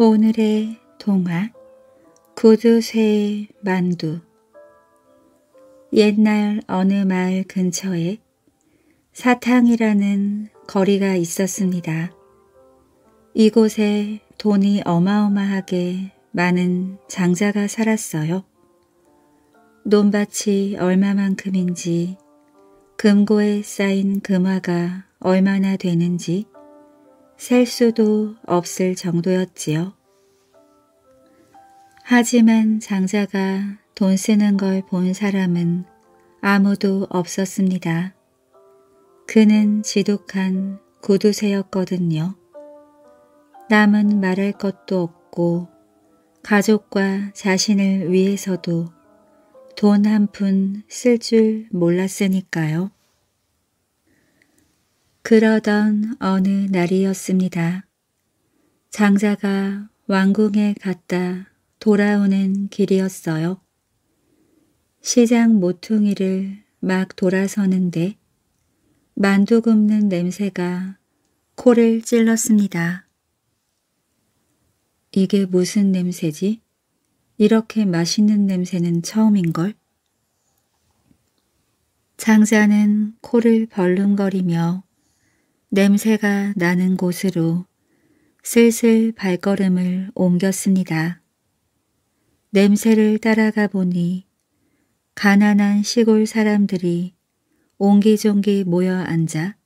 오늘의 동화 구두쇠 만두 옛날 어느 마을 근처에 사탕이라는 거리가 있었습니다. 이곳에 돈이 어마어마하게 많은 장자가 살았어요. 논밭이 얼마만큼인지 금고에 쌓인 금화가 얼마나 되는지 셀 수도 없을 정도였지요. 하지만 장자가 돈 쓰는 걸 본 사람은 아무도 없었습니다. 그는 지독한 구두쇠였거든요. 남은 말할 것도 없고 가족과 자신을 위해서도 돈 한 푼 쓸 줄 몰랐으니까요. 그러던 어느 날이었습니다. 장자가 왕궁에 갔다 돌아오는 길이었어요. 시장 모퉁이를 막 돌아서는데 만두 굽는 냄새가 코를 찔렀습니다. 이게 무슨 냄새지? 이렇게 맛있는 냄새는 처음인걸? 장자는 코를 벌름거리며 냄새가 나는 곳으로 슬슬 발걸음을 옮겼습니다. 냄새를 따라가 보니 가난한 시골 사람들이 옹기종기 모여 앉아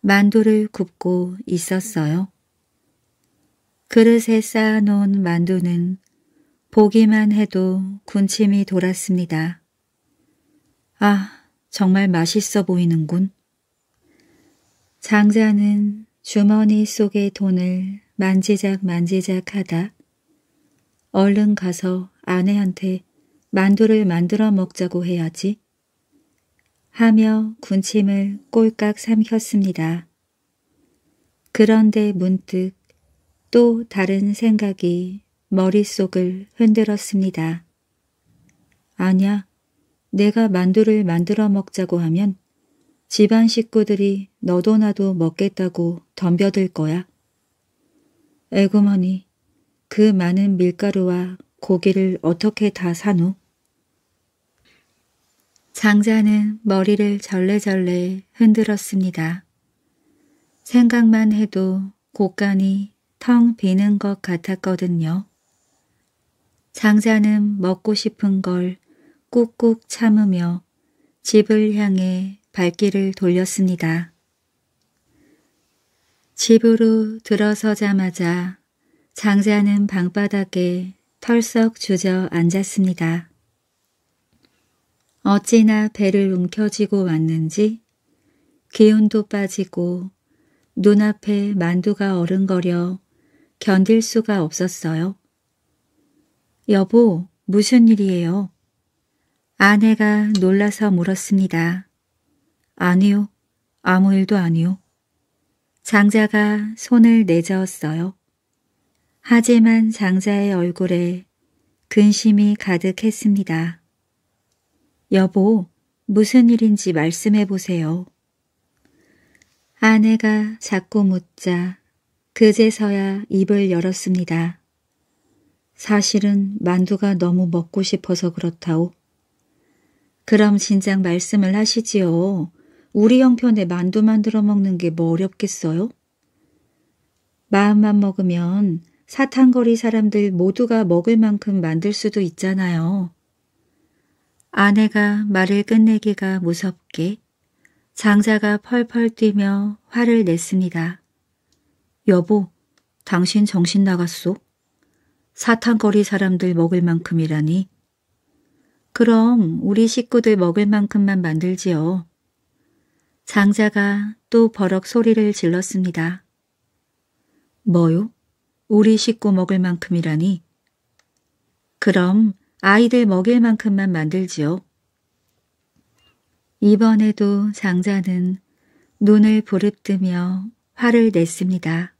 만두를 굽고 있었어요. 그릇에 쌓아놓은 만두는 보기만 해도 군침이 돌았습니다. 아, 정말 맛있어 보이는군. 장자는 주머니 속의 돈을 만지작 만지작 하다 얼른 가서 아내한테 만두를 만들어 먹자고 해야지 하며 군침을 꼴깍 삼켰습니다. 그런데 문득 또 다른 생각이 머릿속을 흔들었습니다. 아냐, 내가 만두를 만들어 먹자고 하면 집안 식구들이 너도 나도 먹겠다고 덤벼들 거야. 에고머니그 많은 밀가루와 고기를 어떻게 다 사노? 장자는 머리를 절레절레 흔들었습니다. 생각만 해도 곳간이텅 비는 것 같았거든요. 장자는 먹고 싶은 걸 꾹꾹 참으며 집을 향해 발길을 돌렸습니다. 집으로 들어서자마자 장자는 방바닥에 털썩 주저앉았습니다. 어찌나 배를 움켜쥐고 왔는지 기운도 빠지고 눈앞에 만두가 어른거려 견딜 수가 없었어요. 여보, 무슨 일이에요? 아내가 놀라서 물었습니다. 아니요. 아무 일도 아니요. 장자가 손을 내저었어요. 하지만 장자의 얼굴에 근심이 가득했습니다. 여보, 무슨 일인지 말씀해 보세요. 아내가 자꾸 묻자 그제서야 입을 열었습니다. 사실은 만두가 너무 먹고 싶어서 그렇다오. 그럼 진작 말씀을 하시지요. 우리 형편에 만두 만들어 먹는 게 뭐 어렵겠어요? 마음만 먹으면 사탕거리 사람들 모두가 먹을 만큼 만들 수도 있잖아요. 아내가 말을 끝내기가 무섭게 장자가 펄펄 뛰며 화를 냈습니다. 여보, 당신 정신 나갔소? 사탕거리 사람들 먹을 만큼이라니. 그럼 우리 식구들 먹을 만큼만 만들지요. 장자가 또 버럭 소리를 질렀습니다. 뭐요? 우리 식구 먹을 만큼이라니? 그럼 아이들 먹일 만큼만 만들지요. 이번에도 장자는 눈을 부릅뜨며 화를 냈습니다.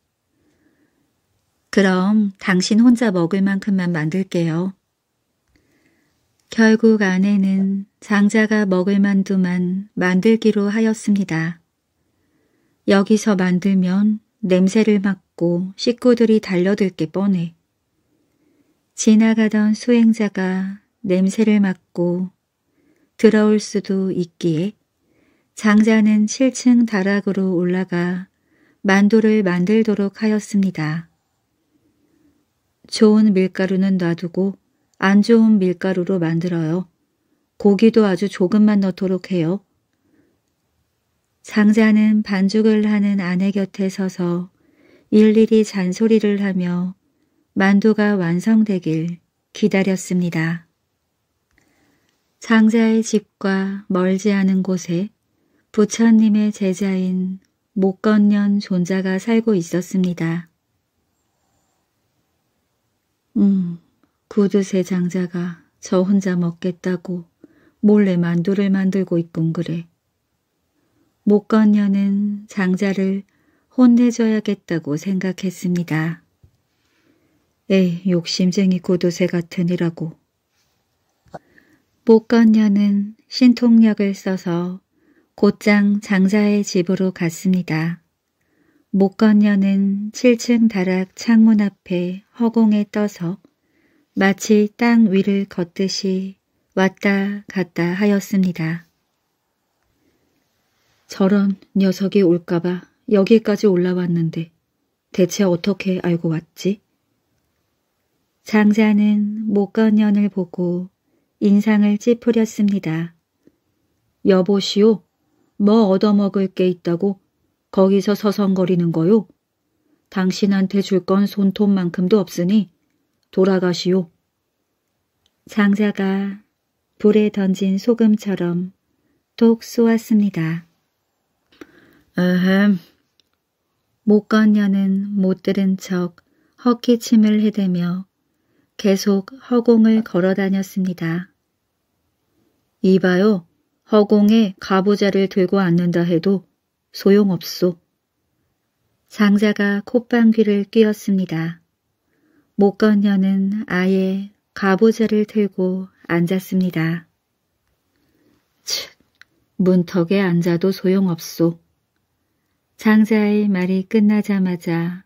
그럼 당신 혼자 먹을 만큼만 만들게요. 결국 아내는 장자가 먹을 만두만 만들기로 하였습니다. 여기서 만들면 냄새를 맡고 식구들이 달려들 게 뻔해. 지나가던 수행자가 냄새를 맡고 들어올 수도 있기에 장자는 7층 다락으로 올라가 만두를 만들도록 하였습니다. 좋은 밀가루는 놔두고 안 좋은 밀가루로 만들어요. 고기도 아주 조금만 넣도록 해요. 장자는 반죽을 하는 아내 곁에 서서 일일이 잔소리를 하며 만두가 완성되길 기다렸습니다. 장자의 집과 멀지 않은 곳에 부처님의 제자인 목건년 존자가 살고 있었습니다. 음, 구두쇠 장자가 저 혼자 먹겠다고 몰래 만두를 만들고 있군 그래. 못건녀는 장자를 혼내줘야겠다고 생각했습니다. 에 욕심쟁이 구두쇠 같으니라고. 못건녀는 신통력을 써서 곧장 장자의 집으로 갔습니다. 못건녀는 7층 다락 창문 앞에 허공에 떠서 마치 땅 위를 걷듯이 왔다 갔다 하였습니다. 저런 녀석이 올까봐 여기까지 올라왔는데 대체 어떻게 알고 왔지? 장자는 목건년을 보고 인상을 찌푸렸습니다. 여보시오, 뭐 얻어먹을 게 있다고 거기서 서성거리는 거요? 당신한테 줄 건 손톱만큼도 없으니 돌아가시오. 장자가 불에 던진 소금처럼 독 쏘았습니다. 에헴. 목건녀는 못 들은 척 헛기침을 해대며 계속 허공을 걸어다녔습니다. 이봐요. 허공에 가부자를 들고 앉는다 해도 소용없소. 장자가 콧방귀를 뀌었습니다. 목건녀는 아예 가보자를 들고 앉았습니다. 치, 문턱에 앉아도 소용없소. 장자의 말이 끝나자마자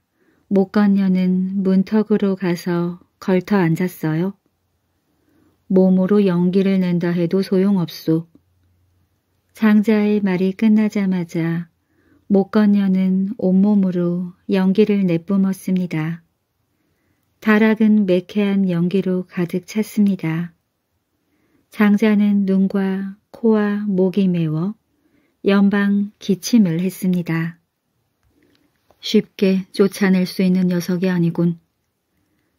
목건녀는 문턱으로 가서 걸터 앉았어요. 몸으로 연기를 낸다 해도 소용없소. 장자의 말이 끝나자마자 목건녀는 온몸으로 연기를 내뿜었습니다. 다락은 매캐한 연기로 가득 찼습니다. 장자는 눈과 코와 목이 메워 연방 기침을 했습니다. 쉽게 쫓아낼 수 있는 녀석이 아니군.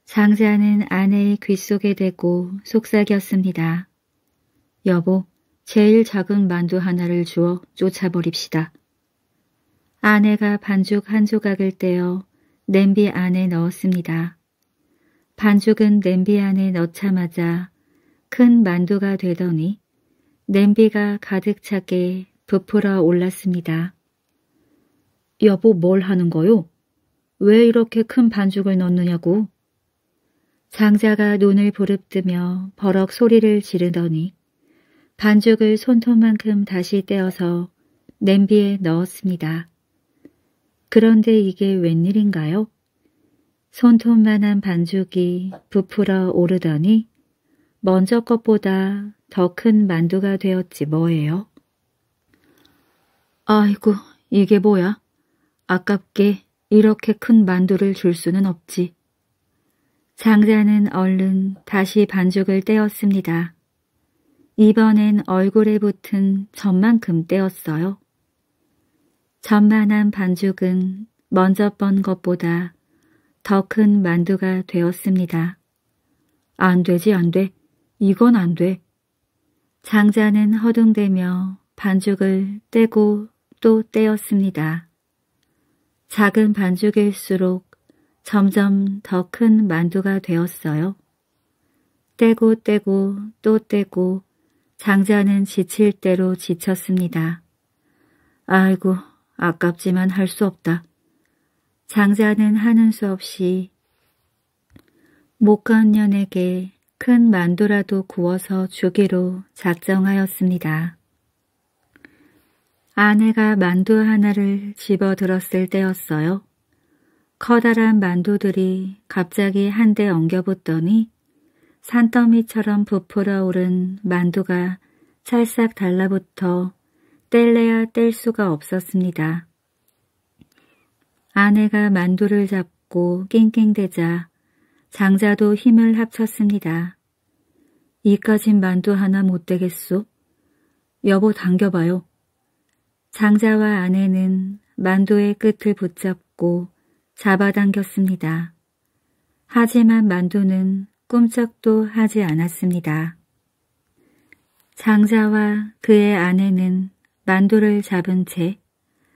장자는 아내의 귓 속에 대고 속삭였습니다. 여보, 제일 작은 만두 하나를 주어 쫓아버립시다. 아내가 반죽 한 조각을 떼어 냄비 안에 넣었습니다. 반죽은 냄비 안에 넣자마자 큰 만두가 되더니 냄비가 가득 차게 부풀어 올랐습니다. 여보 뭘 하는 거요? 왜 이렇게 큰 반죽을 넣느냐고? 장자가 눈을 부릅뜨며 버럭 소리를 지르더니 반죽을 손톱만큼 다시 떼어서 냄비에 넣었습니다. 그런데 이게 웬일인가요? 손톱만한 반죽이 부풀어 오르더니 먼저 것보다 더 큰 만두가 되었지 뭐예요. 아이고, 이게 뭐야? 아깝게 이렇게 큰 만두를 줄 수는 없지. 장자는 얼른 다시 반죽을 떼었습니다. 이번엔 얼굴에 붙은 점만큼 떼었어요. 점만한 반죽은 먼저 번 것보다 더큰 만두가 되었습니다. 안 되지 안 돼. 이건 안 돼. 장자는 허둥대며 반죽을 떼고 또 떼었습니다. 작은 반죽일수록 점점 더 큰 만두가 되었어요. 떼고 떼고 또 떼고 장자는 지칠 대로 지쳤습니다. 아이고 아깝지만 할 수 없다. 장자는 하는 수 없이 목건 년에게 큰 만두라도 구워서 주기로 작정하였습니다. 아내가 만두 하나를 집어들었을 때였어요. 커다란 만두들이 갑자기 한 대 엉겨붙더니 산더미처럼 부풀어 오른 만두가 찰싹 달라붙어 뗄래야 뗄 수가 없었습니다. 아내가 만두를 잡고 낑낑대자 장자도 힘을 합쳤습니다. 이까진 만두 하나 못 되겠소? 여보 당겨봐요. 장자와 아내는 만두의 끝을 붙잡고 잡아당겼습니다. 하지만 만두는 꿈쩍도 하지 않았습니다. 장자와 그의 아내는 만두를 잡은 채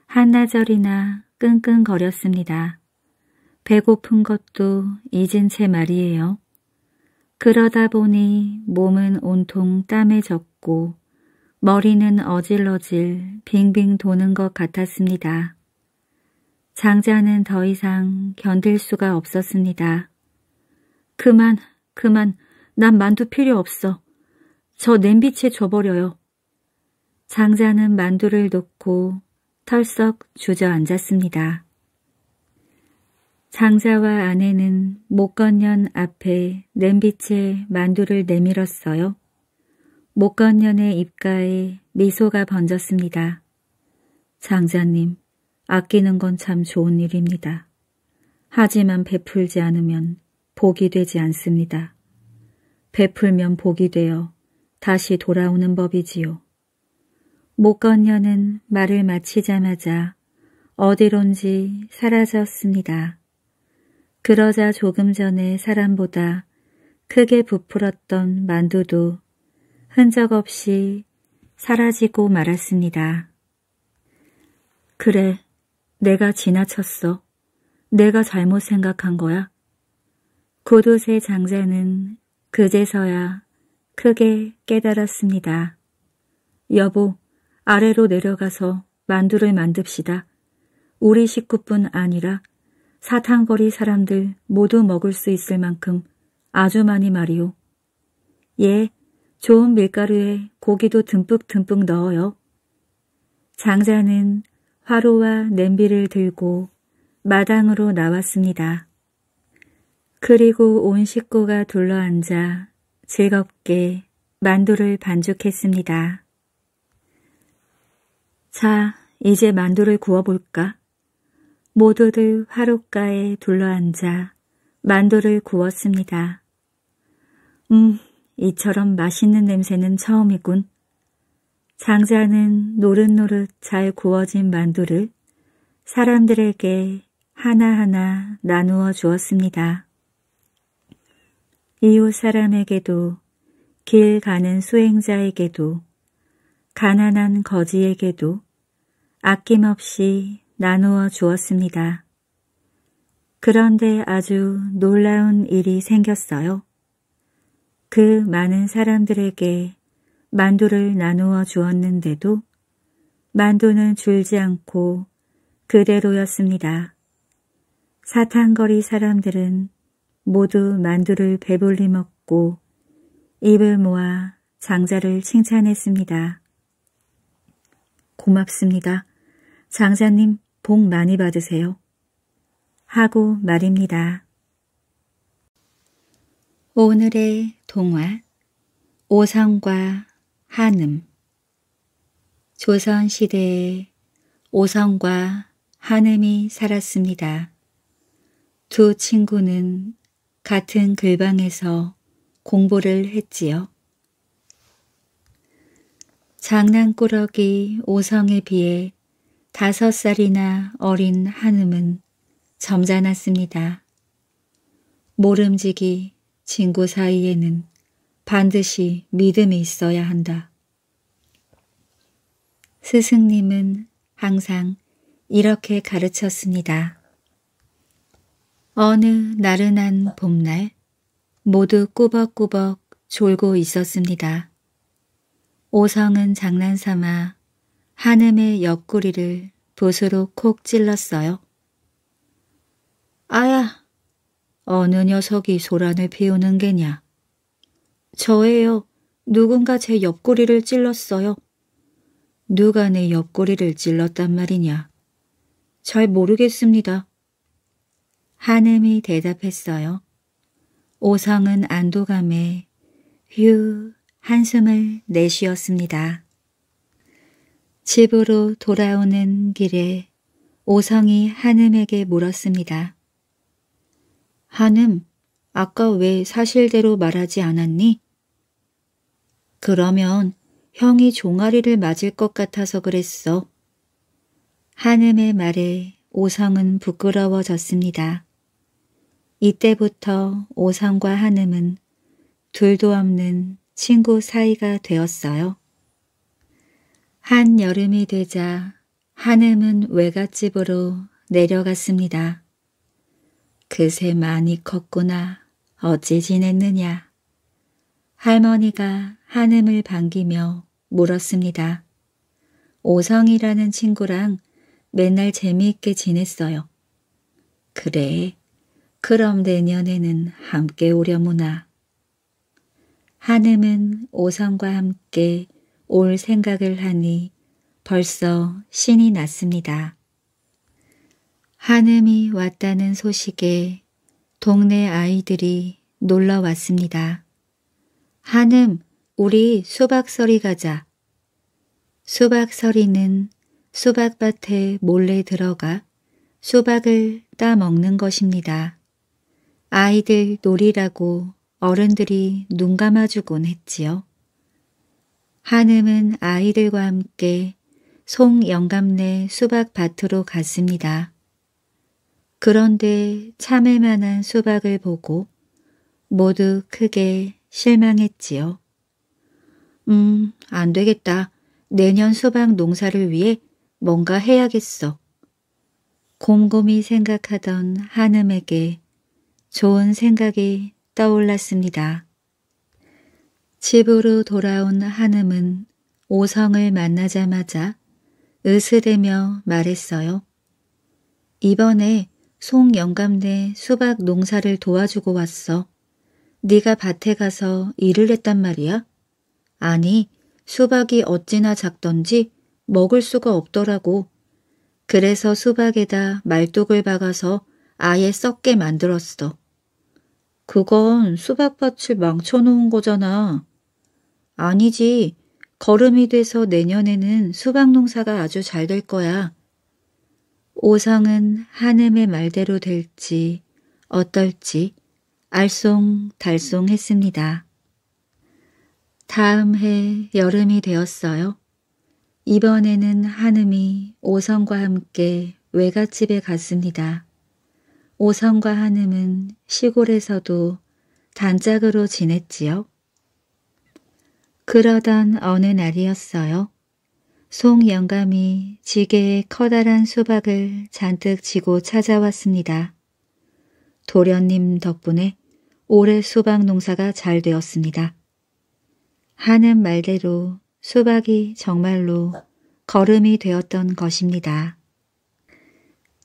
한나절이나 끙끙거렸습니다. 배고픈 것도 잊은 채 말이에요. 그러다 보니 몸은 온통 땀에 젖고 머리는 어질러질 빙빙 도는 것 같았습니다. 장자는 더 이상 견딜 수가 없었습니다. 그만, 그만, 난 만두 필요 없어. 저 냄비채 줘버려요. 장자는 만두를 놓고 털썩 주저앉았습니다. 장자와 아내는 목건년 앞에 냄비채 만두를 내밀었어요. 목건년의 입가에 미소가 번졌습니다. 장자님, 아끼는 건 참 좋은 일입니다. 하지만 베풀지 않으면 복이 되지 않습니다. 베풀면 복이 되어 다시 돌아오는 법이지요. 목건녀는 말을 마치자마자 어디론지 사라졌습니다. 그러자 조금 전에 사람보다 크게 부풀었던 만두도 흔적 없이 사라지고 말았습니다. 그래, 내가 지나쳤어. 내가 잘못 생각한 거야. 고도세 장자는 그제서야 크게 깨달았습니다. 여보, 아래로 내려가서 만두를 만듭시다. 우리 식구뿐 아니라 사탕거리 사람들 모두 먹을 수 있을 만큼 아주 많이 말이오. 예, 좋은 밀가루에 고기도 듬뿍듬뿍 넣어요. 장자는 화로와 냄비를 들고 마당으로 나왔습니다. 그리고 온 식구가 둘러앉아 즐겁게 만두를 반죽했습니다. 자, 이제 만두를 구워볼까? 모두들 화롯가에 둘러앉아 만두를 구웠습니다. 음, 이처럼 맛있는 냄새는 처음이군. 장자는 노릇노릇 잘 구워진 만두를 사람들에게 하나하나 나누어 주었습니다. 이웃 사람에게도 길 가는 수행자에게도 가난한 거지에게도 아낌없이 나누어 주었습니다. 그런데 아주 놀라운 일이 생겼어요. 그 많은 사람들에게 만두를 나누어 주었는데도 만두는 줄지 않고 그대로였습니다. 사탕거리 사람들은 모두 만두를 배불리 먹고 입을 모아 장자를 칭찬했습니다. 고맙습니다. 장사님 복 많이 받으세요. 하고 말입니다. 오늘의 동화 오성과 한음 조선시대에 오성과 한음이 살았습니다. 두 친구는 같은 글방에서 공부를 했지요. 장난꾸러기 오성에 비해 다섯 살이나 어린 한음은 점잖았습니다. 모름지기 친구 사이에는 반드시 믿음이 있어야 한다. 스승님은 항상 이렇게 가르쳤습니다. 어느 나른한 봄날 모두 꾸벅꾸벅 졸고 있었습니다. 오성은 장난삼아 한음의 옆구리를 붓으로 콕 찔렀어요. 아야, 어느 녀석이 소란을 피우는 게냐. 저예요. 누군가 제 옆구리를 찔렀어요. 누가 내 옆구리를 찔렀단 말이냐. 잘 모르겠습니다. 한음이 대답했어요. 오성은 안도감에 휴 한숨을 내쉬었습니다. 집으로 돌아오는 길에 오성이 한음에게 물었습니다. 한음, 아까 왜 사실대로 말하지 않았니? 그러면 형이 종아리를 맞을 것 같아서 그랬어. 한음의 말에 오성은 부끄러워졌습니다. 이때부터 오성과 한음은 둘도 없는 친구 사이가 되었어요. 한여름이 되자 한음은 외갓집으로 내려갔습니다. 그새 많이 컸구나. 어찌 지냈느냐. 할머니가 한음을 반기며 물었습니다. 오성이라는 친구랑 맨날 재미있게 지냈어요. 그래. 그럼 내년에는 함께 오려무나. 한음은 오성과 함께 올 생각을 하니 벌써 신이 났습니다. 한음이 왔다는 소식에 동네 아이들이 놀러 왔습니다. 한음, 우리 수박서리 가자. 수박서리는 수박밭에 몰래 들어가 수박을 따먹는 것입니다. 아이들 놀이라고 어른들이 눈 감아주곤 했지요. 한음은 아이들과 함께 송영감내 수박밭으로 갔습니다. 그런데 참을 만한 수박을 보고 모두 크게 실망했지요. 음, 안 되겠다. 내년 수박 농사를 위해 뭔가 해야겠어. 곰곰이 생각하던 한음에게 좋은 생각이 떠올랐습니다. 집으로 돌아온 한음은 오성을 만나자마자 으스대며 말했어요. 이번에 송영감네 수박 농사를 도와주고 왔어. 네가 밭에 가서 일을 했단 말이야? 아니, 수박이 어찌나 작던지 먹을 수가 없더라고. 그래서 수박에다 말뚝을 박아서 아예 썩게 만들었어. 그건 수박밭을 망쳐놓은 거잖아. 아니지. 거름이 돼서 내년에는 수박 농사가 아주 잘 될 거야. 오성은 한음의 말대로 될지 어떨지 알쏭달쏭했습니다. 다음 해 여름이 되었어요. 이번에는 한음이 오성과 함께 외갓집에 갔습니다. 오성과 한음은 시골에서도 단짝으로 지냈지요. 그러던 어느 날이었어요. 송영감이 지게에 커다란 수박을 잔뜩 지고 찾아왔습니다. 도련님 덕분에 올해 수박 농사가 잘 되었습니다. 하는 말대로 수박이 정말로 거름이 되었던 것입니다.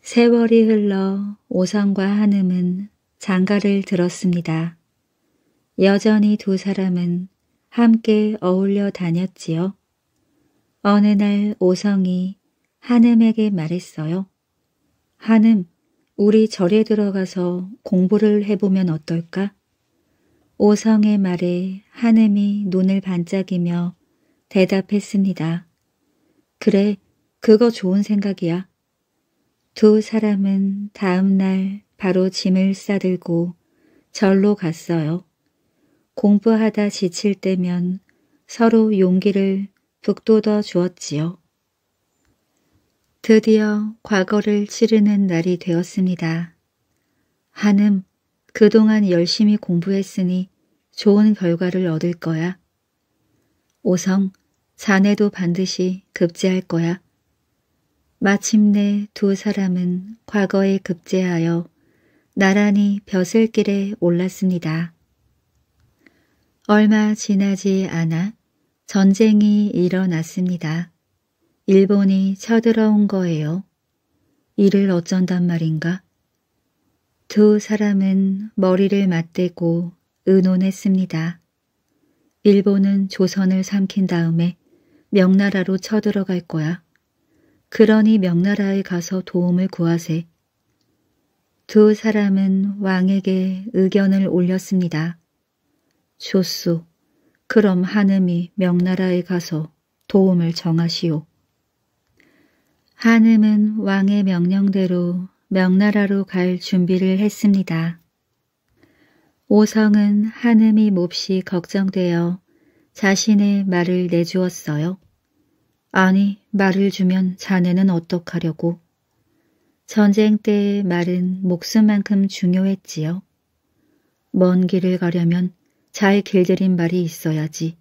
세월이 흘러 오성과 한음은 장가를 들었습니다. 여전히 두 사람은 함께 어울려 다녔지요. 어느 날 오성이 한음에게 말했어요. 한음, 우리 절에 들어가서 공부를 해보면 어떨까? 오성의 말에 한음이 눈을 반짝이며 대답했습니다. 그래, 그거 좋은 생각이야. 두 사람은 다음 날 바로 짐을 싸들고 절로 갔어요. 공부하다 지칠 때면 서로 용기를 북돋워 주었지요. 드디어 과거를 치르는 날이 되었습니다. 한음, 그동안 열심히 공부했으니 좋은 결과를 얻을 거야. 오성, 자네도 반드시 급제할 거야. 마침내 두 사람은 과거에 급제하여 나란히 벼슬길에 올랐습니다. 얼마 지나지 않아 전쟁이 일어났습니다. 일본이 쳐들어온 거예요. 이를 어쩐단 말인가? 두 사람은 머리를 맞대고 의논했습니다. 일본은 조선을 삼킨 다음에 명나라로 쳐들어갈 거야. 그러니 명나라에 가서 도움을 구하세. 두 사람은 왕에게 의견을 올렸습니다. 조수, 그럼 한음이 명나라에 가서 도움을 정하시오. 한음은 왕의 명령대로 명나라로 갈 준비를 했습니다. 오성은 한음이 몹시 걱정되어 자신의 말을 내주었어요. 아니, 말을 주면 자네는 어떡하려고. 전쟁 때의 말은 목숨만큼 중요했지요. 먼 길을 가려면 잘 길들인 말이 있어야지.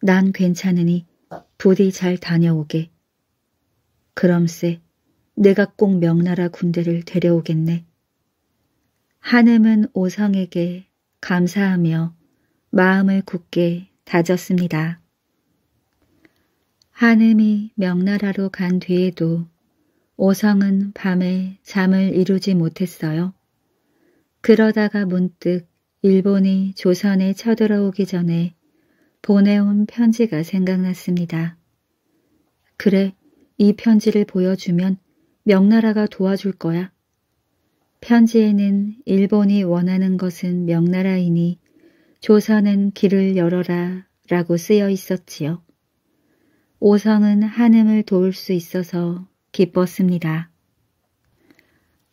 난 괜찮으니 부디 잘 다녀오게. 그럼세 내가 꼭 명나라 군대를 데려오겠네. 한음은 오성에게 감사하며 마음을 굳게 다졌습니다. 한음이 명나라로 간 뒤에도 오성은 밤에 잠을 이루지 못했어요. 그러다가 문득 일본이 조선에 쳐들어오기 전에 보내온 편지가 생각났습니다. 그래, 이 편지를 보여주면 명나라가 도와줄 거야. 편지에는 일본이 원하는 것은 명나라이니 조선은 길을 열어라 라고 쓰여 있었지요. 오성은 한음을 도울 수 있어서 기뻤습니다.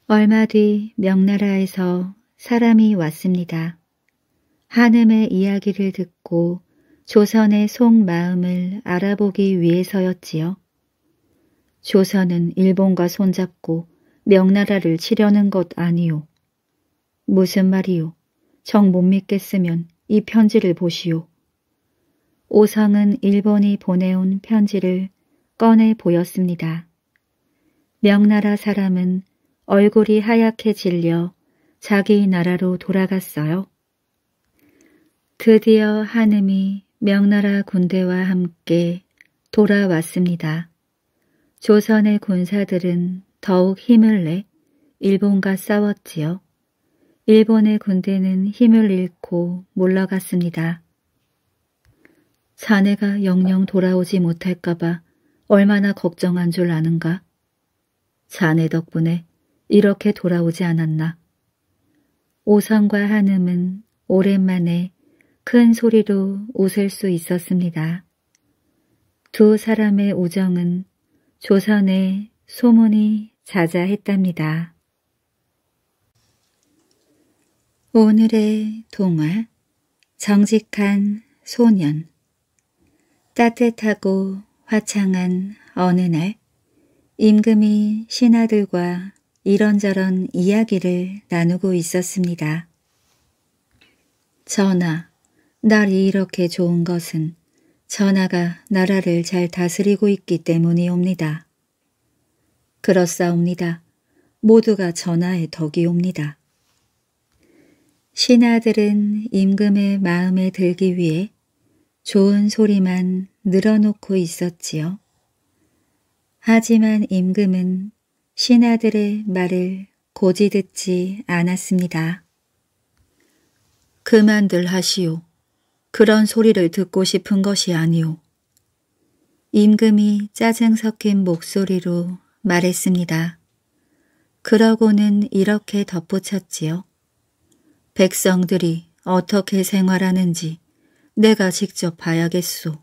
얼마 뒤 명나라에서 사람이 왔습니다. 한음의 이야기를 듣고 조선의 속마음을 알아보기 위해서였지요. 조선은 일본과 손잡고 명나라를 치려는 것 아니요. 무슨 말이요. 정 못 믿겠으면 이 편지를 보시오. 오성은 일본이 보내온 편지를 꺼내 보였습니다. 명나라 사람은 얼굴이 하얗게 질려 자기 나라로 돌아갔어요. 드디어 한음이 명나라 군대와 함께 돌아왔습니다. 조선의 군사들은 더욱 힘을 내 일본과 싸웠지요. 일본의 군대는 힘을 잃고 몰라갔습니다. 자네가 영영 돌아오지 못할까봐 얼마나 걱정한 줄 아는가. 자네 덕분에 이렇게 돌아오지 않았나. 오선과 한음은 오랜만에 큰 소리로 웃을 수 있었습니다. 두 사람의 우정은 조선에 소문이 자자했답니다. 오늘의 동화 정직한 소년 따뜻하고 화창한 어느 날 임금이 신하들과 이런저런 이야기를 나누고 있었습니다. 전하, 날이 이렇게 좋은 것은 전하가 나라를 잘 다스리고 있기 때문이옵니다. 그렇사옵니다. 모두가 전하의 덕이옵니다. 신하들은 임금의 마음에 들기 위해 좋은 소리만 늘어놓고 있었지요. 하지만 임금은 신하들의 말을 고지 듣지 않았습니다. 그만들 하시오. 그런 소리를 듣고 싶은 것이 아니오. 임금이 짜증 섞인 목소리로 말했습니다. 그러고는 이렇게 덧붙였지요. 백성들이 어떻게 생활하는지 내가 직접 봐야겠소.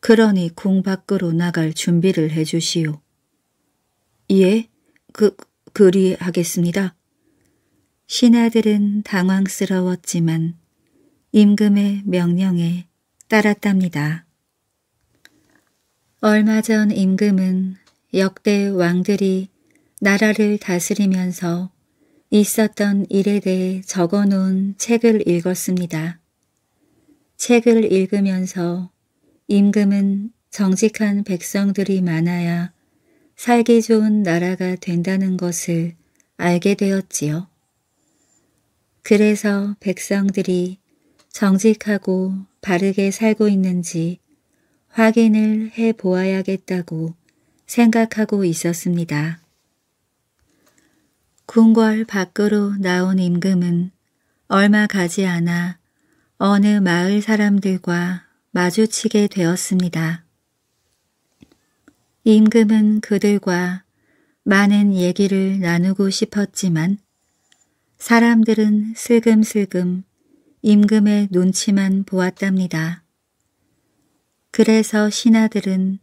그러니 궁 밖으로 나갈 준비를 해주시오. 예, 그, 그리하겠습니다. 신하들은 당황스러웠지만 임금의 명령에 따랐답니다. 얼마 전 임금은 역대 왕들이 나라를 다스리면서 있었던 일에 대해 적어놓은 책을 읽었습니다. 책을 읽으면서 임금은 정직한 백성들이 많아야 살기 좋은 나라가 된다는 것을 알게 되었지요. 그래서 백성들이 정직하고 바르게 살고 있는지 확인을 해 보아야겠다고 생각하고 있었습니다. 궁궐 밖으로 나온 임금은 얼마 가지 않아 어느 마을 사람들과 마주치게 되었습니다. 임금은 그들과 많은 얘기를 나누고 싶었지만 사람들은 슬금슬금 임금의 눈치만 보았답니다. 그래서 신하들은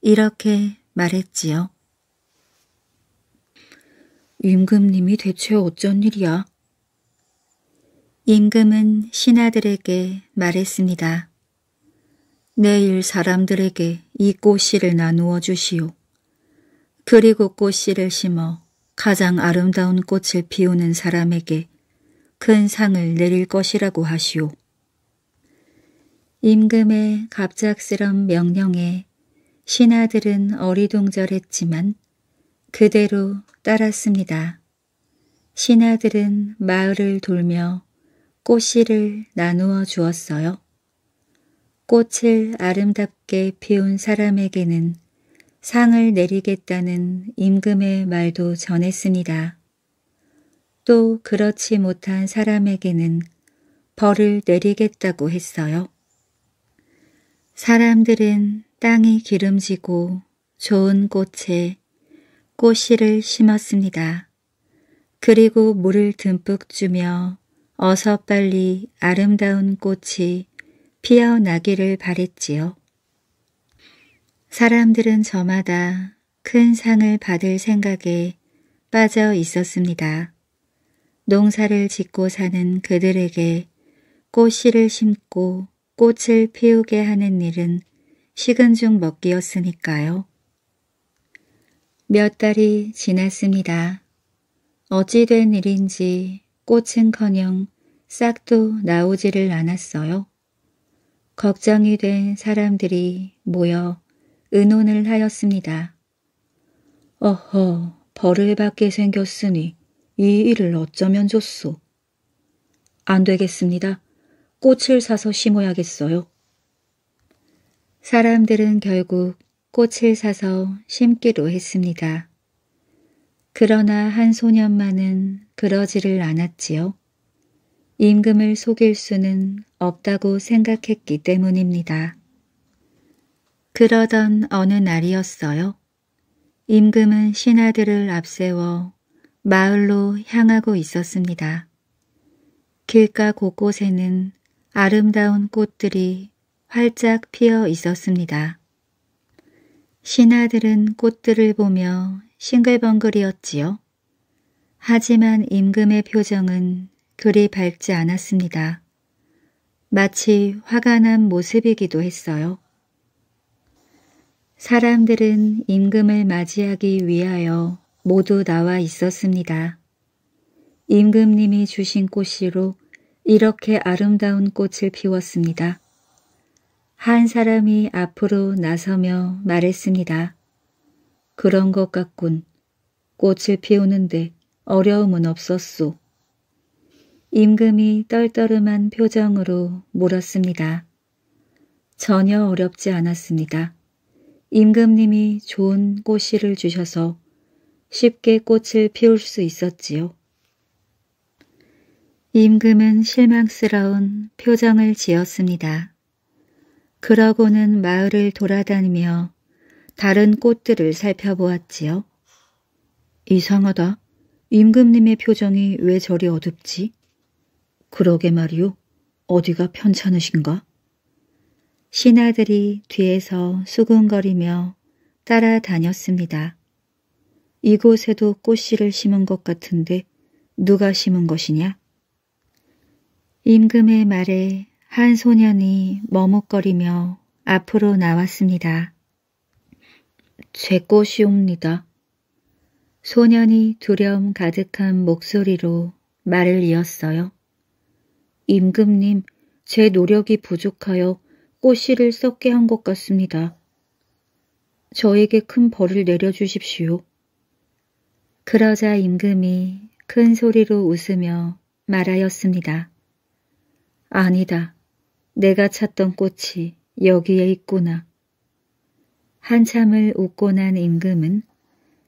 이렇게 말했지요. 임금님이 대체 어쩐 일이야? 임금은 신하들에게 말했습니다. 내일 사람들에게 이 꽃씨를 나누어 주시오. 그리고 꽃씨를 심어 가장 아름다운 꽃을 피우는 사람에게 큰 상을 내릴 것이라고 하시오. 임금의 갑작스런 명령에 신하들은 어리둥절했지만 그대로 따랐습니다. 신하들은 마을을 돌며 꽃씨를 나누어 주었어요. 꽃을 아름답게 피운 사람에게는 상을 내리겠다는 임금의 말도 전했습니다. 또 그렇지 못한 사람에게는 벌을 내리겠다고 했어요. 사람들은 땅이 기름지고 좋은 꽃에 꽃씨를 심었습니다. 그리고 물을 듬뿍 주며 어서 빨리 아름다운 꽃이 피어나기를 바랬지요. 사람들은 저마다 큰 상을 받을 생각에 빠져 있었습니다. 농사를 짓고 사는 그들에게 꽃씨를 심고 꽃을 피우게 하는 일은 식은 죽 먹기였으니까요. 몇 달이 지났습니다. 어찌된 일인지 꽃은커녕 싹도 나오지를 않았어요. 걱정이 된 사람들이 모여 의논을 하였습니다. 어허, 벌을 받게 생겼으니 이 일을 어쩌면 좋소. 안 되겠습니다. 꽃을 사서 심어야겠어요. 사람들은 결국 꽃을 사서 심기로 했습니다. 그러나 한 소년만은 그러지를 않았지요. 임금을 속일 수는 없다고 생각했기 때문입니다. 그러던 어느 날이었어요. 임금은 신하들을 앞세워 마을로 향하고 있었습니다. 길가 곳곳에는 아름다운 꽃들이 활짝 피어 있었습니다. 신하들은 꽃들을 보며 싱글벙글이었지요. 하지만 임금의 표정은 그리 밝지 않았습니다. 마치 화가 난 모습이기도 했어요. 사람들은 임금을 맞이하기 위하여 모두 나와 있었습니다. 임금님이 주신 꽃씨로 이렇게 아름다운 꽃을 피웠습니다. 한 사람이 앞으로 나서며 말했습니다. 그런 것 같군. 꽃을 피우는데 어려움은 없었소. 임금이 떨떠름한 표정으로 물었습니다. 전혀 어렵지 않았습니다. 임금님이 좋은 꽃씨를 주셔서 쉽게 꽃을 피울 수 있었지요. 임금은 실망스러운 표정을 지었습니다. 그러고는 마을을 돌아다니며 다른 꽃들을 살펴보았지요. 이상하다. 임금님의 표정이 왜 저리 어둡지? 그러게 말이오 어디가 편찮으신가? 신하들이 뒤에서 수근거리며 따라다녔습니다. 이곳에도 꽃씨를 심은 것 같은데 누가 심은 것이냐? 임금의 말에 한 소년이 머뭇거리며 앞으로 나왔습니다. 제 꽃이옵니다. 소년이 두려움 가득한 목소리로 말을 이었어요. 임금님, 제 노력이 부족하여 꽃씨를 썩게 한 것 같습니다. 저에게 큰 벌을 내려주십시오. 그러자 임금이 큰 소리로 웃으며 말하였습니다. 아니다. 내가 찾던 꽃이 여기에 있구나. 한참을 웃고 난 임금은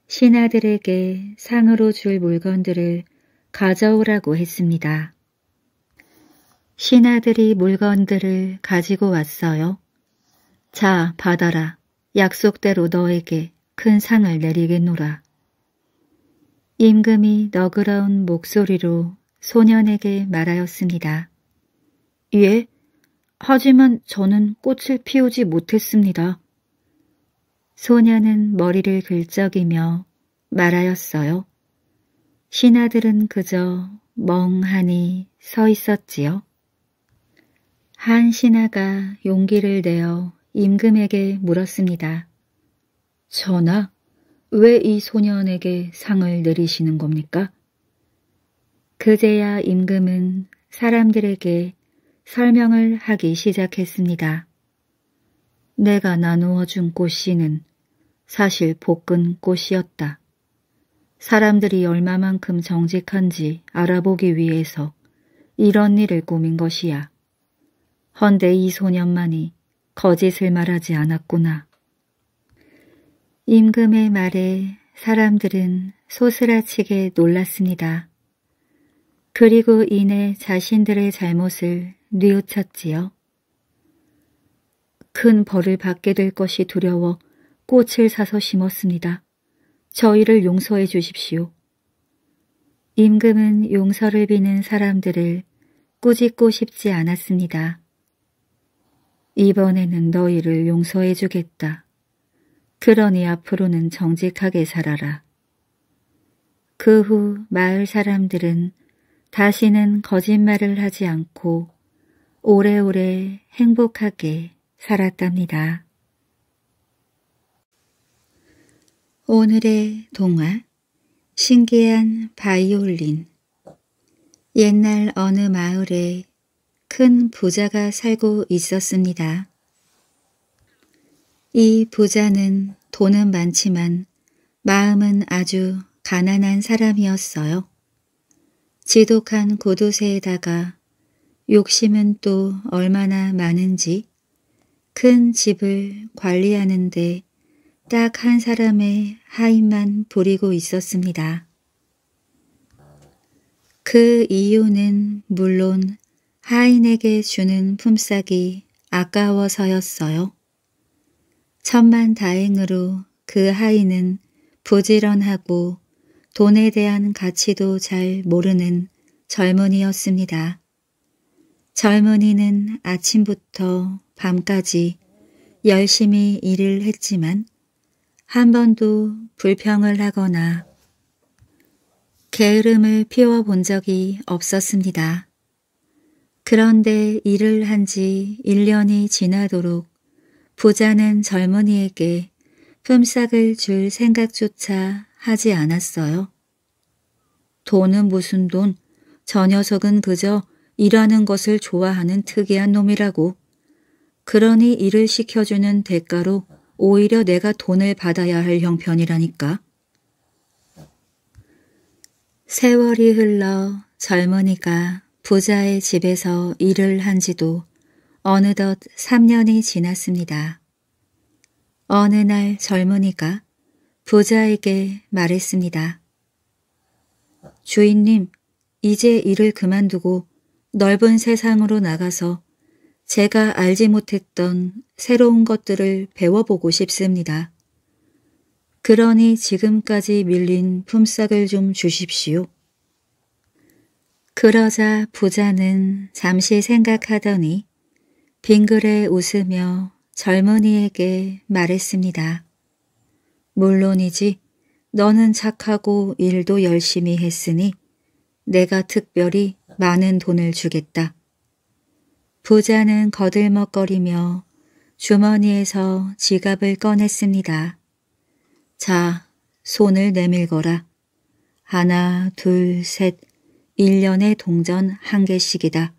신하들에게 상으로 줄 물건들을 가져오라고 했습니다. 신하들이 물건들을 가지고 왔어요. 자, 받아라. 약속대로 너에게 큰 상을 내리겠노라. 임금이 너그러운 목소리로 소년에게 말하였습니다. 예, 하지만 저는 꽃을 피우지 못했습니다. 소년은 머리를 긁적이며 말하였어요. 신하들은 그저 멍하니 서 있었지요. 한 신하가 용기를 내어 임금에게 물었습니다. 전하, 왜 이 소년에게 상을 내리시는 겁니까? 그제야 임금은 사람들에게 설명을 하기 시작했습니다. 내가 나누어 준 꽃씨는 사실 볶은 꽃이었다. 사람들이 얼마만큼 정직한지 알아보기 위해서 이런 일을 꾸민 것이야. 헌데 이 소년만이 거짓을 말하지 않았구나. 임금의 말에 사람들은 소스라치게 놀랐습니다. 그리고 이내 자신들의 잘못을 뉘우쳤지요. 큰 벌을 받게 될 것이 두려워 꽃을 사서 심었습니다. 저희를 용서해 주십시오. 임금은 용서를 비는 사람들을 꾸짖고 싶지 않았습니다. 이번에는 너희를 용서해 주겠다. 그러니 앞으로는 정직하게 살아라. 그 후 마을 사람들은 다시는 거짓말을 하지 않고 오래오래 행복하게 살았답니다. 오늘의 동화 신기한 바이올린 옛날 어느 마을에 큰 부자가 살고 있었습니다. 이 부자는 돈은 많지만 마음은 아주 가난한 사람이었어요. 지독한 고도세에다가 욕심은 또 얼마나 많은지 큰 집을 관리하는데 딱 한 사람의 하인만 부리고 있었습니다. 그 이유는 물론 하인에게 주는 품삯이 아까워서였어요. 천만 다행으로 그 하인은 부지런하고 돈에 대한 가치도 잘 모르는 젊은이였습니다. 젊은이는 아침부터 밤까지 열심히 일을 했지만 한 번도 불평을 하거나 게으름을 피워본 적이 없었습니다. 그런데 일을 한 지 1년이 지나도록 부자는 젊은이에게 품삯을 줄 생각조차 하지 않았어요. 돈은 무슨 돈, 저 녀석은 그저 일하는 것을 좋아하는 특이한 놈이라고. 그러니 일을 시켜주는 대가로 오히려 내가 돈을 받아야 할 형편이라니까. 세월이 흘러 젊은이가 부자의 집에서 일을 한 지도 어느덧 3년이 지났습니다. 어느 날 젊은이가 부자에게 말했습니다. 주인님, 이제 일을 그만두고 넓은 세상으로 나가서 제가 알지 못했던 새로운 것들을 배워보고 싶습니다. 그러니 지금까지 밀린 품삯을 좀 주십시오. 그러자 부자는 잠시 생각하더니 빙그레 웃으며 젊은이에게 말했습니다. 물론이지 너는 착하고 일도 열심히 했으니 내가 특별히 많은 돈을 주겠다. 부자는 거들먹거리며 주머니에서 지갑을 꺼냈습니다. 자, 손을 내밀거라. 하나, 둘, 셋, 1년에 동전 한 개씩이다.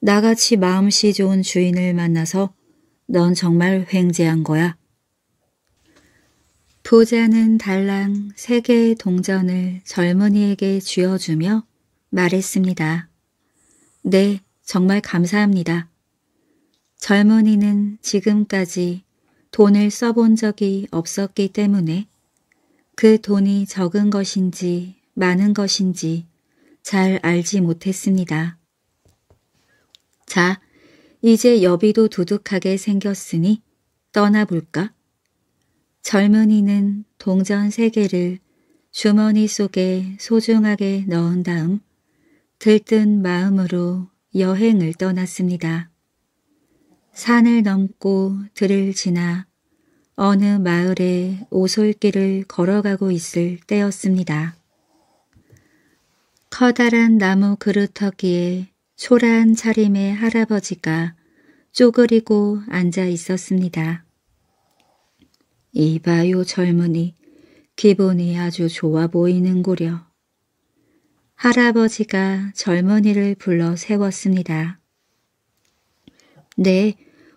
나같이 마음씨 좋은 주인을 만나서 넌 정말 횡재한 거야. 부자는 달랑 세 개의 동전을 젊은이에게 쥐어주며 말했습니다. 네, 정말 감사합니다. 젊은이는 지금까지 돈을 써본 적이 없었기 때문에 그 돈이 적은 것인지 많은 것인지 잘 알지 못했습니다. 자, 이제 여비도 두둑하게 생겼으니 떠나볼까? 젊은이는 동전 세 개를 주머니 속에 소중하게 넣은 다음 들뜬 마음으로 여행을 떠났습니다. 산을 넘고 들을 지나 어느 마을에 오솔길을 걸어가고 있을 때였습니다. 커다란 나무 그루터기에 초라한 차림의 할아버지가 쪼그리고 앉아 있었습니다. 이봐요 젊은이, 기분이 아주 좋아 보이는구려. 할아버지가 젊은이를 불러 세웠습니다. 네,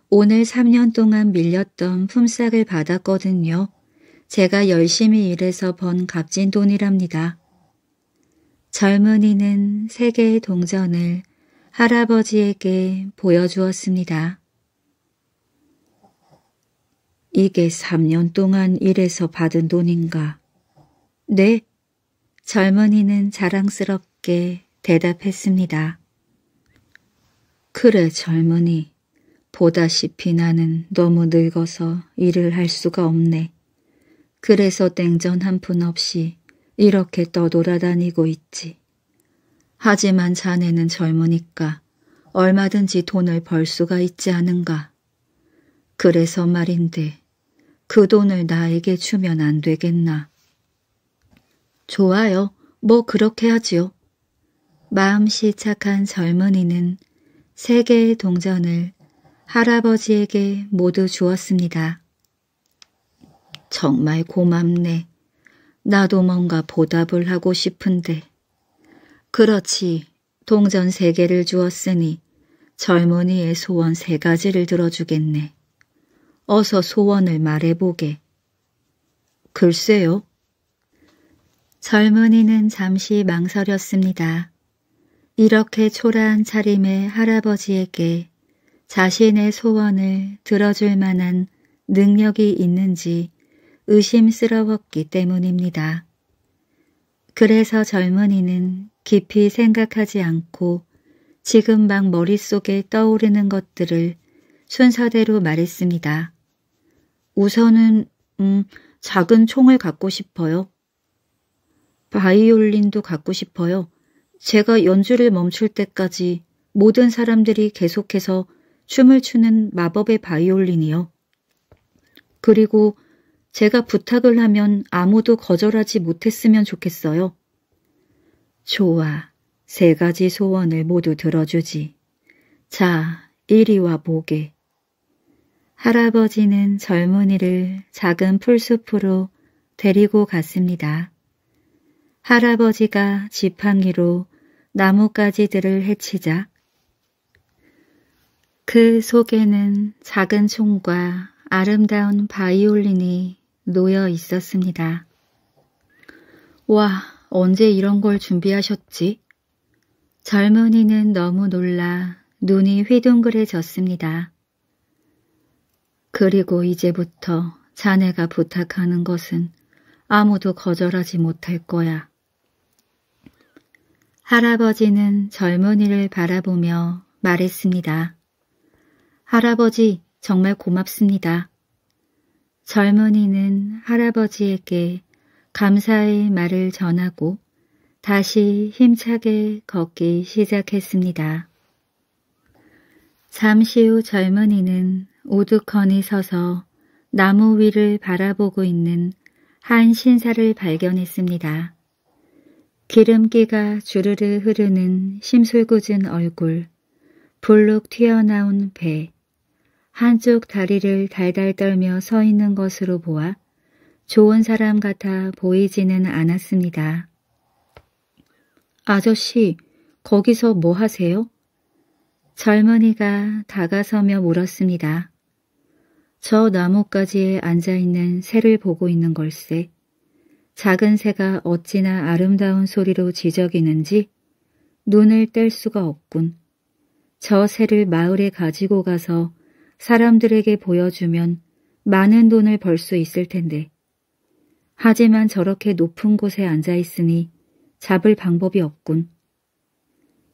오늘 3년 동안 밀렸던 품삯을 받았거든요. 제가 열심히 일해서 번 값진 돈이랍니다. 젊은이는 세 개의 동전을 할아버지에게 보여주었습니다. 이게 3년 동안 일해서 받은 돈인가? 네. 젊은이는 자랑스럽게 대답했습니다. 그래 젊은이. 보다시피 나는 너무 늙어서 일을 할 수가 없네. 그래서 땡전 한 푼 없이 이렇게 떠돌아다니고 있지. 하지만 자네는 젊으니까 얼마든지 돈을 벌 수가 있지 않은가. 그래서 말인데 그 돈을 나에게 주면 안 되겠나. 좋아요. 뭐 그렇게 하지요. 마음씨 착한 젊은이는 세 개의 동전을 할아버지에게 모두 주었습니다. 정말 고맙네. 나도 뭔가 보답을 하고 싶은데. 그렇지, 동전 세 개를 주었으니 젊은이의 소원 세 가지를 들어주겠네. 어서 소원을 말해보게. 글쎄요. 젊은이는 잠시 망설였습니다. 이렇게 초라한 차림의 할아버지에게 자신의 소원을 들어줄 만한 능력이 있는지 의심스러웠기 때문입니다. 그래서 젊은이는 깊이 생각하지 않고 지금 막 머릿속에 떠오르는 것들을 순서대로 말했습니다. 우선은 음, 작은 총을 갖고 싶어요. 바이올린도 갖고 싶어요. 제가 연주를 멈출 때까지 모든 사람들이 계속해서 춤을 추는 마법의 바이올린이요. 그리고 제가 부탁을 하면 아무도 거절하지 못했으면 좋겠어요. 좋아. 세 가지 소원을 모두 들어주지. 자, 이리와 보게. 할아버지는 젊은이를 작은 풀숲으로 데리고 갔습니다. 할아버지가 지팡이로 나뭇가지들을 해치자 그 속에는 작은 총과 아름다운 바이올린이 놓여 있었습니다. 와, 언제 이런 걸 준비하셨지? 젊은이는 너무 놀라 눈이 휘둥그레졌습니다. 그리고 이제부터 자네가 부탁하는 것은 아무도 거절하지 못할 거야. 할아버지는 젊은이를 바라보며 말했습니다. 할아버지, 정말 고맙습니다. 젊은이는 할아버지에게 감사의 말을 전하고 다시 힘차게 걷기 시작했습니다. 잠시 후 젊은이는 우두커니 서서 나무 위를 바라보고 있는 한 신사를 발견했습니다. 기름기가 주르르 흐르는 심술궂은 얼굴, 불룩 튀어나온 배, 한쪽 다리를 달달 떨며 서 있는 것으로 보아 좋은 사람 같아 보이지는 않았습니다. 아저씨, 거기서 뭐 하세요? 젊은이가 다가서며 물었습니다. 저 나뭇가지에 앉아있는 새를 보고 있는 걸세. 작은 새가 어찌나 아름다운 소리로 지저귀는지 눈을 뗄 수가 없군. 저 새를 마을에 가지고 가서 사람들에게 보여주면 많은 돈을 벌 수 있을 텐데. 하지만 저렇게 높은 곳에 앉아 있으니 잡을 방법이 없군.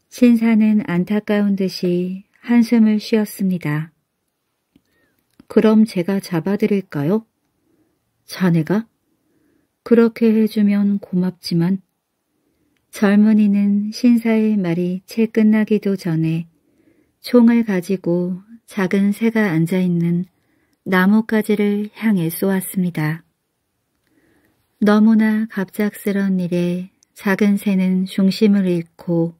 신사는 안타까운 듯이 한숨을 쉬었습니다. 그럼 제가 잡아드릴까요? 자네가? 그렇게 해주면 고맙지만 젊은이는 신사의 말이 채 끝나기도 전에 총을 가지고 작은 새가 앉아있는 나뭇가지를 향해 쏘았습니다. 너무나 갑작스런 일에 작은 새는 중심을 잃고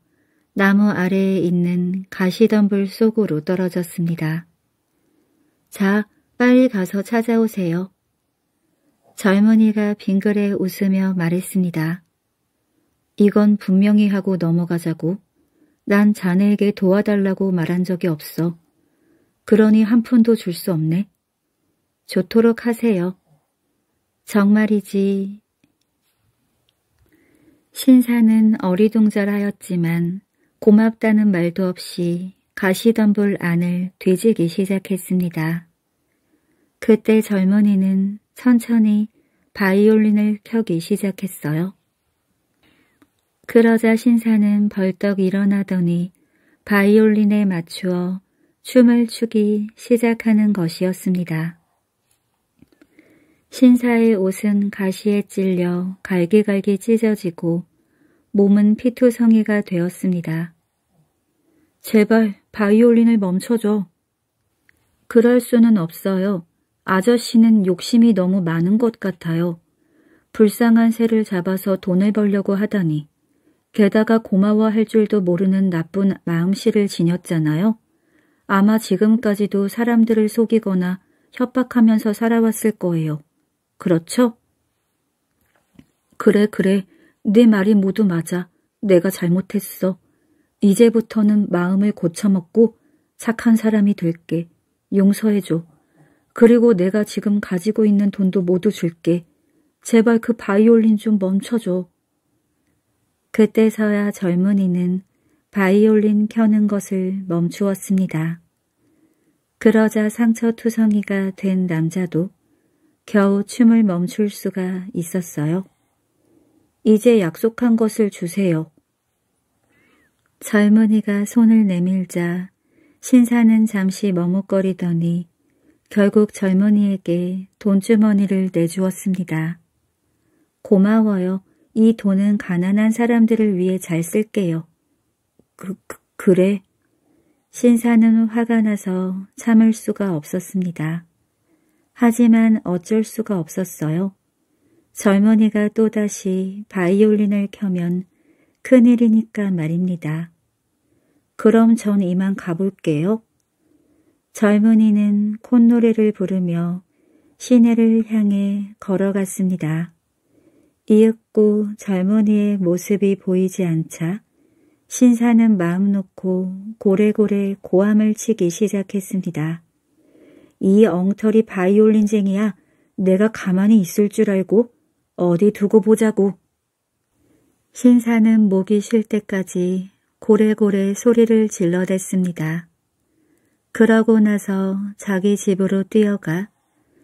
나무 아래에 있는 가시덤불 속으로 떨어졌습니다. 자, 빨리 가서 찾아오세요. 젊은이가 빙그레 웃으며 말했습니다. 이건 분명히 하고 넘어가자고. 난 자네에게 도와달라고 말한 적이 없어. 그러니 한 푼도 줄 수 없네. 좋도록 하세요. 정말이지. 신사는 어리둥절하였지만 고맙다는 말도 없이 가시덤불 안을 뒤지기 시작했습니다. 그때 젊은이는 천천히 바이올린을 켜기 시작했어요. 그러자 신사는 벌떡 일어나더니 바이올린에 맞추어 춤을 추기 시작하는 것이었습니다. 신사의 옷은 가시에 찔려 갈기갈기 찢어지고 몸은 피투성이가 되었습니다. 제발 바이올린을 멈춰줘. 그럴 수는 없어요. 아저씨는 욕심이 너무 많은 것 같아요. 불쌍한 새를 잡아서 돈을 벌려고 하다니. 게다가 고마워할 줄도 모르는 나쁜 마음씨를 지녔잖아요. 아마 지금까지도 사람들을 속이거나 협박하면서 살아왔을 거예요. 그렇죠? 그래, 그래. 네 말이 모두 맞아. 내가 잘못했어. 이제부터는 마음을 고쳐먹고 착한 사람이 될게. 용서해줘. 그리고 내가 지금 가지고 있는 돈도 모두 줄게. 제발 그 바이올린 좀 멈춰줘. 그때서야 젊은이는 바이올린 켜는 것을 멈추었습니다. 그러자 상처투성이가 된 남자도 겨우 춤을 멈출 수가 있었어요. 이제 약속한 것을 주세요. 젊은이가 손을 내밀자 신사는 잠시 머뭇거리더니 결국 젊은이에게 돈주머니를 내주었습니다. 고마워요. 이 돈은 가난한 사람들을 위해 잘 쓸게요. 그, 그, 그래. 신사는 화가 나서 참을 수가 없었습니다. 하지만 어쩔 수가 없었어요. 젊은이가 또다시 바이올린을 켜면 큰일이니까 말입니다. 그럼 전 이만 가볼게요. 젊은이는 콧노래를 부르며 시내를 향해 걸어갔습니다. 이윽고 젊은이의 모습이 보이지 않자 신사는 마음 놓고 고래고래 고함을 치기 시작했습니다. 이 엉터리 바이올린쟁이야 내가 가만히 있을 줄 알고 어디 두고 보자고. 신사는 목이 쉴 때까지 고래고래 소리를 질러댔습니다. 그러고 나서 자기 집으로 뛰어가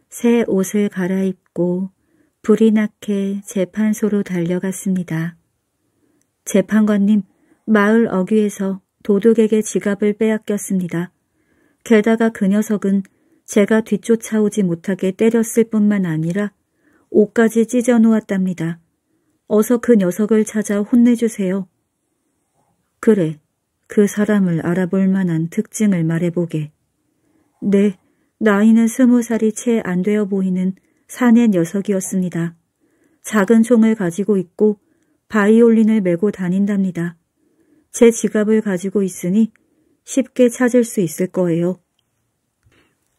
새 옷을 갈아입고 불이 나게 재판소로 달려갔습니다. 재판관님, 마을 어귀에서 도둑에게 지갑을 빼앗겼습니다. 게다가 그 녀석은 제가 뒤쫓아오지 못하게 때렸을 뿐만 아니라 옷까지 찢어 놓았답니다. 어서 그 녀석을 찾아 혼내주세요. 그래, 그 사람을 알아볼 만한 특징을 말해보게. 네, 나이는 스무 살이 채 안 되어 보이는 사내 녀석이었습니다. 작은 총을 가지고 있고 바이올린을 메고 다닌답니다. 제 지갑을 가지고 있으니 쉽게 찾을 수 있을 거예요.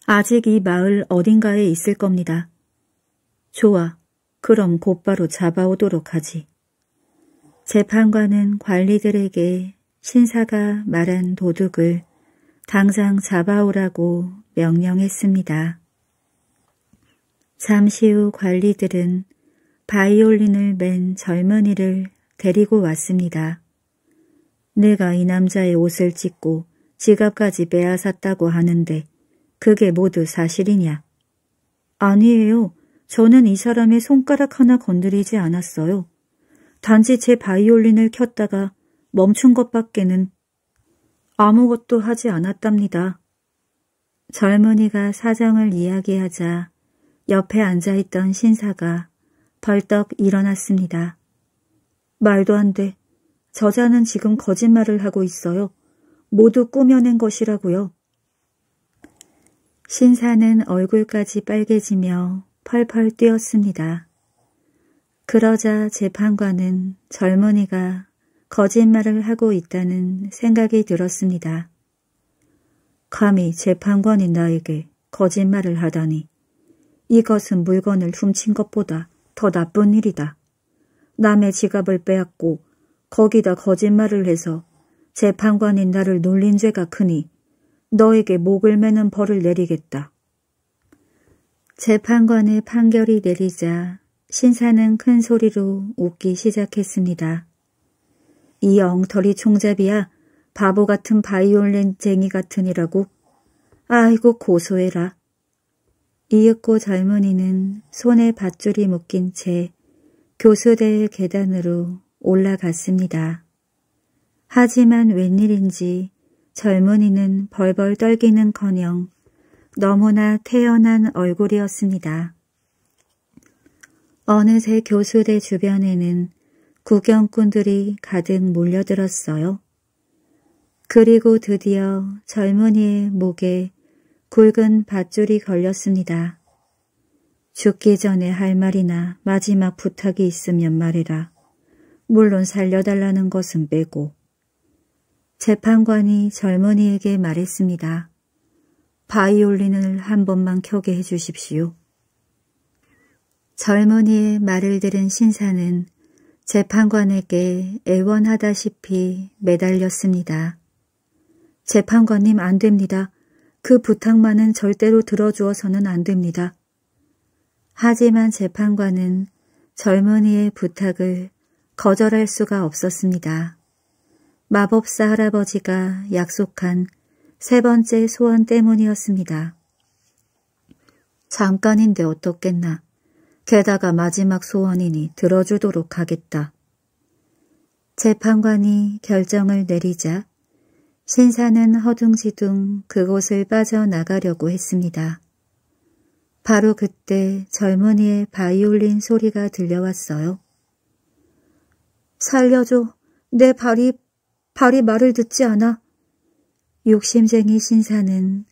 아직 이 마을 어딘가에 있을 겁니다. 좋아. 그럼 곧바로 잡아오도록 하지. 재판관은 관리들에게 신사가 말한 도둑을 당장 잡아오라고 명령했습니다. 잠시 후 관리들은 바이올린을 맨 젊은이를 데리고 왔습니다. 내가 이 남자의 옷을 찢고 지갑까지 빼앗았다고 하는데 그게 모두 사실이냐? 아니에요. 저는 이 사람의 손가락 하나 건드리지 않았어요. 단지 제 바이올린을 켰다가 멈춘 것밖에는 아무것도 하지 않았답니다. 젊은이가 사정을 이야기하자 옆에 앉아있던 신사가 벌떡 일어났습니다. 말도 안 돼. 저자는 지금 거짓말을 하고 있어요. 모두 꾸며낸 것이라고요. 신사는 얼굴까지 빨개지며 펄펄 뛰었습니다. 그러자 재판관은 젊은이가 거짓말을 하고 있다는 생각이 들었습니다. 감히 재판관인 나에게 거짓말을 하다니. 이것은 물건을 훔친 것보다 더 나쁜 일이다. 남의 지갑을 빼앗고 거기다 거짓말을 해서 재판관인 나를 놀린 죄가 크니 너에게 목을 매는 벌을 내리겠다. 재판관의 판결이 내리자 신사는 큰 소리로 웃기 시작했습니다. 이 엉터리 총잡이야 바보 같은 바이올렌쟁이 같으니라고 아이고 고소해라. 이윽고 젊은이는 손에 밧줄이 묶인 채 교수대의 계단으로 올라갔습니다. 하지만 웬일인지 젊은이는 벌벌 떨기는커녕 너무나 태연한 얼굴이었습니다. 어느새 교수대 주변에는 구경꾼들이 가득 몰려들었어요. 그리고 드디어 젊은이의 목에 굵은 밧줄이 걸렸습니다. 죽기 전에 할 말이나 마지막 부탁이 있으면 말해라. 물론 살려달라는 것은 빼고 재판관이 젊은이에게 말했습니다. 바이올린을 한 번만 켜게 해주십시오. 젊은이의 말을 들은 신사는 재판관에게 애원하다시피 매달렸습니다. 재판관님 안 됩니다. 그 부탁만은 절대로 들어주어서는 안 됩니다. 하지만 재판관은 젊은이의 부탁을 거절할 수가 없었습니다. 마법사 할아버지가 약속한 세 번째 소원 때문이었습니다. 잠깐인데 어떻겠나. 게다가 마지막 소원이니 들어주도록 하겠다. 재판관이 결정을 내리자 신사는 허둥지둥 그곳을 빠져나가려고 했습니다. 바로 그때 젊은이의 바이올린 소리가 들려왔어요. 살려줘. 내 발이, 발이 말을 듣지 않아. 욕심쟁이 신사는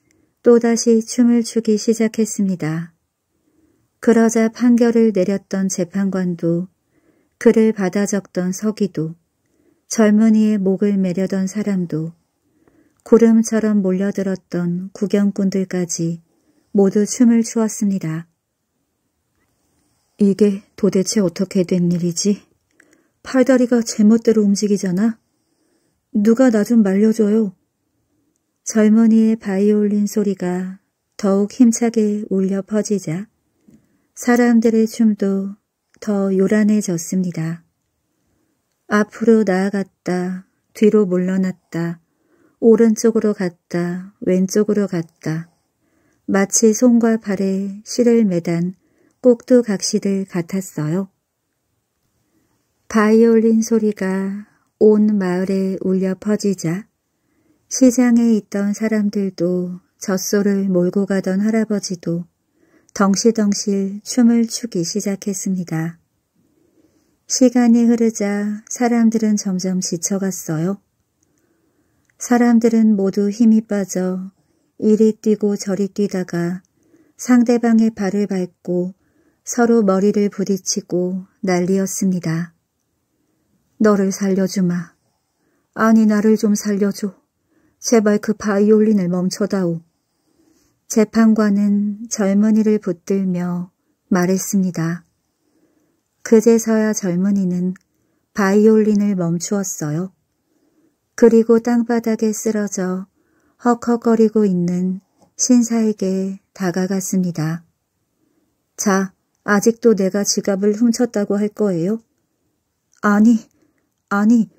또다시 춤을 추기 시작했습니다. 그러자 판결을 내렸던 재판관도 그를 받아 적던 서기도 젊은이의 목을 매려던 사람도 구름처럼 몰려들었던 구경꾼들까지 모두 춤을 추었습니다. 이게 도대체 어떻게 된 일이지? 팔다리가 제멋대로 움직이잖아. 누가 나 좀 말려줘요. 젊은이의 바이올린 소리가 더욱 힘차게 울려 퍼지자 사람들의 춤도 더 요란해졌습니다. 앞으로 나아갔다, 뒤로 물러났다, 오른쪽으로 갔다, 왼쪽으로 갔다. 마치 손과 발에 실을 매단 꼭두각시들 같았어요. 바이올린 소리가 온 마을에 울려 퍼지자 시장에 있던 사람들도 젖소를 몰고 가던 할아버지도 덩실덩실 춤을 추기 시작했습니다. 시간이 흐르자 사람들은 점점 지쳐갔어요. 사람들은 모두 힘이 빠져 이리 뛰고 저리 뛰다가 상대방의 발을 밟고 서로 머리를 부딪히고 난리였습니다. 너를 살려주마. 아니 나를 좀 살려줘. 제발 그 바이올린을 멈춰다오. 재판관은 젊은이를 붙들며 말했습니다. 그제서야 젊은이는 바이올린을 멈추었어요. 그리고 땅바닥에 쓰러져 헉헉거리고 있는 신사에게 다가갔습니다. 자, 아직도 내가 지갑을 훔쳤다고 할 거예요? 아니, 아니,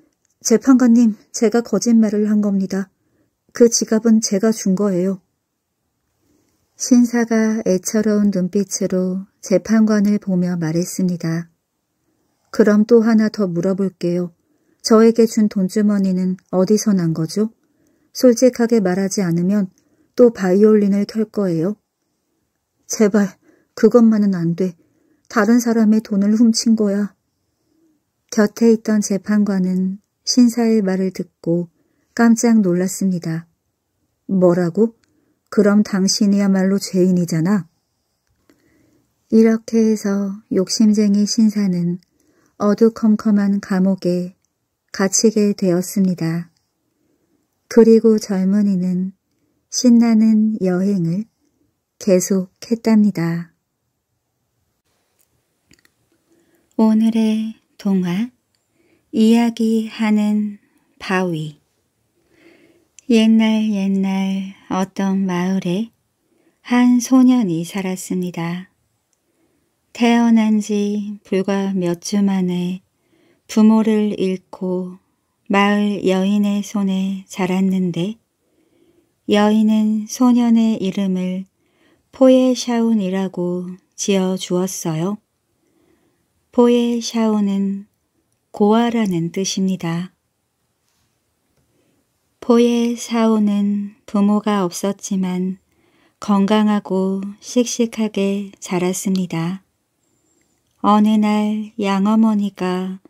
재판관님, 제가 거짓말을 한 겁니다. 그 지갑은 제가 준 거예요. 신사가 애처로운 눈빛으로 재판관을 보며 말했습니다. 그럼 또 하나 더 물어볼게요. 저에게 준 돈주머니는 어디서 난 거죠? 솔직하게 말하지 않으면 또 바이올린을 켤 거예요. 제발, 그것만은 안 돼. 다른 사람의 돈을 훔친 거야. 곁에 있던 재판관은 신사의 말을 듣고 깜짝 놀랐습니다. 뭐라고? 그럼 당신이야말로 죄인이잖아. 이렇게 해서 욕심쟁이 신사는 어두컴컴한 감옥에 갇히게 되었습니다. 그리고 젊은이는 신나는 여행을 계속했답니다. 오늘의 동화 이야기하는 바위 옛날 옛날 어떤 마을에 한 소년이 살았습니다. 태어난 지 불과 몇 주 만에 부모를 잃고 마을 여인의 손에 자랐는데 여인은 소년의 이름을 포에샤운이라고 지어 주었어요. 포의 샤오는 고아라는 뜻입니다. 포의 샤오는 부모가 없었지만 건강하고 씩씩하게 자랐습니다. 어느 날 양어머니가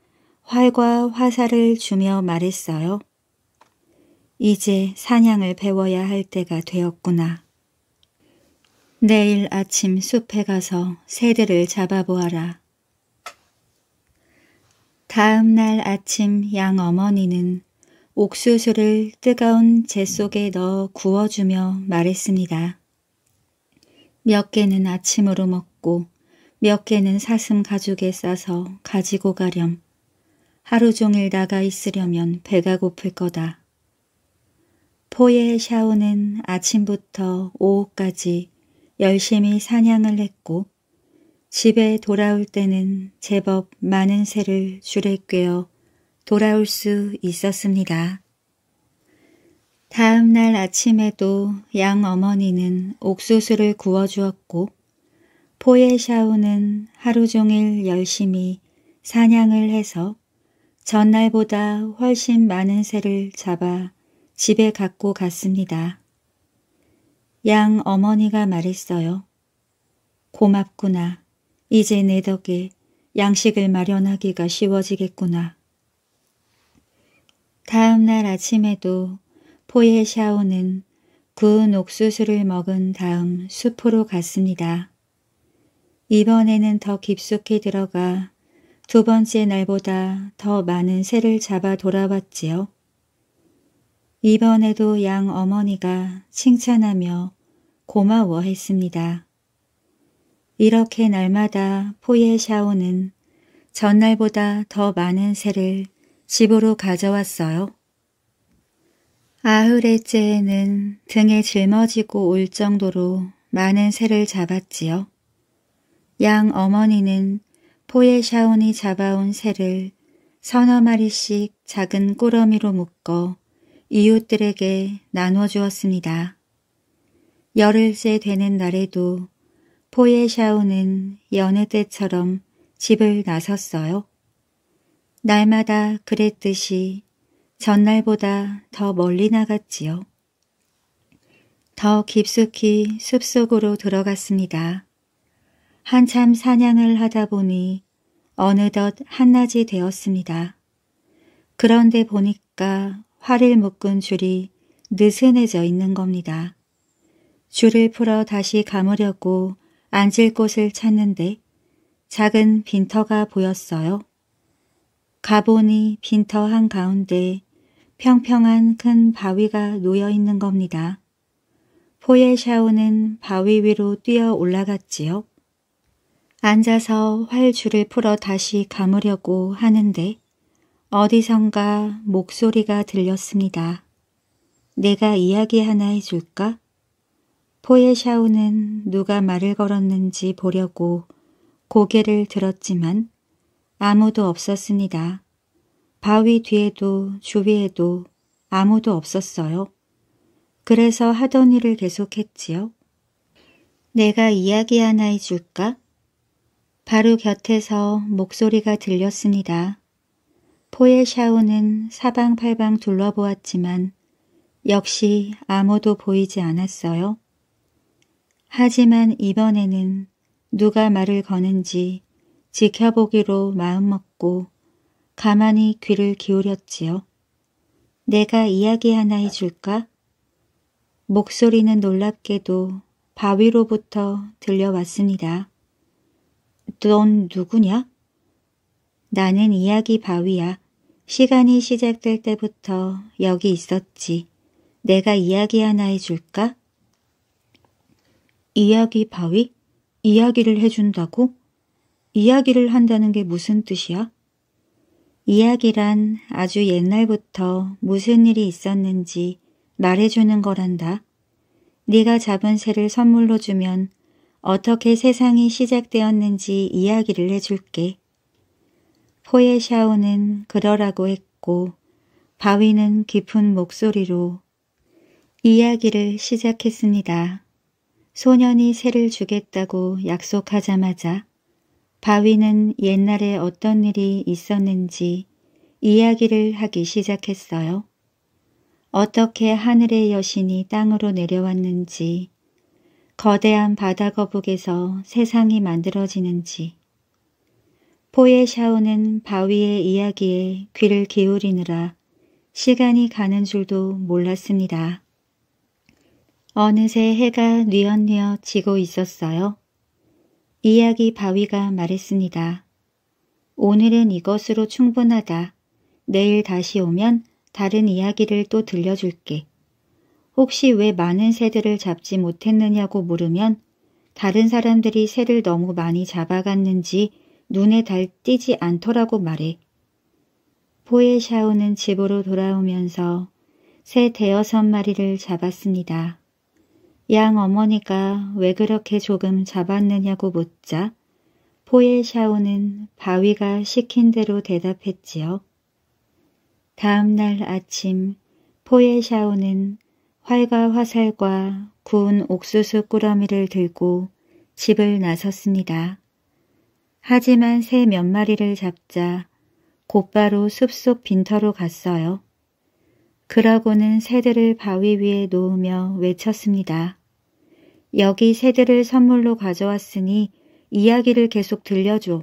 활과 화살을 주며 말했어요. 이제 사냥을 배워야 할 때가 되었구나. 내일 아침 숲에 가서 새들을 잡아보아라. 다음 날 아침 양 어머니는 옥수수를 뜨거운 재 속에 넣어 구워주며 말했습니다. 몇 개는 아침으로 먹고 몇 개는 사슴 가죽에 싸서 가지고 가렴. 하루 종일 나가 있으려면 배가 고플 거다. 포에 샤오는 아침부터 오후까지 열심히 사냥을 했고 집에 돌아올 때는 제법 많은 새를 줄에 꿰어 돌아올 수 있었습니다. 다음 날 아침에도 양 어머니는 옥수수를 구워주었고 포에 샤우는 하루 종일 열심히 사냥을 해서 전날보다 훨씬 많은 새를 잡아 집에 갖고 갔습니다. 양 어머니가 말했어요. 고맙구나. 이제 내 덕에 양식을 마련하기가 쉬워지겠구나. 다음 날 아침에도 포에 샤오는 구운 그 옥수수를 먹은 다음 숲으로 갔습니다. 이번에는 더 깊숙이 들어가 두 번째 날보다 더 많은 새를 잡아 돌아왔지요. 이번에도 양 어머니가 칭찬하며 고마워했습니다. 이렇게 날마다 포예 샤오는 전날보다 더 많은 새를 집으로 가져왔어요. 아흐레째에는 등에 짊어지고 올 정도로 많은 새를 잡았지요. 양 어머니는 포에 샤온이 잡아온 새를 서너 마리씩 작은 꾸러미로 묶어 이웃들에게 나눠 주었습니다. 열흘째 되는 날에도 포예샤오는 연애 때처럼 집을 나섰어요. 날마다 그랬듯이 전날보다 더 멀리 나갔지요. 더 깊숙이 숲속으로 들어갔습니다. 한참 사냥을 하다 보니 어느덧 한낮이 되었습니다. 그런데 보니까 활을 묶은 줄이 느슨해져 있는 겁니다. 줄을 풀어 다시 감으려고 앉을 곳을 찾는데 작은 빈터가 보였어요. 가보니 빈터 한가운데 평평한 큰 바위가 놓여 있는 겁니다. 포에 샤오는 바위 위로 뛰어 올라갔지요. 앉아서 활줄을 풀어 다시 감으려고 하는데 어디선가 목소리가 들렸습니다. 내가 이야기 하나 해줄까? 포에샤우는 누가 말을 걸었는지 보려고 고개를 들었지만 아무도 없었습니다. 바위 뒤에도 주위에도 아무도 없었어요. 그래서 하던 일을 계속했지요. 내가 이야기 하나 해줄까? 바로 곁에서 목소리가 들렸습니다. 포에샤우는 사방팔방 둘러보았지만 역시 아무도 보이지 않았어요. 하지만 이번에는 누가 말을 거는지 지켜보기로 마음먹고 가만히 귀를 기울였지요. 내가 이야기 하나 해줄까? 목소리는 놀랍게도 바위로부터 들려왔습니다. 넌 누구냐? 나는 이야기 바위야. 시간이 시작될 때부터 여기 있었지. 내가 이야기 하나 해줄까? 이야기 바위? 이야기를 해준다고? 이야기를 한다는 게 무슨 뜻이야? 이야기란 아주 옛날부터 무슨 일이 있었는지 말해주는 거란다. 네가 잡은 새를 선물로 주면 어떻게 세상이 시작되었는지 이야기를 해줄게. 포에샤오는 그러라고 했고 바위는 깊은 목소리로 이야기를 시작했습니다. 소년이 새를 주겠다고 약속하자마자 바위는 옛날에 어떤 일이 있었는지 이야기를 하기 시작했어요. 어떻게 하늘의 여신이 땅으로 내려왔는지 거대한 바다 거북에서 세상이 만들어지는지 포의 샤오는 바위의 이야기에 귀를 기울이느라 시간이 가는 줄도 몰랐습니다. 어느새 해가 뉘엿뉘엿 지고 있었어요. 이야기 바위가 말했습니다. 오늘은 이것으로 충분하다. 내일 다시 오면 다른 이야기를 또 들려줄게. 혹시 왜 많은 새들을 잡지 못했느냐고 물으면 다른 사람들이 새를 너무 많이 잡아갔는지 눈에 달 띄지 않더라고 말해. 포에샤오는 집으로 돌아오면서 새 대여섯 마리를 잡았습니다. 양 어머니가 왜 그렇게 조금 잡았느냐고 묻자 포엘샤오는 바위가 시킨 대로 대답했지요. 다음 날 아침 포엘샤오는 활과 화살과 구운 옥수수 꾸러미를 들고 집을 나섰습니다. 하지만 새 몇 마리를 잡자 곧바로 숲속 빈터로 갔어요. 그러고는 새들을 바위 위에 놓으며 외쳤습니다. 여기 새들을 선물로 가져왔으니 이야기를 계속 들려줘.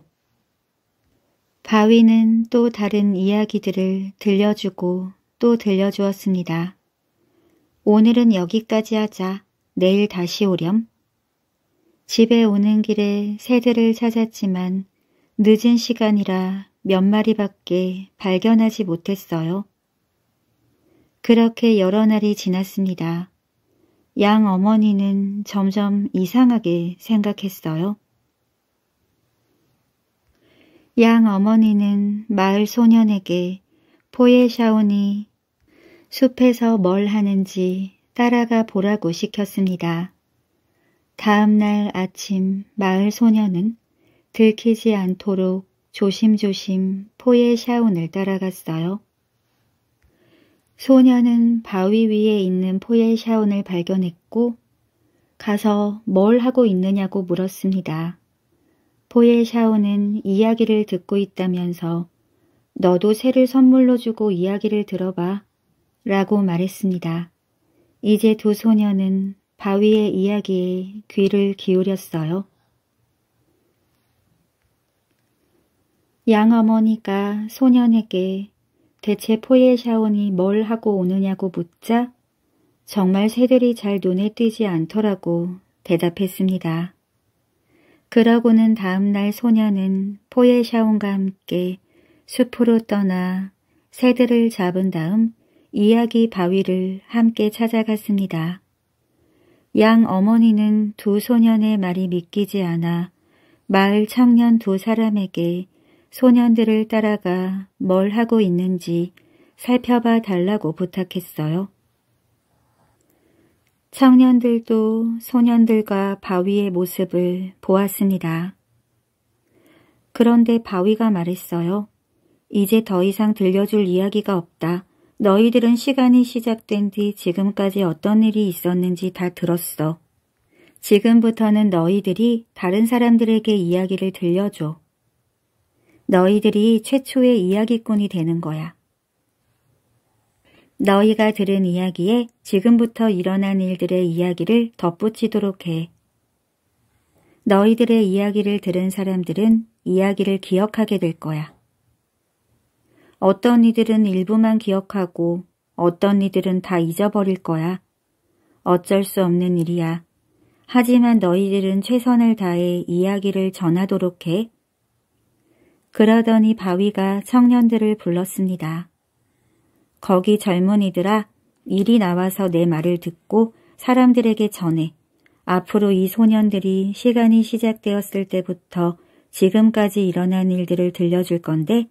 바위는 또 다른 이야기들을 들려주고 또 들려주었습니다. 오늘은 여기까지 하자. 내일 다시 오렴. 집에 오는 길에 새들을 찾았지만 늦은 시간이라 몇 마리밖에 발견하지 못했어요. 그렇게 여러 날이 지났습니다. 양 어머니는 점점 이상하게 생각했어요. 양 어머니는 마을 소년에게 포예샤온이 숲에서 뭘 하는지 따라가 보라고 시켰습니다. 다음날 아침 마을 소년은 들키지 않도록 조심조심 포예샤온을 따라갔어요. 소녀는 바위 위에 있는 포엘 샤온을 발견했고 가서 뭘 하고 있느냐고 물었습니다. 포엘 샤온은 이야기를 듣고 있다면서 너도 새를 선물로 주고 이야기를 들어봐 라고 말했습니다. 이제 두 소녀는 바위의 이야기에 귀를 기울였어요. 양어머니가 소년에게 대체 포예샤온이 뭘 하고 오느냐고 묻자 정말 새들이 잘 눈에 띄지 않더라고 대답했습니다. 그러고는 다음날 소녀는 포예샤온과 함께 숲으로 떠나 새들을 잡은 다음 이야기 바위를 함께 찾아갔습니다. 양 어머니는 두 소년의 말이 믿기지 않아 마을 청년 두 사람에게 소년들을 따라가 뭘 하고 있는지 살펴봐 달라고 부탁했어요. 청년들도 소년들과 바위의 모습을 보았습니다. 그런데 바위가 말했어요. 이제 더 이상 들려줄 이야기가 없다. 너희들은 시간이 시작된 뒤 지금까지 어떤 일이 있었는지 다 들었어. 지금부터는 너희들이 다른 사람들에게 이야기를 들려줘. 너희들이 최초의 이야기꾼이 되는 거야. 너희가 들은 이야기에 지금부터 일어난 일들의 이야기를 덧붙이도록 해. 너희들의 이야기를 들은 사람들은 이야기를 기억하게 될 거야. 어떤 이들은 일부만 기억하고 어떤 이들은 다 잊어버릴 거야. 어쩔 수 없는 일이야. 하지만 너희들은 최선을 다해 이야기를 전하도록 해. 그러더니 바위가 청년들을 불렀습니다. 거기 젊은이들아 일이 나와서 내 말을 듣고 사람들에게 전해 앞으로 이 소년들이 시간이 시작되었을 때부터 지금까지 일어난 일들을 들려줄 건데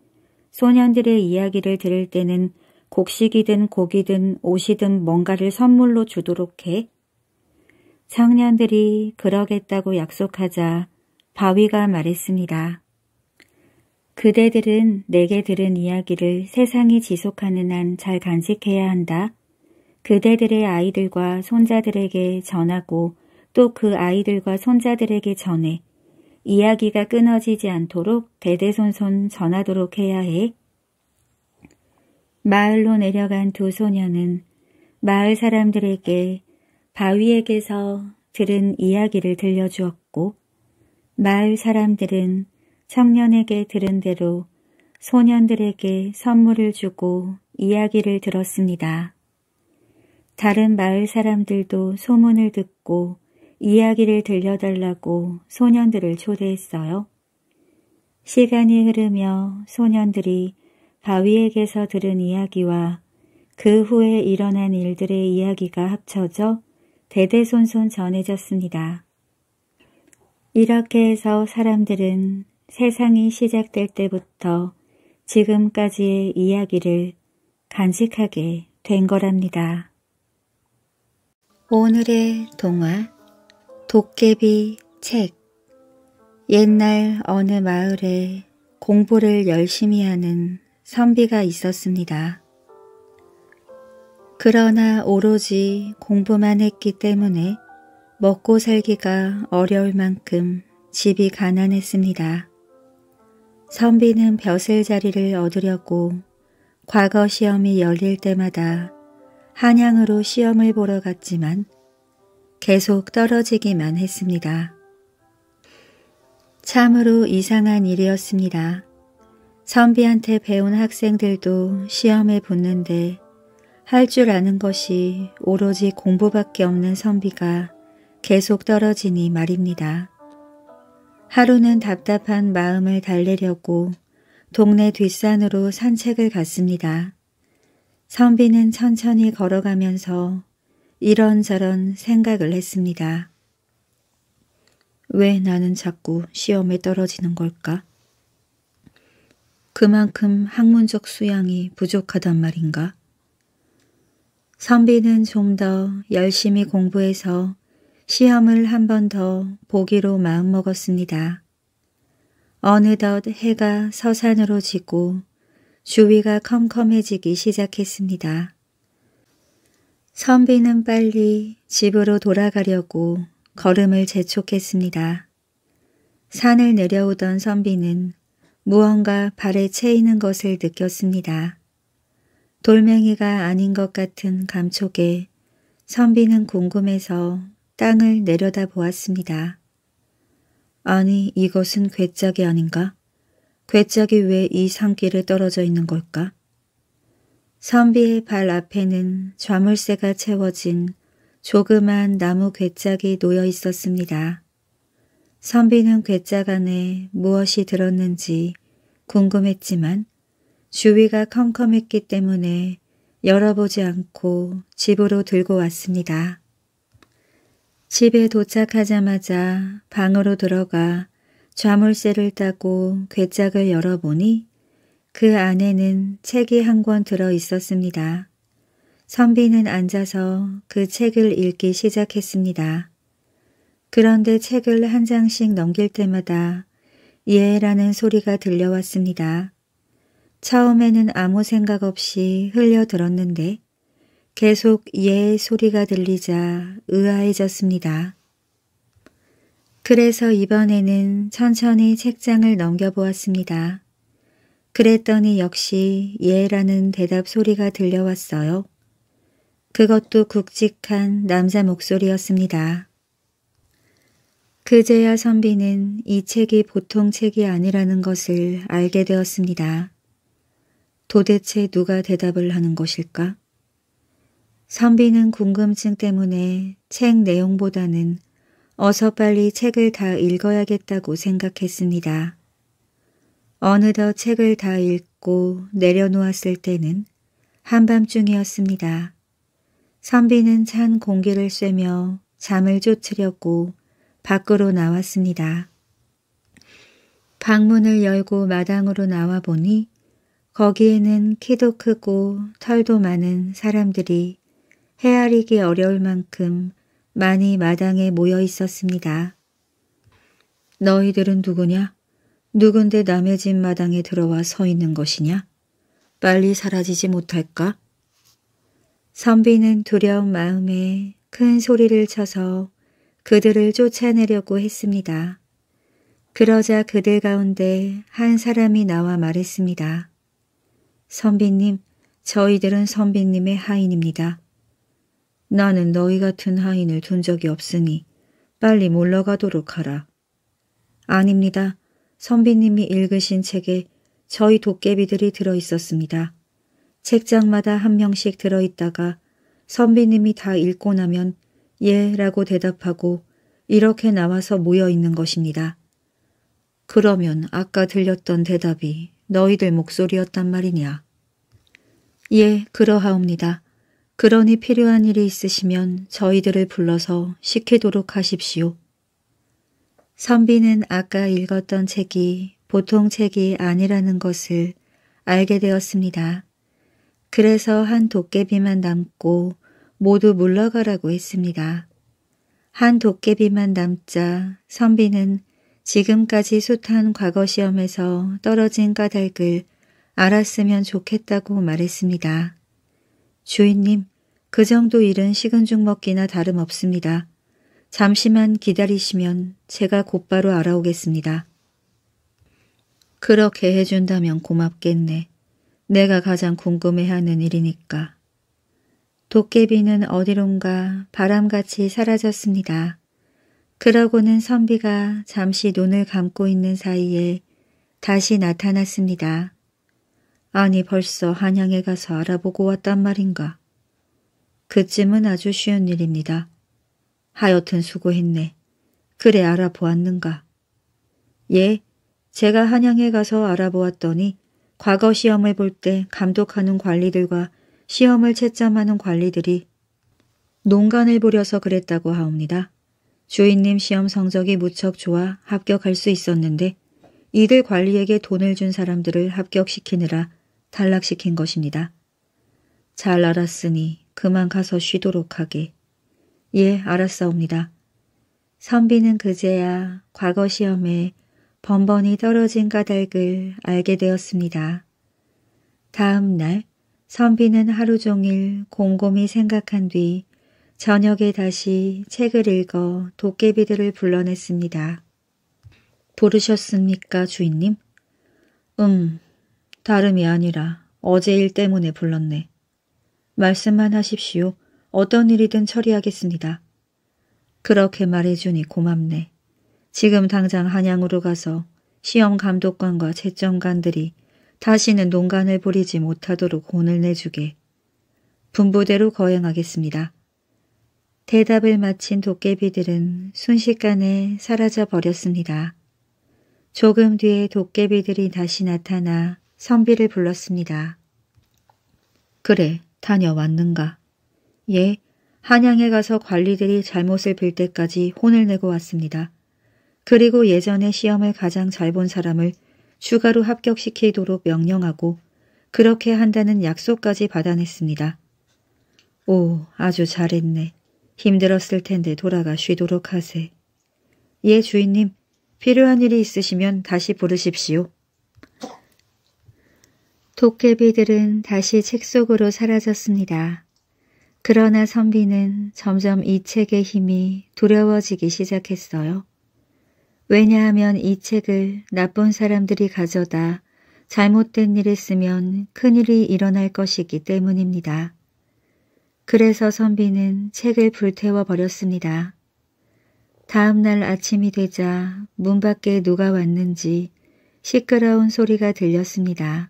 소년들의 이야기를 들을 때는 곡식이든 고기든 옷이든 뭔가를 선물로 주도록 해. 청년들이 그러겠다고 약속하자 바위가 말했습니다. 그대들은 내게 들은 이야기를 세상이 지속하는 한 잘 간직해야 한다. 그대들의 아이들과 손자들에게 전하고 또 그 아이들과 손자들에게 전해 이야기가 끊어지지 않도록 대대손손 전하도록 해야 해. 마을로 내려간 두 소녀는 마을 사람들에게 바위에게서 들은 이야기를 들려주었고 마을 사람들은 청년에게 들은 대로 소년들에게 선물을 주고 이야기를 들었습니다. 다른 마을 사람들도 소문을 듣고 이야기를 들려달라고 소년들을 초대했어요. 시간이 흐르며 소년들이 바위에게서 들은 이야기와 그 후에 일어난 일들의 이야기가 합쳐져 대대손손 전해졌습니다. 이렇게 해서 사람들은 세상이 시작될 때부터 지금까지의 이야기를 간직하게 된 거랍니다. 오늘의 동화 도깨비 책 옛날 어느 마을에 공부를 열심히 하는 선비가 있었습니다. 그러나 오로지 공부만 했기 때문에 먹고 살기가 어려울 만큼 집이 가난했습니다. 선비는 벼슬 자리를 얻으려고 과거 시험이 열릴 때마다 한양으로 시험을 보러 갔지만 계속 떨어지기만 했습니다. 참으로 이상한 일이었습니다. 선비한테 배운 학생들도 시험에 붙는데 할 줄 아는 것이 오로지 공부밖에 없는 선비가 계속 떨어지니 말입니다. 하루는 답답한 마음을 달래려고 동네 뒷산으로 산책을 갔습니다. 선비는 천천히 걸어가면서 이런저런 생각을 했습니다. 왜 나는 자꾸 시험에 떨어지는 걸까? 그만큼 학문적 수양이 부족하단 말인가? 선비는 좀 더 열심히 공부해서 시험을 한 번 더 보기로 마음먹었습니다. 어느덧 해가 서산으로 지고 주위가 컴컴해지기 시작했습니다. 선비는 빨리 집으로 돌아가려고 걸음을 재촉했습니다. 산을 내려오던 선비는 무언가 발에 채이는 것을 느꼈습니다. 돌멩이가 아닌 것 같은 감촉에 선비는 궁금해서 땅을 내려다 보았습니다. 아니 이것은 괴짜기 아닌가? 괴짜기왜 이 산길에 떨어져 있는 걸까? 선비의 발 앞에는 좌물쇠가 채워진 조그만 나무 괴짜기 놓여 있었습니다. 선비는 괴짝 안에 무엇이 들었는지 궁금했지만 주위가 컴컴했기 때문에 열어보지 않고 집으로 들고 왔습니다. 집에 도착하자마자 방으로 들어가 좌물쇠를 따고 괴짝을 열어보니 그 안에는 책이 한 권 들어 있었습니다. 선비는 앉아서 그 책을 읽기 시작했습니다. 그런데 책을 한 장씩 넘길 때마다 예라는 소리가 들려왔습니다. 처음에는 아무 생각 없이 흘려 들었는데 계속 예 소리가 들리자 의아해졌습니다. 그래서 이번에는 천천히 책장을 넘겨보았습니다. 그랬더니 역시 예라는 대답 소리가 들려왔어요. 그것도 굵직한 남자 목소리였습니다. 그제야 선비는 이 책이 보통 책이 아니라는 것을 알게 되었습니다. 도대체 누가 대답을 하는 것일까? 선비는 궁금증 때문에 책 내용보다는 어서 빨리 책을 다 읽어야겠다고 생각했습니다. 어느덧 책을 다 읽고 내려놓았을 때는 한밤중이었습니다. 선비는 찬 공기를 쐬며 잠을 쫓으려고 밖으로 나왔습니다. 방문을 열고 마당으로 나와 보니 거기에는 키도 크고 털도 많은 사람들이 헤아리기 어려울 만큼 많이 마당에 모여 있었습니다. 너희들은 누구냐? 누군데 남의 집 마당에 들어와 서 있는 것이냐? 빨리 사라지지 못할까? 선비는 두려운 마음에 큰 소리를 쳐서 그들을 쫓아내려고 했습니다. 그러자 그들 가운데 한 사람이 나와 말했습니다. 선비님, 저희들은 선비님의 하인입니다. 나는 너희 같은 하인을 둔 적이 없으니 빨리 몰러가도록 하라. 아닙니다. 선비님이 읽으신 책에 저희 도깨비들이 들어있었습니다. 책장마다 한 명씩 들어있다가 선비님이 다 읽고 나면 예 라고 대답하고 이렇게 나와서 모여있는 것입니다. 그러면 아까 들렸던 대답이 너희들 목소리였단 말이냐? 예, 그러하옵니다. 그러니 필요한 일이 있으시면 저희들을 불러서 시키도록 하십시오. 선비는 아까 읽었던 책이 보통 책이 아니라는 것을 알게 되었습니다. 그래서 한 도깨비만 남고 모두 물러가라고 했습니다. 한 도깨비만 남자 선비는 지금까지 숱한 과거 시험에서 떨어진 까닭을 알았으면 좋겠다고 말했습니다. 주인님, 그 정도 일은 식은 죽 먹기나 다름없습니다. 잠시만 기다리시면 제가 곧바로 알아오겠습니다. 그렇게 해준다면 고맙겠네. 내가 가장 궁금해하는 일이니까. 도깨비는 어디론가 바람같이 사라졌습니다. 그러고는 선비가 잠시 눈을 감고 있는 사이에 다시 나타났습니다. 아니 벌써 한양에 가서 알아보고 왔단 말인가. 그쯤은 아주 쉬운 일입니다. 하여튼 수고했네. 그래 알아보았는가? 예, 제가 한양에 가서 알아보았더니 과거 시험을 볼 때 감독하는 관리들과 시험을 채점하는 관리들이 농간을 부려서 그랬다고 하옵니다. 주인님 시험 성적이 무척 좋아 합격할 수 있었는데 이들 관리에게 돈을 준 사람들을 합격시키느라 탈락시킨 것입니다. 잘 알았으니 그만 가서 쉬도록 하게. 예, 알았사옵니다. 선비는 그제야 과거 시험에 번번이 떨어진 까닭을 알게 되었습니다. 다음 날 선비는 하루 종일 곰곰이 생각한 뒤 저녁에 다시 책을 읽어 도깨비들을 불러냈습니다. 부르셨습니까, 주인님? 음, 다름이 아니라 어제 일 때문에 불렀네. 말씀만 하십시오. 어떤 일이든 처리하겠습니다. 그렇게 말해주니 고맙네. 지금 당장 한양으로 가서 시험 감독관과 채점관들이 다시는 농간을 부리지 못하도록 혼을 내주게. 분부대로 거행하겠습니다. 대답을 마친 도깨비들은 순식간에 사라져 버렸습니다. 조금 뒤에 도깨비들이 다시 나타나 선비를 불렀습니다. 그래, 다녀왔는가. 예, 한양에 가서 관리들이 잘못을 빌 때까지 혼을 내고 왔습니다. 그리고 예전에 시험을 가장 잘 본 사람을 추가로 합격시키도록 명령하고 그렇게 한다는 약속까지 받아냈습니다. 오, 아주 잘했네. 힘들었을 텐데 돌아가 쉬도록 하세. 예, 주인님. 필요한 일이 있으시면 다시 부르십시오. 도깨비들은 다시 책 속으로 사라졌습니다. 그러나 선비는 점점 이 책의 힘이 두려워지기 시작했어요. 왜냐하면 이 책을 나쁜 사람들이 가져다 잘못된 일에 쓰면 큰일이 일어날 것이기 때문입니다. 그래서 선비는 책을 불태워 버렸습니다. 다음 날 아침이 되자 문 밖에 누가 왔는지 시끄러운 소리가 들렸습니다.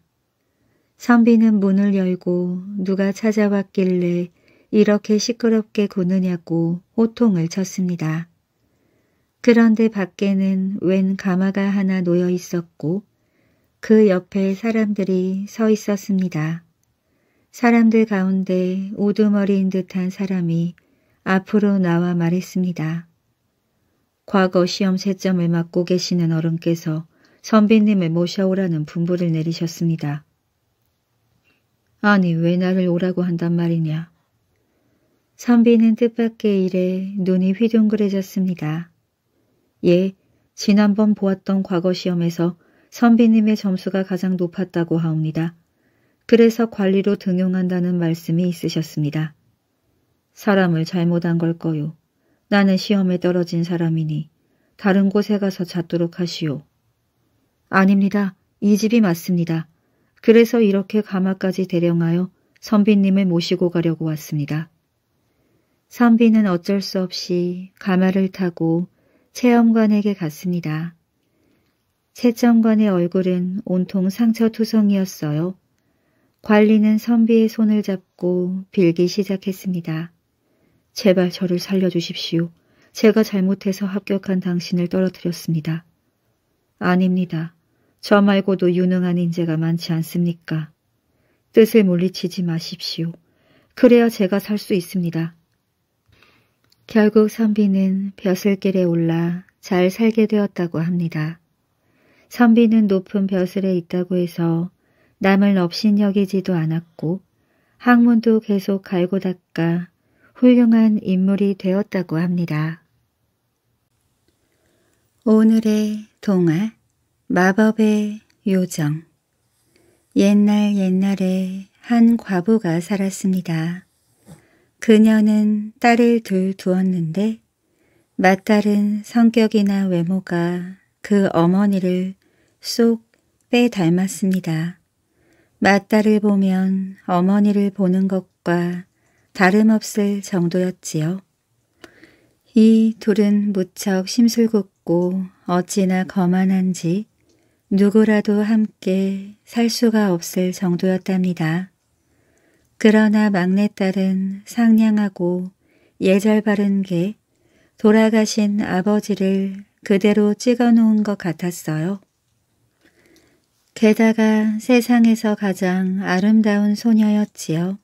선비는 문을 열고 누가 찾아왔길래 이렇게 시끄럽게 구느냐고 호통을 쳤습니다. 그런데 밖에는 웬 가마가 하나 놓여 있었고 그 옆에 사람들이 서 있었습니다. 사람들 가운데 오두머리인 듯한 사람이 앞으로 나와 말했습니다. 과거 시험 채점을 맡고 계시는 어른께서 선비님을 모셔오라는 분부를 내리셨습니다. 아니 왜 나를 오라고 한단 말이냐. 선비는 뜻밖의 일에 눈이 휘둥그레졌습니다. 예, 지난번 보았던 과거 시험에서 선비님의 점수가 가장 높았다고 하옵니다. 그래서 관리로 등용한다는 말씀이 있으셨습니다. 사람을 잘못한 걸 거요. 나는 시험에 떨어진 사람이니 다른 곳에 가서 찾도록 하시오. 아닙니다. 이 집이 맞습니다. 그래서 이렇게 가마까지 대령하여 선비님을 모시고 가려고 왔습니다. 선비는 어쩔 수 없이 가마를 타고 체험관에게 갔습니다. 채점관의 얼굴은 온통 상처투성이었어요. 관리는 선비의 손을 잡고 빌기 시작했습니다. 제발 저를 살려주십시오. 제가 잘못해서 합격한 당신을 떨어뜨렸습니다. 아닙니다. 저 말고도 유능한 인재가 많지 않습니까? 뜻을 물리치지 마십시오. 그래야 제가 살 수 있습니다. 결국 선비는 벼슬길에 올라 잘 살게 되었다고 합니다. 선비는 높은 벼슬에 있다고 해서 남을 업신여기지도 않았고 학문도 계속 갈고 닦아 훌륭한 인물이 되었다고 합니다. 오늘의 동화 마법의 요정 옛날 옛날에 한 과부가 살았습니다. 그녀는 딸을 둘 두었는데 맏딸은 성격이나 외모가 그 어머니를 쏙 빼 닮았습니다. 맞딸을 보면 어머니를 보는 것과 다름없을 정도였지요. 이 둘은 무척 심술궂고 어찌나 거만한지 누구라도 함께 살 수가 없을 정도였답니다. 그러나 막내딸은 상냥하고 예절바른 게 돌아가신 아버지를 그대로 찍어놓은 것 같았어요. 게다가 세상에서 가장 아름다운 소녀였지요.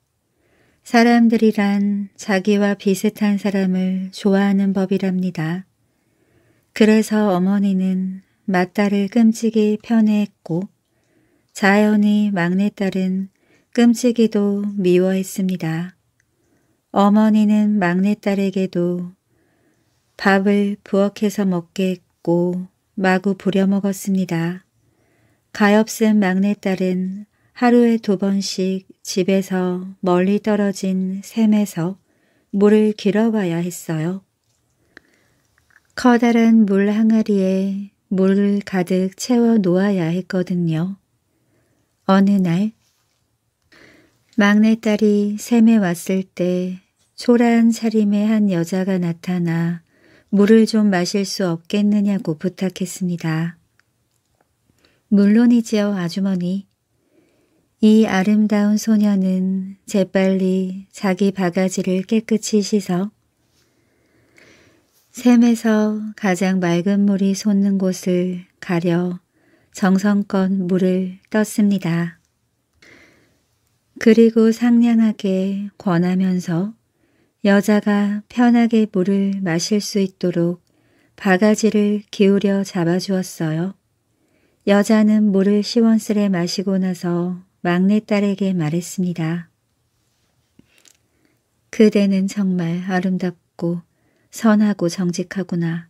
사람들이란 자기와 비슷한 사람을 좋아하는 법이랍니다. 그래서 어머니는 맏딸을 끔찍이 편애했고 자연히 막내딸은 끔찍이도 미워했습니다. 어머니는 막내딸에게도 밥을 부엌에서 먹게 했고 마구 부려먹었습니다. 가엾은 막내딸은 하루에 두 번씩 집에서 멀리 떨어진 샘에서 물을 길어와야 했어요. 커다란 물 항아리에 물을 가득 채워 놓아야 했거든요. 어느 날 막내딸이 샘에 왔을 때 초라한 차림의 한 여자가 나타나 물을 좀 마실 수 없겠느냐고 부탁했습니다. 물론이지요, 아주머니. 이 아름다운 소녀는 재빨리 자기 바가지를 깨끗이 씻어 샘에서 가장 맑은 물이 솟는 곳을 가려 정성껏 물을 떴습니다. 그리고 상냥하게 권하면서 여자가 편하게 물을 마실 수 있도록 바가지를 기울여 잡아주었어요. 여자는 물을 시원스레 마시고 나서 막내딸에게 말했습니다. 그대는 정말 아름답고 선하고 정직하구나.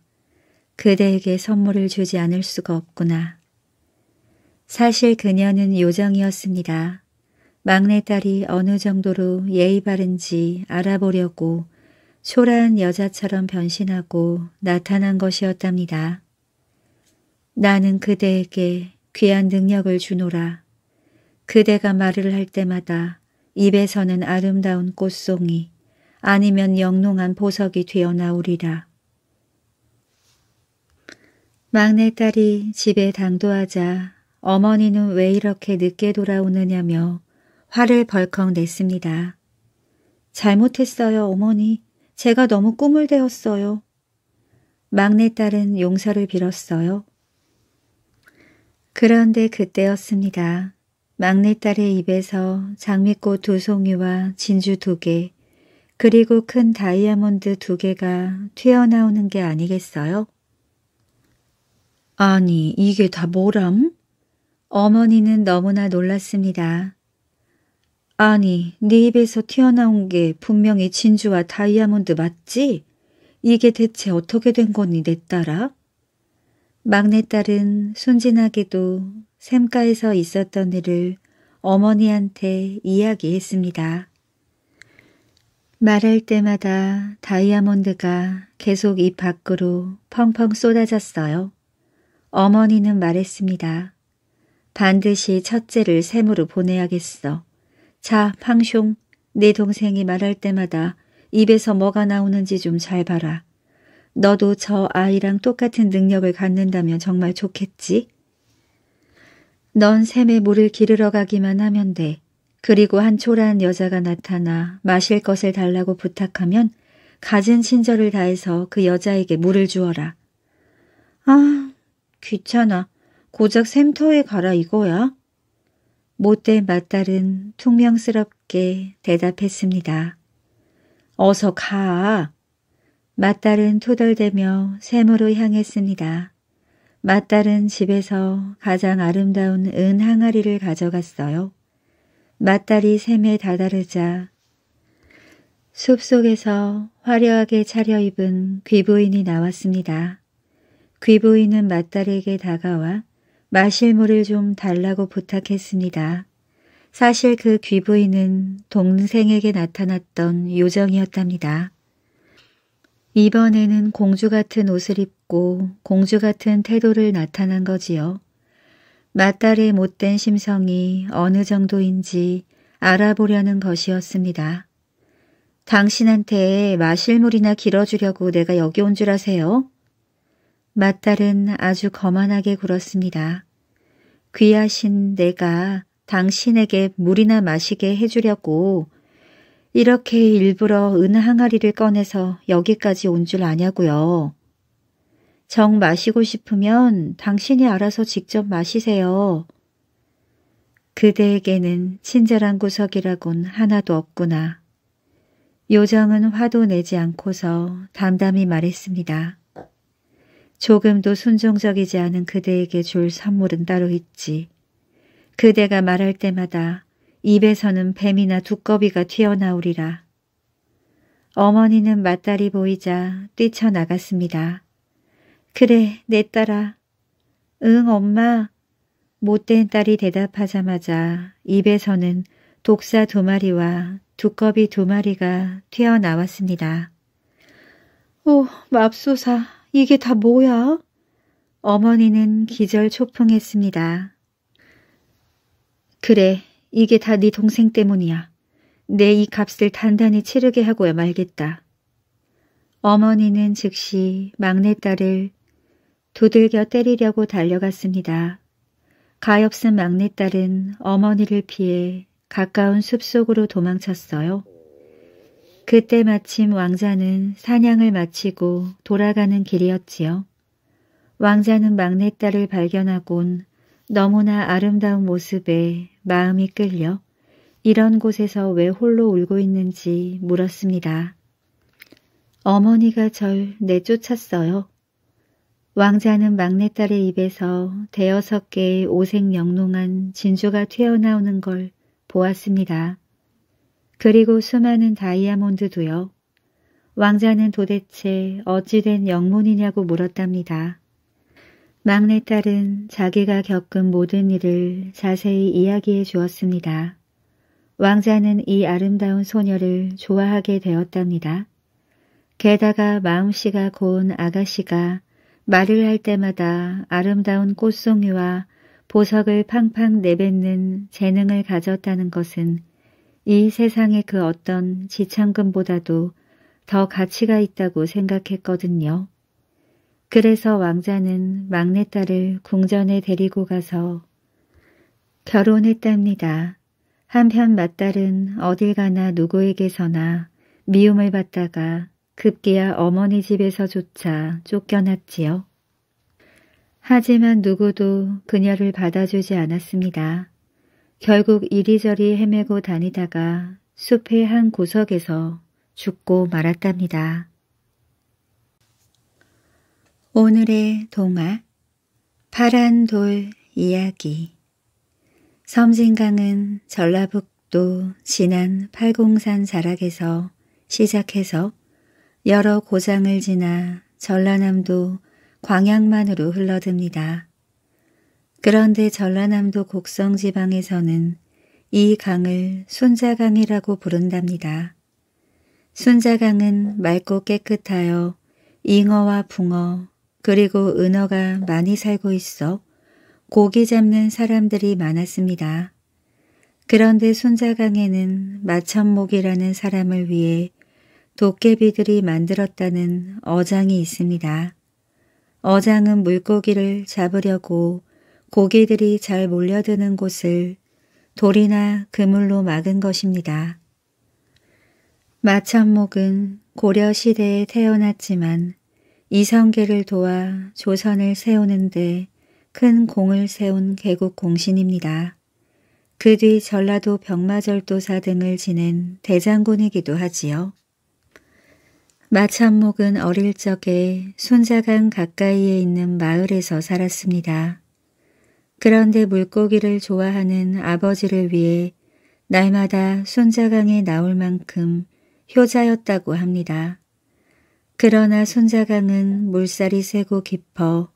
그대에게 선물을 주지 않을 수가 없구나. 사실 그녀는 요정이었습니다. 막내딸이 어느 정도로 예의 바른지 알아보려고 초라한 여자처럼 변신하고 나타난 것이었답니다. 나는 그대에게 귀한 능력을 주노라. 그대가 말을 할 때마다 입에서는 아름다운 꽃송이, 아니면 영롱한 보석이 되어 나오리라. 막내딸이 집에 당도하자 어머니는 왜 이렇게 늦게 돌아오느냐며 화를 벌컥 냈습니다. 잘못했어요, 어머니. 제가 너무 꿈을 대었어요. 막내딸은 용서를 빌었어요. 그런데 그때였습니다. 막내딸의 입에서 장미꽃 두 송이와 진주 두 개, 그리고 큰 다이아몬드 두 개가 튀어나오는 게 아니겠어요? 아니, 이게 다 뭐람? 어머니는 너무나 놀랐습니다. 아니, 네 입에서 튀어나온 게 분명히 진주와 다이아몬드 맞지? 이게 대체 어떻게 된 거니, 내 딸아? 막내딸은 순진하게도 샘가에서 있었던 일을 어머니한테 이야기했습니다. 말할 때마다 다이아몬드가 계속 입 밖으로 펑펑 쏟아졌어요. 어머니는 말했습니다. 반드시 첫째를 샘으로 보내야겠어. 자, 팡숑, 네 동생이 말할 때마다 입에서 뭐가 나오는지 좀 잘 봐라. 너도 저 아이랑 똑같은 능력을 갖는다면 정말 좋겠지? 넌 샘에 물을 기르러 가기만 하면 돼. 그리고 한 초라한 여자가 나타나 마실 것을 달라고 부탁하면 가진 친절을 다해서 그 여자에게 물을 주어라. 아, 귀찮아. 고작 샘터에 가라 이거야? 못된 맏딸은 퉁명스럽게 대답했습니다. 어서 가. 맏딸은 투덜대며 샘으로 향했습니다. 맏딸은 집에서 가장 아름다운 은 항아리를 가져갔어요. 맞다리 샘에 다다르자 숲속에서 화려하게 차려입은 귀부인이 나왔습니다. 귀부인은 맞다리에게 다가와 마실 물을 좀 달라고 부탁했습니다. 사실 그 귀부인은 동생에게 나타났던 요정이었답니다. 이번에는 공주 같은 옷을 입고 공주 같은 태도를 나타난 거지요. 맏딸의 못된 심성이 어느 정도인지 알아보려는 것이었습니다. 당신한테 마실 물이나 길어주려고 내가 여기 온 줄 아세요? 맏딸은 아주 거만하게 굴었습니다. 귀하신 내가 당신에게 물이나 마시게 해주려고 이렇게 일부러 은 항아리를 꺼내서 여기까지 온 줄 아냐고요. 정 마시고 싶으면 당신이 알아서 직접 마시세요. 그대에게는 친절한 구석이라곤 하나도 없구나. 요정은 화도 내지 않고서 담담히 말했습니다. 조금도 순종적이지 않은 그대에게 줄 선물은 따로 있지. 그대가 말할 때마다 입에서는 뱀이나 두꺼비가 튀어나오리라. 어머니는 맞다리 보이자 뛰쳐나갔습니다. 그래, 내 딸아. 응, 엄마. 못된 딸이 대답하자마자 입에서는 독사 두 마리와 두꺼비 두 마리가 튀어나왔습니다. 오, 어, 맙소사, 이게 다 뭐야? 어머니는 기절초풍했습니다. 그래, 이게 다 네 동생 때문이야. 내 이 값을 단단히 치르게 하고야 말겠다. 어머니는 즉시 막내딸을 두들겨 때리려고 달려갔습니다. 가엾은 막내딸은 어머니를 피해 가까운 숲속으로 도망쳤어요. 그때 마침 왕자는 사냥을 마치고 돌아가는 길이었지요. 왕자는 막내딸을 발견하곤 너무나 아름다운 모습에 마음이 끌려 이런 곳에서 왜 홀로 울고 있는지 물었습니다. 어머니가 절 내쫓았어요. 왕자는 막내딸의 입에서 대여섯 개의 오색 영롱한 진주가 튀어나오는 걸 보았습니다. 그리고 수많은 다이아몬드도요. 왕자는 도대체 어찌된 영문이냐고 물었답니다. 막내딸은 자기가 겪은 모든 일을 자세히 이야기해 주었습니다. 왕자는 이 아름다운 소녀를 좋아하게 되었답니다. 게다가 마음씨가 고운 아가씨가 말을 할 때마다 아름다운 꽃송이와 보석을 팡팡 내뱉는 재능을 가졌다는 것은 이 세상의 그 어떤 지참금보다도 더 가치가 있다고 생각했거든요. 그래서 왕자는 막내딸을 궁전에 데리고 가서 결혼했답니다. 한편 맏딸은 어딜 가나 누구에게서나 미움을 받다가 급기야 어머니 집에서조차 쫓겨났지요. 하지만 누구도 그녀를 받아주지 않았습니다. 결국 이리저리 헤매고 다니다가 숲의 한 구석에서 죽고 말았답니다. 오늘의 동화 파란 돌 이야기 섬진강은 전라북도 진안 팔공산 자락에서 시작해서 여러 고장을 지나 전라남도 광양만으로 흘러듭니다. 그런데 전라남도 곡성 지방에서는 이 강을 순자강이라고 부른답니다. 순자강은 맑고 깨끗하여 잉어와 붕어 그리고 은어가 많이 살고 있어 고기 잡는 사람들이 많았습니다. 그런데 순자강에는 마천목이라는 사람을 위해 도깨비들이 만들었다는 어장이 있습니다. 어장은 물고기를 잡으려고 고기들이 잘 몰려드는 곳을 돌이나 그물로 막은 것입니다. 마천목은 고려시대에 태어났지만 이성계를 도와 조선을 세우는데 큰 공을 세운 개국 공신입니다. 그 뒤 전라도 병마절도사 등을 지낸 대장군이기도 하지요. 마참목은 어릴 적에 손자강 가까이에 있는 마을에서 살았습니다. 그런데 물고기를 좋아하는 아버지를 위해 날마다 손자강에 나올 만큼 효자였다고 합니다. 그러나 손자강은 물살이 세고 깊어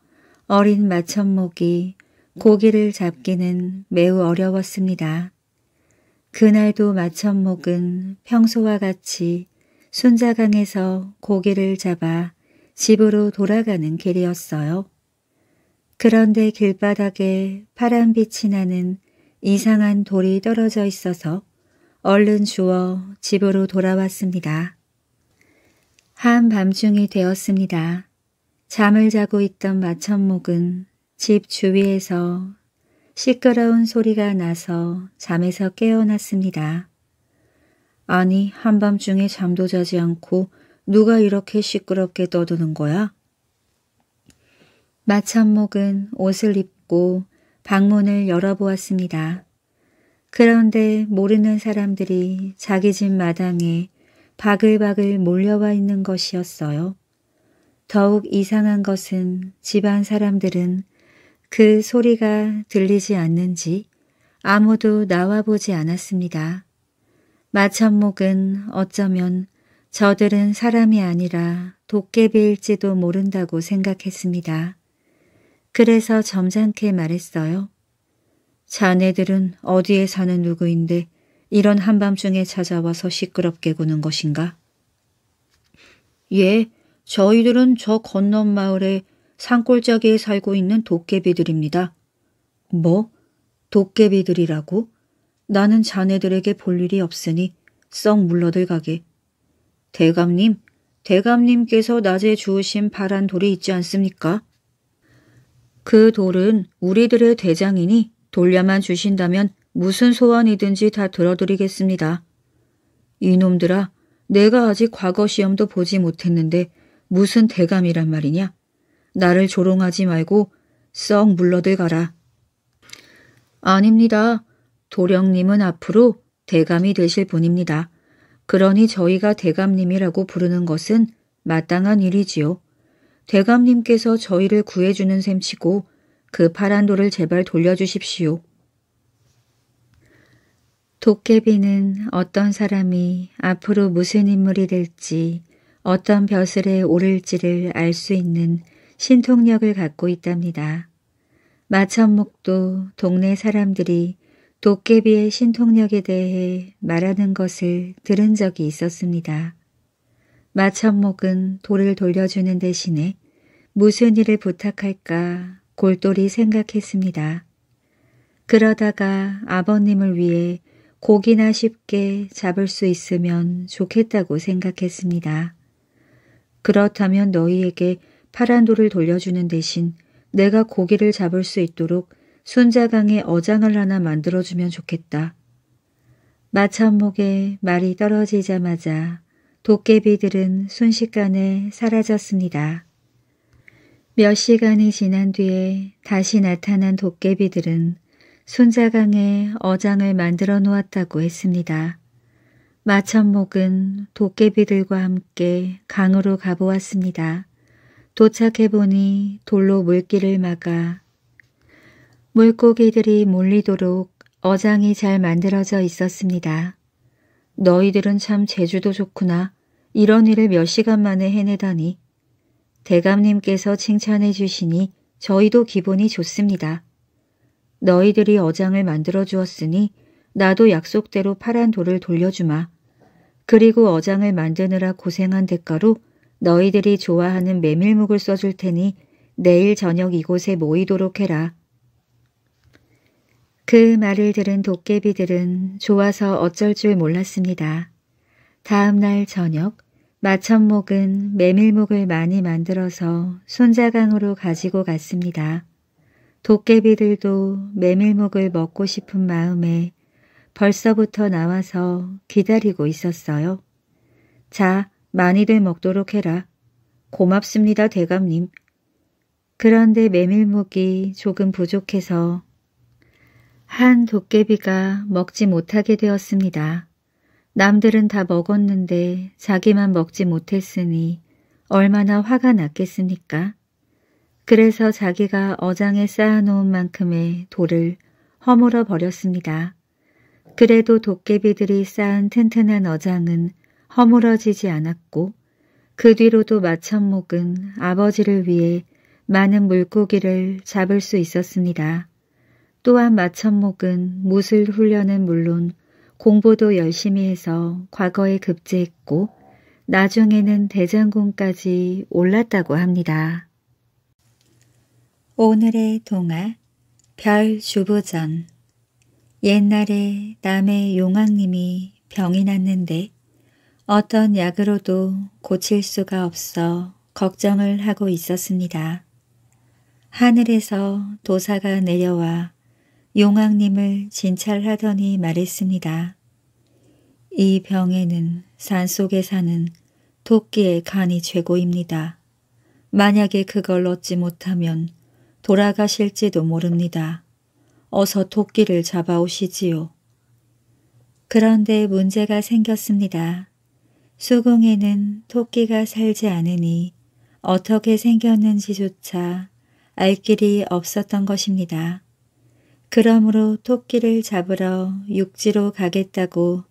어린 마천목이 고기를 잡기는 매우 어려웠습니다. 그날도 마천목은 평소와 같이 순자강에서 고개를 잡아 집으로 돌아가는 길이었어요. 그런데 길바닥에 파란 빛이 나는 이상한 돌이 떨어져 있어서 얼른 주워 집으로 돌아왔습니다. 한밤중이 되었습니다. 잠을 자고 있던 마천목은 집 주위에서 시끄러운 소리가 나서 잠에서 깨어났습니다. 아니 한밤중에 잠도 자지 않고 누가 이렇게 시끄럽게 떠드는 거야? 마참목은 옷을 입고 방문을 열어보았습니다. 그런데 모르는 사람들이 자기 집 마당에 바글바글 몰려와 있는 것이었어요. 더욱 이상한 것은 집안 사람들은 그 소리가 들리지 않는지 아무도 나와보지 않았습니다. 마천목은 어쩌면 저들은 사람이 아니라 도깨비일지도 모른다고 생각했습니다. 그래서 점잖게 말했어요. 자네들은 어디에 사는 누구인데 이런 한밤중에 찾아와서 시끄럽게 구는 것인가? 예, 저희들은 저 건넌 마을의 산골짜기에 살고 있는 도깨비들입니다. 뭐? 도깨비들이라고? 나는 자네들에게 볼 일이 없으니 썩 물러들 가게. 대감님, 대감님께서 낮에 주우신 파란 돌이 있지 않습니까? 그 돌은 우리들의 대장이니 돌려만 주신다면 무슨 소원이든지 다 들어드리겠습니다. 이놈들아, 내가 아직 과거 시험도 보지 못했는데 무슨 대감이란 말이냐? 나를 조롱하지 말고 썩 물러들 가라. 아닙니다. 도령님은 앞으로 대감이 되실 분입니다. 그러니 저희가 대감님이라고 부르는 것은 마땅한 일이지요. 대감님께서 저희를 구해주는 셈치고 그 파란 도를 제발 돌려주십시오. 도깨비는 어떤 사람이 앞으로 무슨 인물이 될지 어떤 벼슬에 오를지를 알 수 있는 신통력을 갖고 있답니다. 마천목도 동네 사람들이 도깨비의 신통력에 대해 말하는 것을 들은 적이 있었습니다. 마천목은 돌을 돌려주는 대신에 무슨 일을 부탁할까 골똘히 생각했습니다. 그러다가 아버님을 위해 고기나 쉽게 잡을 수 있으면 좋겠다고 생각했습니다. 그렇다면 너희에게 파란 돌을 돌려주는 대신 내가 고기를 잡을 수 있도록 손자강에 어장을 하나 만들어주면 좋겠다. 마천목에 말이 떨어지자마자 도깨비들은 순식간에 사라졌습니다. 몇 시간이 지난 뒤에 다시 나타난 도깨비들은 손자강에 어장을 만들어 놓았다고 했습니다. 마천목은 도깨비들과 함께 강으로 가보았습니다. 도착해보니 돌로 물길을 막아 물고기들이 몰리도록 어장이 잘 만들어져 있었습니다. 너희들은 참 제주도 좋구나. 이런 일을 몇 시간 만에 해내다니. 대감님께서 칭찬해 주시니 저희도 기분이 좋습니다. 너희들이 어장을 만들어 주었으니 나도 약속대로 파란 돌을 돌려주마. 그리고 어장을 만드느라 고생한 대가로 너희들이 좋아하는 메밀묵을 써줄 테니 내일 저녁 이곳에 모이도록 해라. 그 말을 들은 도깨비들은 좋아서 어쩔 줄 몰랐습니다. 다음 날 저녁 마천목은 메밀목을 많이 만들어서 손자강으로 가지고 갔습니다. 도깨비들도 메밀목을 먹고 싶은 마음에 벌써부터 나와서 기다리고 있었어요. 자, 많이들 먹도록 해라. 고맙습니다, 대감님. 그런데 메밀목이 조금 부족해서 한 도깨비가 먹지 못하게 되었습니다. 남들은 다 먹었는데 자기만 먹지 못했으니 얼마나 화가 났겠습니까? 그래서 자기가 어장에 쌓아놓은 만큼의 돌을 허물어 버렸습니다. 그래도 도깨비들이 쌓은 튼튼한 어장은 허물어지지 않았고 그 뒤로도 마천목은 아버지를 위해 많은 물고기를 잡을 수 있었습니다. 또한 마천목은 무술 훈련은 물론 공부도 열심히 해서 과거에 급제했고 나중에는 대장군까지 올랐다고 합니다. 오늘의 동화 별 주부전 옛날에 남의 용왕님이 병이 났는데 어떤 약으로도 고칠 수가 없어 걱정을 하고 있었습니다. 하늘에서 도사가 내려와 용왕님을 진찰하더니 말했습니다. 이 병에는 산속에 사는 토끼의 간이 최고입니다. 만약에 그걸 얻지 못하면 돌아가실지도 모릅니다. 어서 토끼를 잡아오시지요. 그런데 문제가 생겼습니다. 수궁에는 토끼가 살지 않으니 어떻게 생겼는지조차 알 길이 없었던 것입니다. 그러므로 토끼를 잡으러 육지로 가겠다고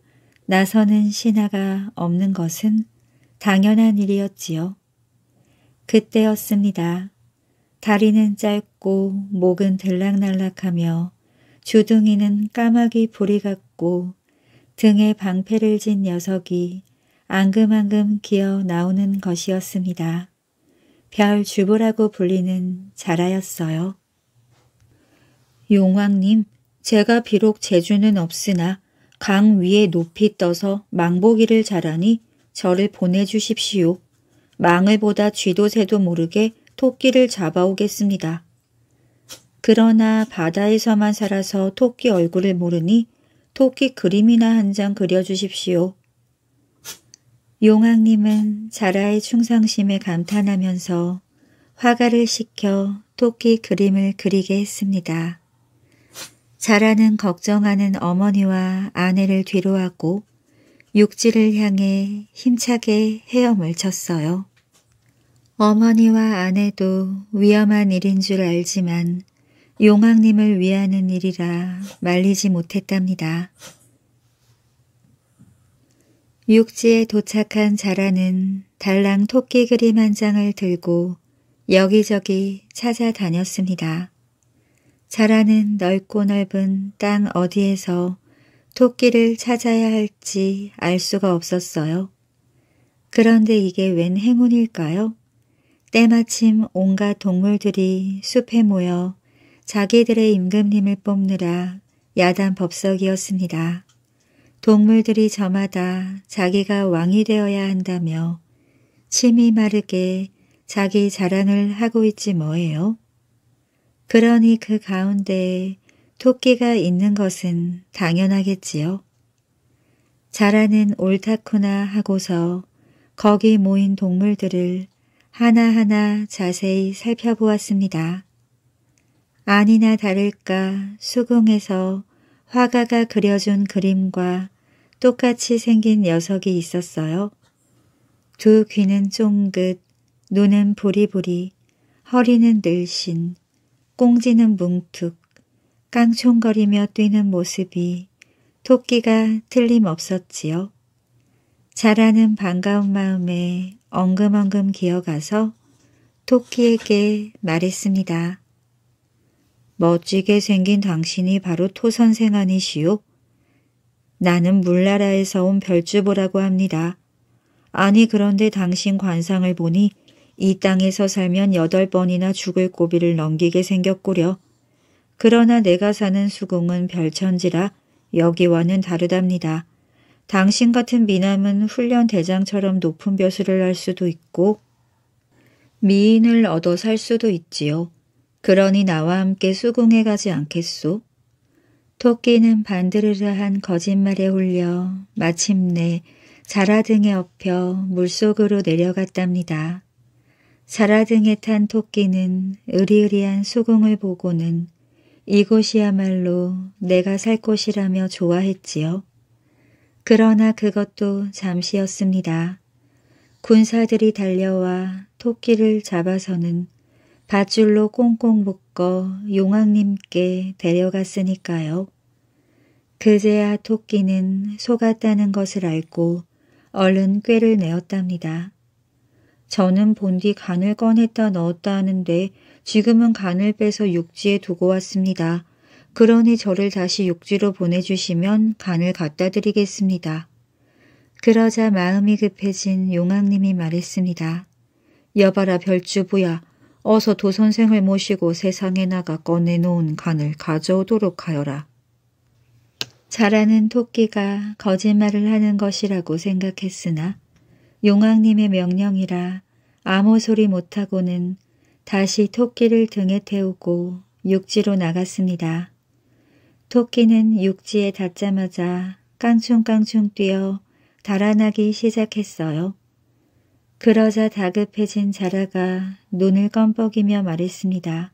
나서는 신하가 없는 것은 당연한 일이었지요. 그때였습니다. 다리는 짧고 목은 들락날락하며 주둥이는 까마귀 부리 같고 등에 방패를 진 녀석이 앙금앙금 기어 나오는 것이었습니다. 별 주부라고 불리는 자라였어요. 용왕님, 제가 비록 재주는 없으나 강 위에 높이 떠서 망보기를 잘하니 저를 보내주십시오. 망을보다 쥐도 새도 모르게 토끼를 잡아오겠습니다. 그러나 바다에서만 살아서 토끼 얼굴을 모르니 토끼 그림이나 한 장 그려주십시오. 용왕님은 자라의 충성심에 감탄하면서 화가를 시켜 토끼 그림을 그리게 했습니다. 자라는 걱정하는 어머니와 아내를 뒤로하고 육지를 향해 힘차게 헤엄을 쳤어요. 어머니와 아내도 위험한 일인 줄 알지만 용왕님을 위하는 일이라 말리지 못했답니다. 육지에 도착한 자라는 달랑 토끼 그림 한 장을 들고 여기저기 찾아다녔습니다. 자라는 넓고 넓은 땅 어디에서 토끼를 찾아야 할지 알 수가 없었어요. 그런데 이게 웬 행운일까요? 때마침 온갖 동물들이 숲에 모여 자기들의 임금님을 뽑느라 야단 법석이었습니다. 동물들이 저마다 자기가 왕이 되어야 한다며 침이 마르게 자기 자랑을 하고 있지 뭐예요? 그러니 그 가운데에 토끼가 있는 것은 당연하겠지요. 자라는 옳다코나 하고서 거기 모인 동물들을 하나하나 자세히 살펴보았습니다. 아니나 다를까 수궁에서 화가가 그려준 그림과 똑같이 생긴 녀석이 있었어요. 두 귀는 쫑긋, 눈은 부리부리, 허리는 늘씬 꽁지는 뭉툭 깡총거리며 뛰는 모습이 토끼가 틀림없었지요. 자라는 반가운 마음에 엉금엉금 기어가서 토끼에게 말했습니다. 멋지게 생긴 당신이 바로 토선생 아니시오? 나는 물나라에서 온 별주보라고 합니다. 아니 그런데 당신 관상을 보니 이 땅에서 살면 여덟 번이나 죽을 고비를 넘기게 생겼구려. 그러나 내가 사는 수궁은 별천지라 여기와는 다르답니다. 당신 같은 미남은 훈련 대장처럼 높은 벼슬을 할 수도 있고 미인을 얻어 살 수도 있지요. 그러니 나와 함께 수궁에 가지 않겠소? 토끼는 반드르르한 거짓말에 홀려 마침내 자라등에 엎혀 물속으로 내려갔답니다. 자라 등에 탄 토끼는 으리으리한 수궁을 보고는 이곳이야말로 내가 살 곳이라며 좋아했지요. 그러나 그것도 잠시였습니다. 군사들이 달려와 토끼를 잡아서는 밧줄로 꽁꽁 묶어 용왕님께 데려갔으니까요. 그제야 토끼는 속았다는 것을 알고 얼른 꾀를 내었답니다. 저는 본디 간을 꺼냈다 넣었다 하는데 지금은 간을 빼서 육지에 두고 왔습니다. 그러니 저를 다시 육지로 보내주시면 간을 갖다 드리겠습니다. 그러자 마음이 급해진 용왕님이 말했습니다. 여봐라 별주부야 어서 도선생을 모시고 세상에 나가 꺼내놓은 간을 가져오도록 하여라. 잘하는 토끼가 거짓말을 하는 것이라고 생각했으나 용왕님의 명령이라 아무 소리 못하고는 다시 토끼를 등에 태우고 육지로 나갔습니다. 토끼는 육지에 닿자마자 깡충깡충 뛰어 달아나기 시작했어요. 그러자 다급해진 자라가 눈을 껌뻑이며 말했습니다.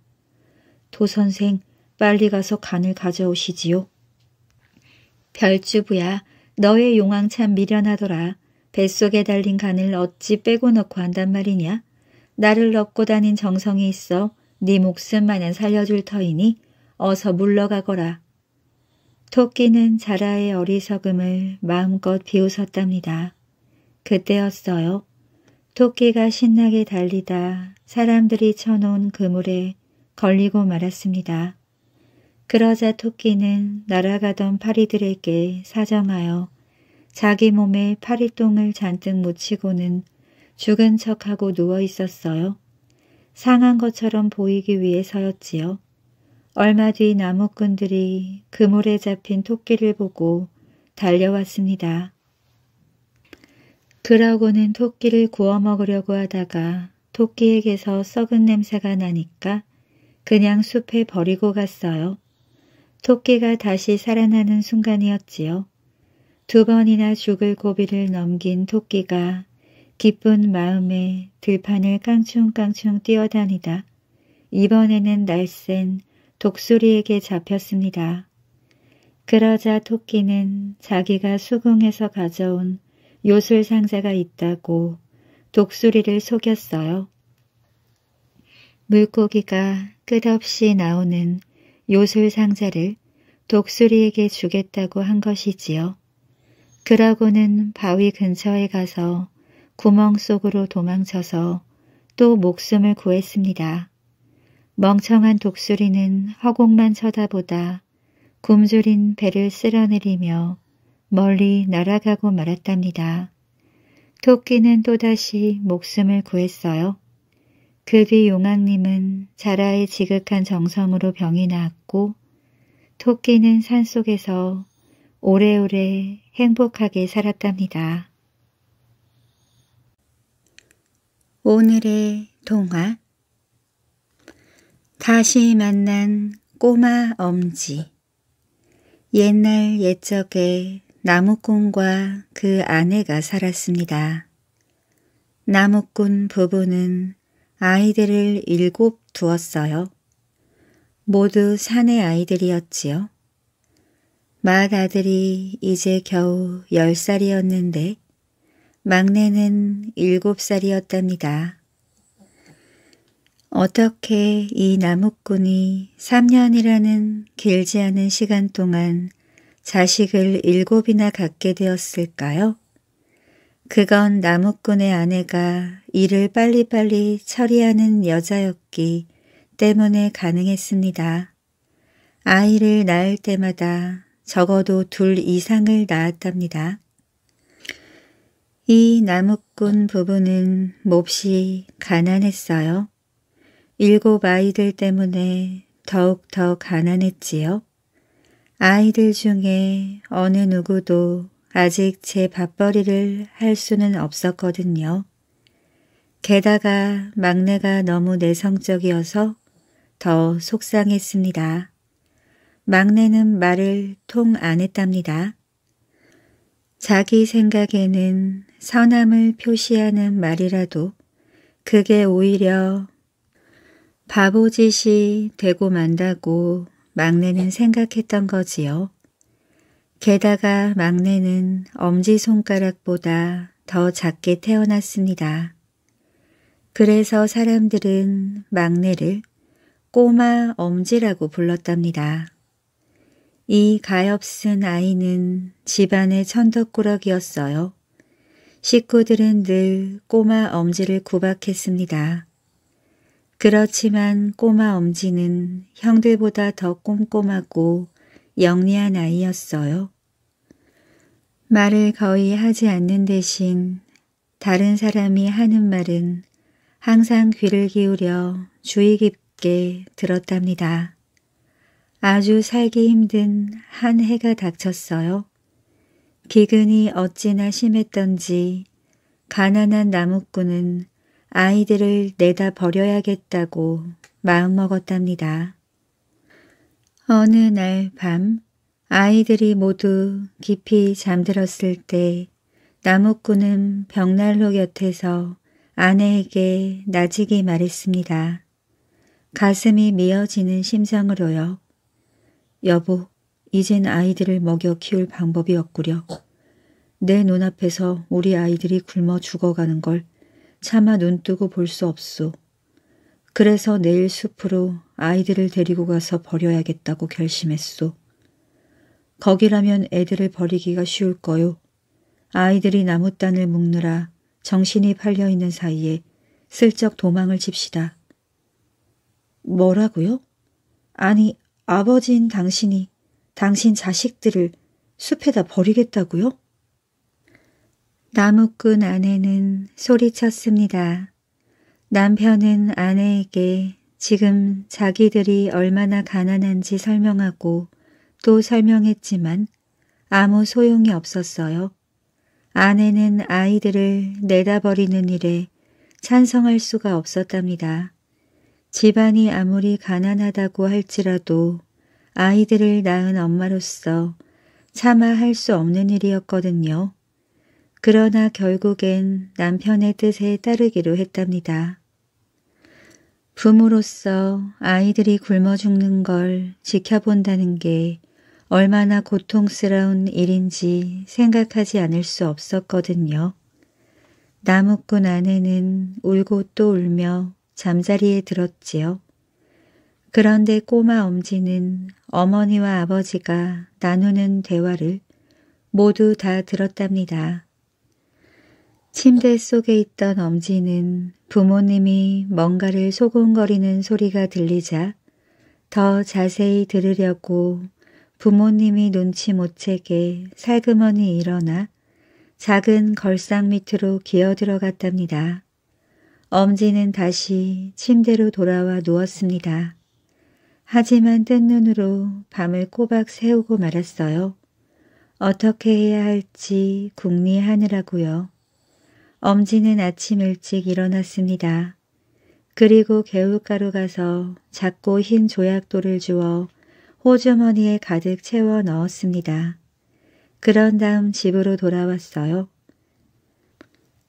도선생, 빨리 가서 간을 가져오시지요. 별주부야, 너의 용왕 참 미련하더라. 뱃속에 달린 간을 어찌 빼고 넣고 한단 말이냐? 나를 넣고 다닌 정성이 있어 네 목숨만은 살려줄 터이니 어서 물러가거라. 토끼는 자라의 어리석음을 마음껏 비웃었답니다. 그때였어요. 토끼가 신나게 달리다 사람들이 쳐놓은 그물에 걸리고 말았습니다. 그러자 토끼는 날아가던 파리들에게 사정하여 자기 몸에 파리똥을 잔뜩 묻히고는 죽은 척하고 누워 있었어요. 상한 것처럼 보이기 위해서였지요. 얼마 뒤 나무꾼들이 그물에 잡힌 토끼를 보고 달려왔습니다. 그러고는 토끼를 구워 먹으려고 하다가 토끼에게서 썩은 냄새가 나니까 그냥 숲에 버리고 갔어요. 토끼가 다시 살아나는 순간이었지요. 두 번이나 죽을 고비를 넘긴 토끼가 기쁜 마음에 들판을 깡충깡충 뛰어다니다. 이번에는 날쌘 독수리에게 잡혔습니다. 그러자 토끼는 자기가 수궁에서 가져온 요술 상자가 있다고 독수리를 속였어요. 물고기가 끝없이 나오는 요술 상자를 독수리에게 주겠다고 한 것이지요. 그러고는 바위 근처에 가서 구멍 속으로 도망쳐서 또 목숨을 구했습니다. 멍청한 독수리는 허공만 쳐다보다 굶주린 배를 쓸어내리며 멀리 날아가고 말았답니다. 토끼는 또다시 목숨을 구했어요. 그 뒤 용왕님은 자라의 지극한 정성으로 병이 나았고 토끼는 산속에서 오래오래 행복하게 살았답니다. 오늘의 동화 다시 만난 꼬마 엄지 옛날 옛적에 나무꾼과 그 아내가 살았습니다. 나무꾼 부부는 아이들을 일곱 두었어요. 모두 사내 아이들이었지요. 맏 아들이 이제 겨우 열살이었는데 막내는 일곱 살이었답니다 어떻게 이 나무꾼이 3년이라는 길지 않은 시간 동안 자식을 일곱이나 갖게 되었을까요? 그건 나무꾼의 아내가 일을 빨리빨리 처리하는 여자였기 때문에 가능했습니다. 아이를 낳을 때마다 적어도 둘 이상을 낳았답니다. 이 나무꾼 부부는 몹시 가난했어요. 일곱 아이들 때문에 더욱더 가난했지요. 아이들 중에 어느 누구도 아직 제 밥벌이를 할 수는 없었거든요. 게다가 막내가 너무 내성적이어서 더 속상했습니다. 막내는 말을 통 안 했답니다. 자기 생각에는 선함을 표시하는 말이라도 그게 오히려 바보짓이 되고 만다고 막내는 생각했던 거지요. 게다가 막내는 엄지손가락보다 더 작게 태어났습니다. 그래서 사람들은 막내를 꼬마 엄지라고 불렀답니다. 이 가엾은 아이는 집안의 천덕꾸러기였어요. 식구들은 늘 꼬마 엄지를 구박했습니다. 그렇지만 꼬마 엄지는 형들보다 더 꼼꼼하고 영리한 아이였어요. 말을 거의 하지 않는 대신 다른 사람이 하는 말은 항상 귀를 기울여 주의 깊게 들었답니다. 아주 살기 힘든 한 해가 닥쳤어요. 기근이 어찌나 심했던지 가난한 나무꾼은 아이들을 내다 버려야겠다고 마음먹었답니다. 어느 날 밤 아이들이 모두 깊이 잠들었을 때 나무꾼은 벽난로 곁에서 아내에게 나직이 말했습니다. 가슴이 미어지는 심정으로요. 여보, 이젠 아이들을 먹여 키울 방법이 없구려. 내 눈앞에서 우리 아이들이 굶어 죽어가는 걸 차마 눈뜨고 볼 수 없소. 그래서 내일 숲으로 아이들을 데리고 가서 버려야겠다고 결심했소. 거기라면 애들을 버리기가 쉬울 거요. 아이들이 나무단을 묶느라 정신이 팔려있는 사이에 슬쩍 도망을 칩시다. 뭐라고요? 아니 아버지인 당신이 당신 자식들을 숲에다 버리겠다고요? 나무꾼 아내는 소리쳤습니다. 남편은 아내에게 지금 자기들이 얼마나 가난한지 설명하고 또 설명했지만 아무 소용이 없었어요. 아내는 아이들을 내다버리는 일에 찬성할 수가 없었답니다. 집안이 아무리 가난하다고 할지라도 아이들을 낳은 엄마로서 차마 할 수 없는 일이었거든요. 그러나 결국엔 남편의 뜻에 따르기로 했답니다. 부모로서 아이들이 굶어 죽는 걸 지켜본다는 게 얼마나 고통스러운 일인지 생각하지 않을 수 없었거든요. 나무꾼 아내는 울고 또 울며 잠자리에 들었지요. 그런데 꼬마 엄지는 어머니와 아버지가 나누는 대화를 모두 다 들었답니다. 침대 속에 있던 엄지는 부모님이 뭔가를 소곤거리는 소리가 들리자 더 자세히 들으려고 부모님이 눈치 못 채게 살그머니 일어나 작은 걸상 밑으로 기어 들어갔답니다. 엄지는 다시 침대로 돌아와 누웠습니다. 하지만 뜬 눈으로 밤을 꼬박 새우고 말았어요. 어떻게 해야 할지 궁리하느라고요. 엄지는 아침 일찍 일어났습니다. 그리고 개울가로 가서 작고 흰 조약돌을 주워 호주머니에 가득 채워 넣었습니다. 그런 다음 집으로 돌아왔어요.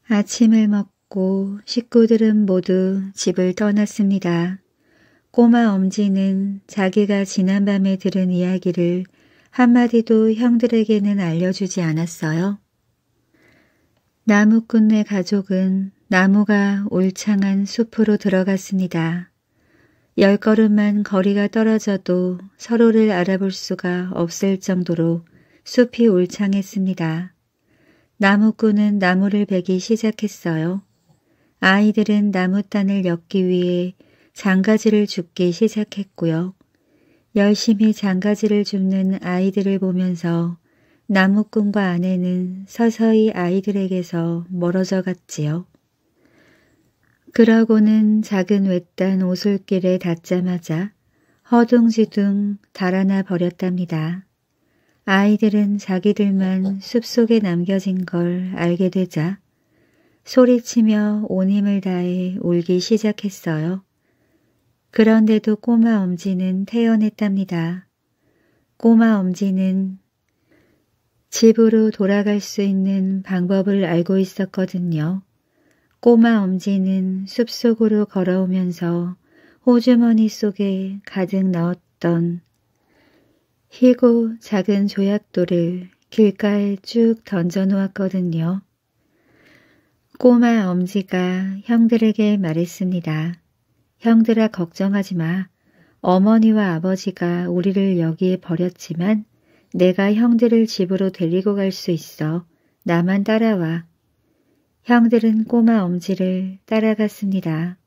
아침을 먹고 먹고 식구들은 모두 집을 떠났습니다. 꼬마 엄지는 자기가 지난밤에 들은 이야기를 한마디도 형들에게는 알려주지 않았어요. 나무꾼네 가족은 나무가 울창한 숲으로 들어갔습니다. 열 걸음만 거리가 떨어져도 서로를 알아볼 수가 없을 정도로 숲이 울창했습니다. 나무꾼은 나무를 베기 시작했어요. 아이들은 나무단을 엮기 위해 장가지를 줍기 시작했고요. 열심히 장가지를 줍는 아이들을 보면서 나무꾼과 아내는 서서히 아이들에게서 멀어져 갔지요. 그러고는 작은 외딴 오솔길에 닿자마자 허둥지둥 달아나 버렸답니다. 아이들은 자기들만 숲속에 남겨진 걸 알게 되자 소리치며 온 힘을 다해 울기 시작했어요. 그런데도 꼬마 엄지는 태연했답니다. 꼬마 엄지는 집으로 돌아갈 수 있는 방법을 알고 있었거든요. 꼬마 엄지는 숲속으로 걸어오면서 호주머니 속에 가득 넣었던 희고 작은 조약돌을 길가에 쭉 던져 놓았거든요. 꼬마 엄지가 형들에게 말했습니다. 형들아 걱정하지 마. 어머니와 아버지가 우리를 여기에 버렸지만 내가 형들을 집으로 데리고 갈 수 있어. 나만 따라와. 형들은 꼬마 엄지를 따라갔습니다.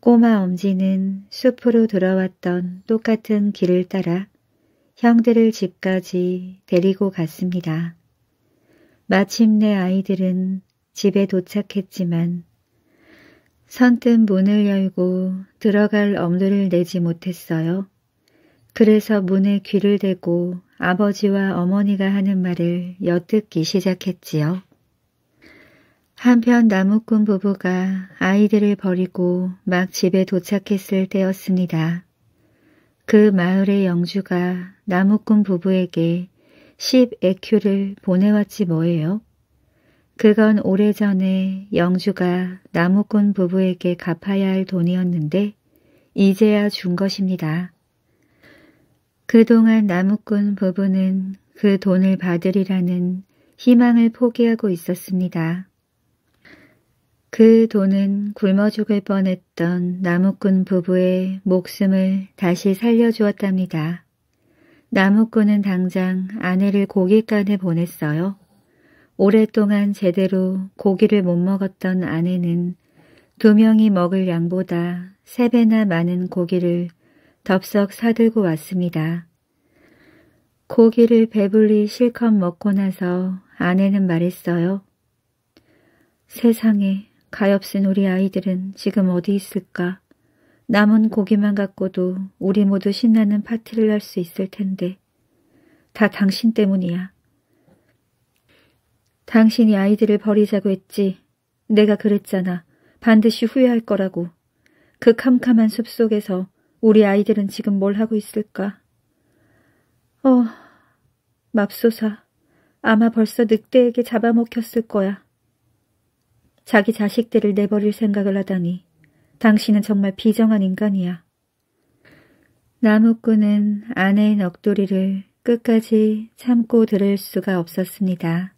꼬마 엄지는 숲으로 돌아왔던 똑같은 길을 따라 형들을 집까지 데리고 갔습니다. 마침내 아이들은 집에 도착했지만 선뜻 문을 열고 들어갈 엄두를 내지 못했어요. 그래서 문에 귀를 대고 아버지와 어머니가 하는 말을 엿듣기 시작했지요. 한편 나무꾼 부부가 아이들을 버리고 막 집에 도착했을 때였습니다. 그 마을의 영주가 나무꾼 부부에게 10에큐를 보내왔지 뭐예요. 그건 오래전에 영주가 나무꾼 부부에게 갚아야 할 돈이었는데 이제야 준 것입니다. 그동안 나무꾼 부부는 그 돈을 받으리라는 희망을 포기하고 있었습니다. 그 돈은 굶어 죽을 뻔했던 나무꾼 부부의 목숨을 다시 살려주었답니다. 나무꾼은 당장 아내를 고깃간에 보냈어요. 오랫동안 제대로 고기를 못 먹었던 아내는 두 명이 먹을 양보다 세 배나 많은 고기를 덥석 사들고 왔습니다. 고기를 배불리 실컷 먹고 나서 아내는 말했어요. 세상에 가엾은 우리 아이들은 지금 어디 있을까? 남은 고기만 갖고도 우리 모두 신나는 파티를 할 수 있을 텐데. 다 당신 때문이야. 당신이 아이들을 버리자고 했지. 내가 그랬잖아. 반드시 후회할 거라고. 그 캄캄한 숲속에서 우리 아이들은 지금 뭘 하고 있을까? 어, 맙소사. 아마 벌써 늑대에게 잡아먹혔을 거야. 자기 자식들을 내버릴 생각을 하다니. 당신은 정말 비정한 인간이야. 나무꾼은 아내의 넋두리를 끝까지 참고 들을 수가 없었습니다.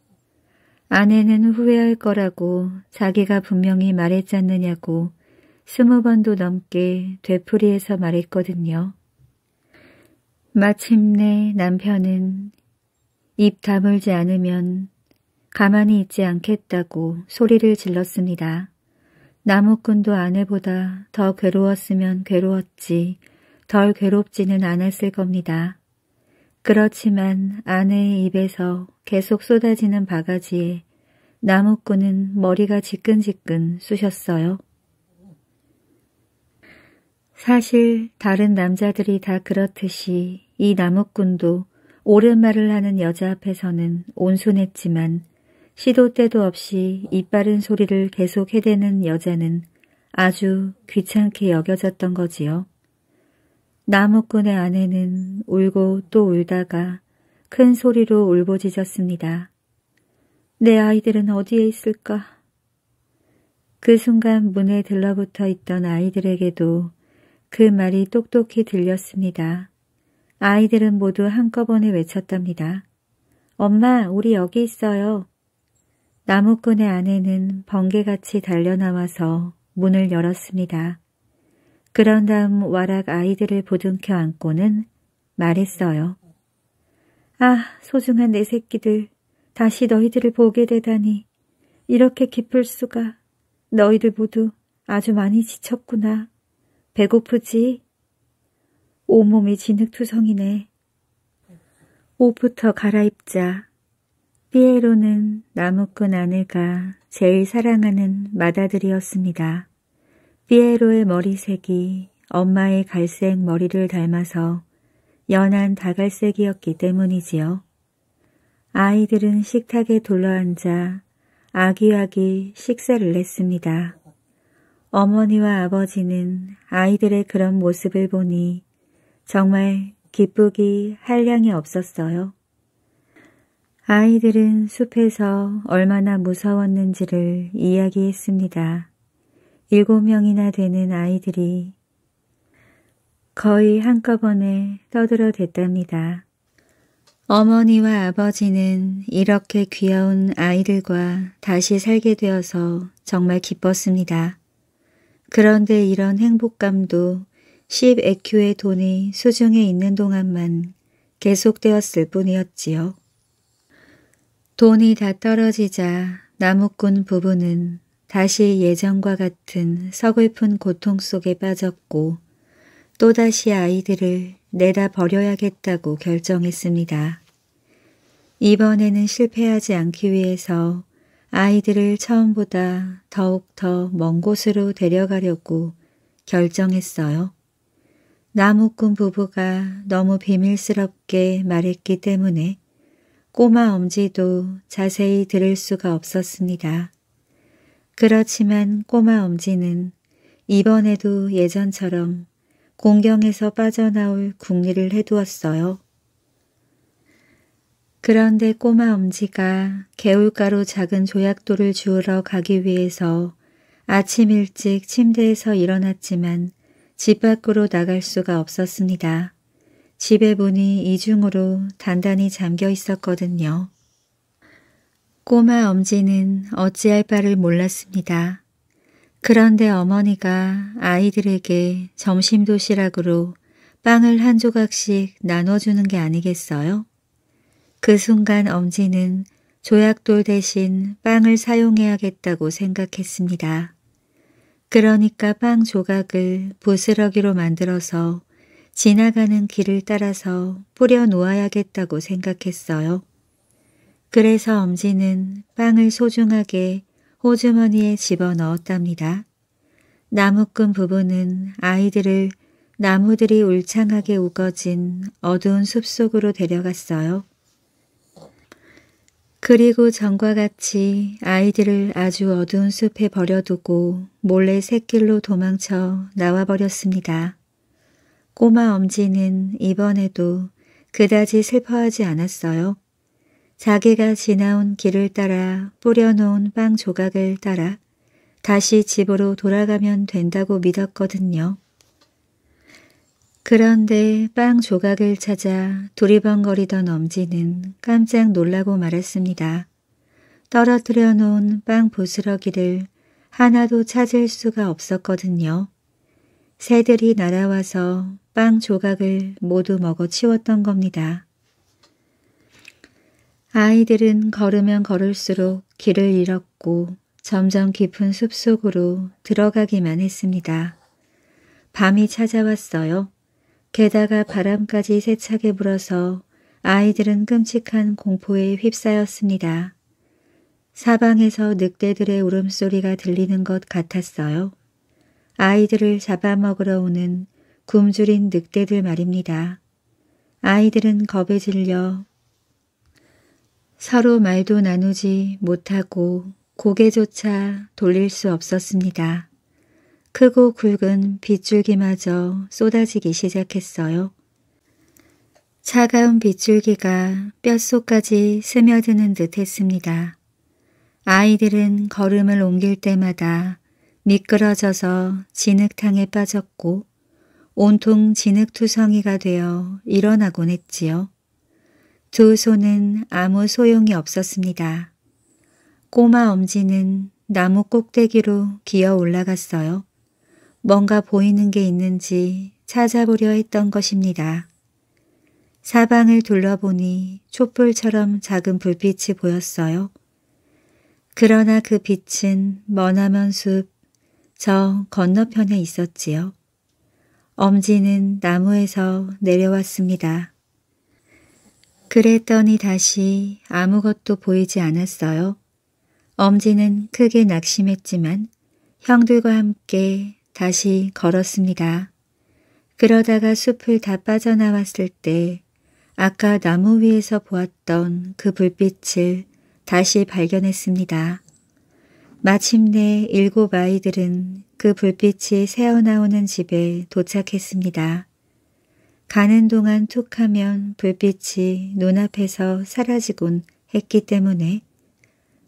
아내는 후회할 거라고 자기가 분명히 말했잖느냐고 스무 번도 넘게 되풀이해서 말했거든요. 마침내 남편은 입 다물지 않으면 가만히 있지 않겠다고 소리를 질렀습니다. 나무꾼도 아내보다 더 괴로웠으면 괴로웠지 덜 괴롭지는 않았을 겁니다. 그렇지만 아내의 입에서 계속 쏟아지는 바가지에 나무꾼은 머리가 지끈지끈 쑤셨어요. 사실 다른 남자들이 다 그렇듯이 이 나무꾼도 옳은 말을 하는 여자 앞에서는 온순했지만 시도 때도 없이 이빠른 소리를 계속 해대는 여자는 아주 귀찮게 여겨졌던 거지요. 나무꾼의 아내는 울고 또 울다가 큰 소리로 울부짖었습니다. 내 아이들은 어디에 있을까? 그 순간 문에 들러붙어 있던 아이들에게도 그 말이 똑똑히 들렸습니다. 아이들은 모두 한꺼번에 외쳤답니다. 엄마, 우리 여기 있어요. 나무꾼의 아내는 번개같이 달려나와서 문을 열었습니다. 그런 다음 와락 아이들을 보듬켜 안고는 말했어요. 아, 소중한 내 새끼들, 다시 너희들을 보게 되다니. 이렇게 기쁠 수가. 너희들 모두 아주 많이 지쳤구나. 배고프지? 온몸이 진흙투성이네. 옷부터 갈아입자. 피에로는 나무꾼 아내가 제일 사랑하는 마다들이었습니다. 피에로의 머리색이 엄마의 갈색 머리를 닮아서 연한 다갈색이었기 때문이지요. 아이들은 식탁에 둘러앉아 아기아기 식사를 했습니다. 어머니와 아버지는 아이들의 그런 모습을 보니 정말 기쁘기 할양이 없었어요. 아이들은 숲에서 얼마나 무서웠는지를 이야기했습니다. 일곱 명이나 되는 아이들이 거의 한꺼번에 떠들어 댔답니다. 어머니와 아버지는 이렇게 귀여운 아이들과 다시 살게 되어서 정말 기뻤습니다. 그런데 이런 행복감도 10에큐의 돈이 수중에 있는 동안만 계속되었을 뿐이었지요. 돈이 다 떨어지자 나무꾼 부부는 다시 예전과 같은 서글픈 고통 속에 빠졌고 또다시 아이들을 내다 버려야겠다고 결정했습니다. 이번에는 실패하지 않기 위해서 아이들을 처음보다 더욱더 먼 곳으로 데려가려고 결정했어요. 나무꾼 부부가 너무 비밀스럽게 말했기 때문에 꼬마 엄지도 자세히 들을 수가 없었습니다. 그렇지만 꼬마 엄지는 이번에도 예전처럼 공경에서 빠져나올 궁리를 해두었어요. 그런데 꼬마 엄지가 개울가로 작은 조약돌을 주우러 가기 위해서 아침 일찍 침대에서 일어났지만 집 밖으로 나갈 수가 없었습니다. 집의 문이 이중으로 단단히 잠겨 있었거든요. 꼬마 엄지는 어찌할 바를 몰랐습니다. 그런데 어머니가 아이들에게 점심 도시락으로 빵을 한 조각씩 나눠주는 게 아니겠어요? 그 순간 엄지는 조약돌 대신 빵을 사용해야겠다고 생각했습니다. 그러니까 빵 조각을 부스러기로 만들어서 지나가는 길을 따라서 뿌려 놓아야겠다고 생각했어요. 그래서 엄지는 빵을 소중하게 호주머니에 집어넣었답니다. 나무꾼 부부는 아이들을 나무들이 울창하게 우거진 어두운 숲속으로 데려갔어요. 그리고 전과 같이 아이들을 아주 어두운 숲에 버려두고 몰래 새길로 도망쳐 나와버렸습니다. 꼬마 엄지는 이번에도 그다지 슬퍼하지 않았어요. 자기가 지나온 길을 따라 뿌려놓은 빵 조각을 따라 다시 집으로 돌아가면 된다고 믿었거든요. 그런데 빵 조각을 찾아 두리번거리던 엄지는 깜짝 놀라고 말했습니다 떨어뜨려 놓은 빵 부스러기를 하나도 찾을 수가 없었거든요. 새들이 날아와서 빵 조각을 모두 먹어치웠던 겁니다. 아이들은 걸으면 걸을수록 길을 잃었고 점점 깊은 숲속으로 들어가기만 했습니다. 밤이 찾아왔어요. 게다가 바람까지 세차게 불어서 아이들은 끔찍한 공포에 휩싸였습니다. 사방에서 늑대들의 울음소리가 들리는 것 같았어요. 아이들을 잡아먹으러 오는 굶주린 늑대들 말입니다. 아이들은 겁에 질려 서로 말도 나누지 못하고 고개조차 돌릴 수 없었습니다. 크고 굵은 빗줄기마저 쏟아지기 시작했어요. 차가운 빗줄기가 뼛속까지 스며드는 듯 했습니다. 아이들은 걸음을 옮길 때마다 미끄러져서 진흙탕에 빠졌고 온통 진흙투성이가 되어 일어나곤 했지요. 두 손은 아무 소용이 없었습니다. 꼬마 엄지는 나무 꼭대기로 기어 올라갔어요. 뭔가 보이는 게 있는지 찾아보려 했던 것입니다. 사방을 둘러보니 촛불처럼 작은 불빛이 보였어요. 그러나 그 빛은 머나먼 숲, 저 건너편에 있었지요. 엄지는 나무에서 내려왔습니다. 그랬더니 다시 아무것도 보이지 않았어요. 엄지는 크게 낙심했지만 형들과 함께 다시 걸었습니다. 그러다가 숲을 다 빠져나왔을 때 아까 나무 위에서 보았던 그 불빛을 다시 발견했습니다. 마침내 일곱 아이들은 그 불빛이 새어나오는 집에 도착했습니다. 가는 동안 툭하면 불빛이 눈앞에서 사라지곤 했기 때문에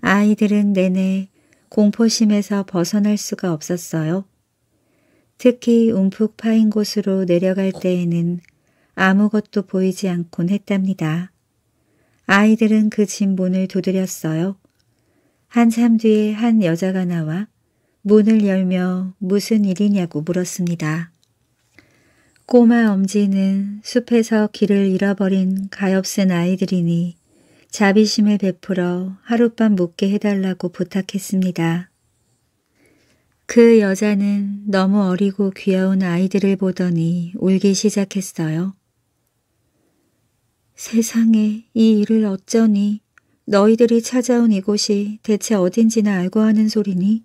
아이들은 내내 공포심에서 벗어날 수가 없었어요. 특히 움푹 파인 곳으로 내려갈 때에는 아무것도 보이지 않곤 했답니다. 아이들은 그집 문을 두드렸어요. 한참 뒤에 한 여자가 나와 문을 열며 무슨 일이냐고 물었습니다. 꼬마 엄지는 숲에서 길을 잃어버린 가엾은 아이들이니 자비심을 베풀어 하룻밤 묵게 해달라고 부탁했습니다. 그 여자는 너무 어리고 귀여운 아이들을 보더니 울기 시작했어요. 세상에 이 일을 어쩌니 너희들이 찾아온 이곳이 대체 어딘지나 알고 하는 소리니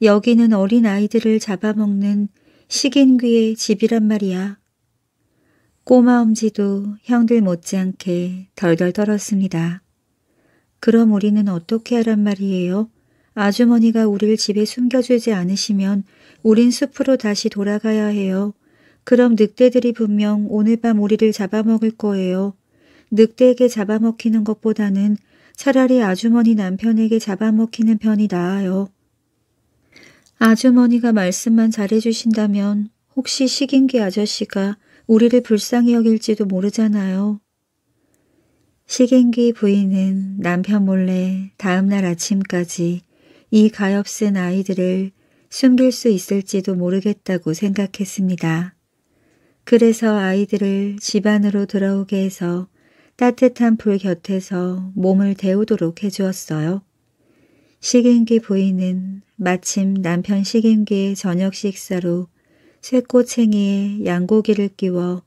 여기는 어린 아이들을 잡아먹는 식인귀의 집이란 말이야. 꼬마 엄지도 형들 못지않게 덜덜 떨었습니다. 그럼 우리는 어떻게 하란 말이에요? 아주머니가 우리를 집에 숨겨주지 않으시면 우린 숲으로 다시 돌아가야 해요. 그럼 늑대들이 분명 오늘 밤 우리를 잡아먹을 거예요. 늑대에게 잡아먹히는 것보다는 차라리 아주머니 남편에게 잡아먹히는 편이 나아요. 아주머니가 말씀만 잘해주신다면 혹시 식인기 아저씨가 우리를 불쌍히 여길지도 모르잖아요. 식인기 부인은 남편 몰래 다음날 아침까지 이 가엾은 아이들을 숨길 수 있을지도 모르겠다고 생각했습니다. 그래서 아이들을 집안으로 들어오게 해서 따뜻한 불 곁에서 몸을 데우도록 해주었어요. 식인기 부인은 마침 남편 식인기의 저녁 식사로 쇠꼬챙이에 양고기를 끼워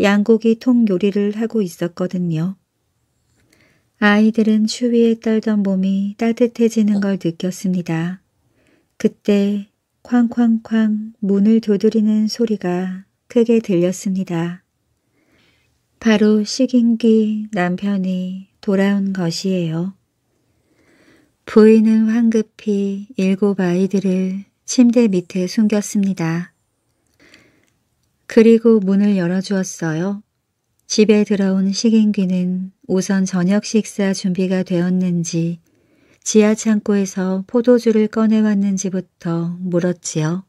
양고기 통 요리를 하고 있었거든요. 아이들은 추위에 떨던 몸이 따뜻해지는 걸 느꼈습니다. 그때 쾅쾅쾅 문을 두드리는 소리가 크게 들렸습니다. 바로 식인기 남편이 돌아온 것이에요. 부인은 황급히 일곱 아이들을 침대 밑에 숨겼습니다. 그리고 문을 열어주었어요. 집에 들어온 식인귀는 우선 저녁 식사 준비가 되었는지 지하 창고에서 포도주를 꺼내왔는지부터 물었지요.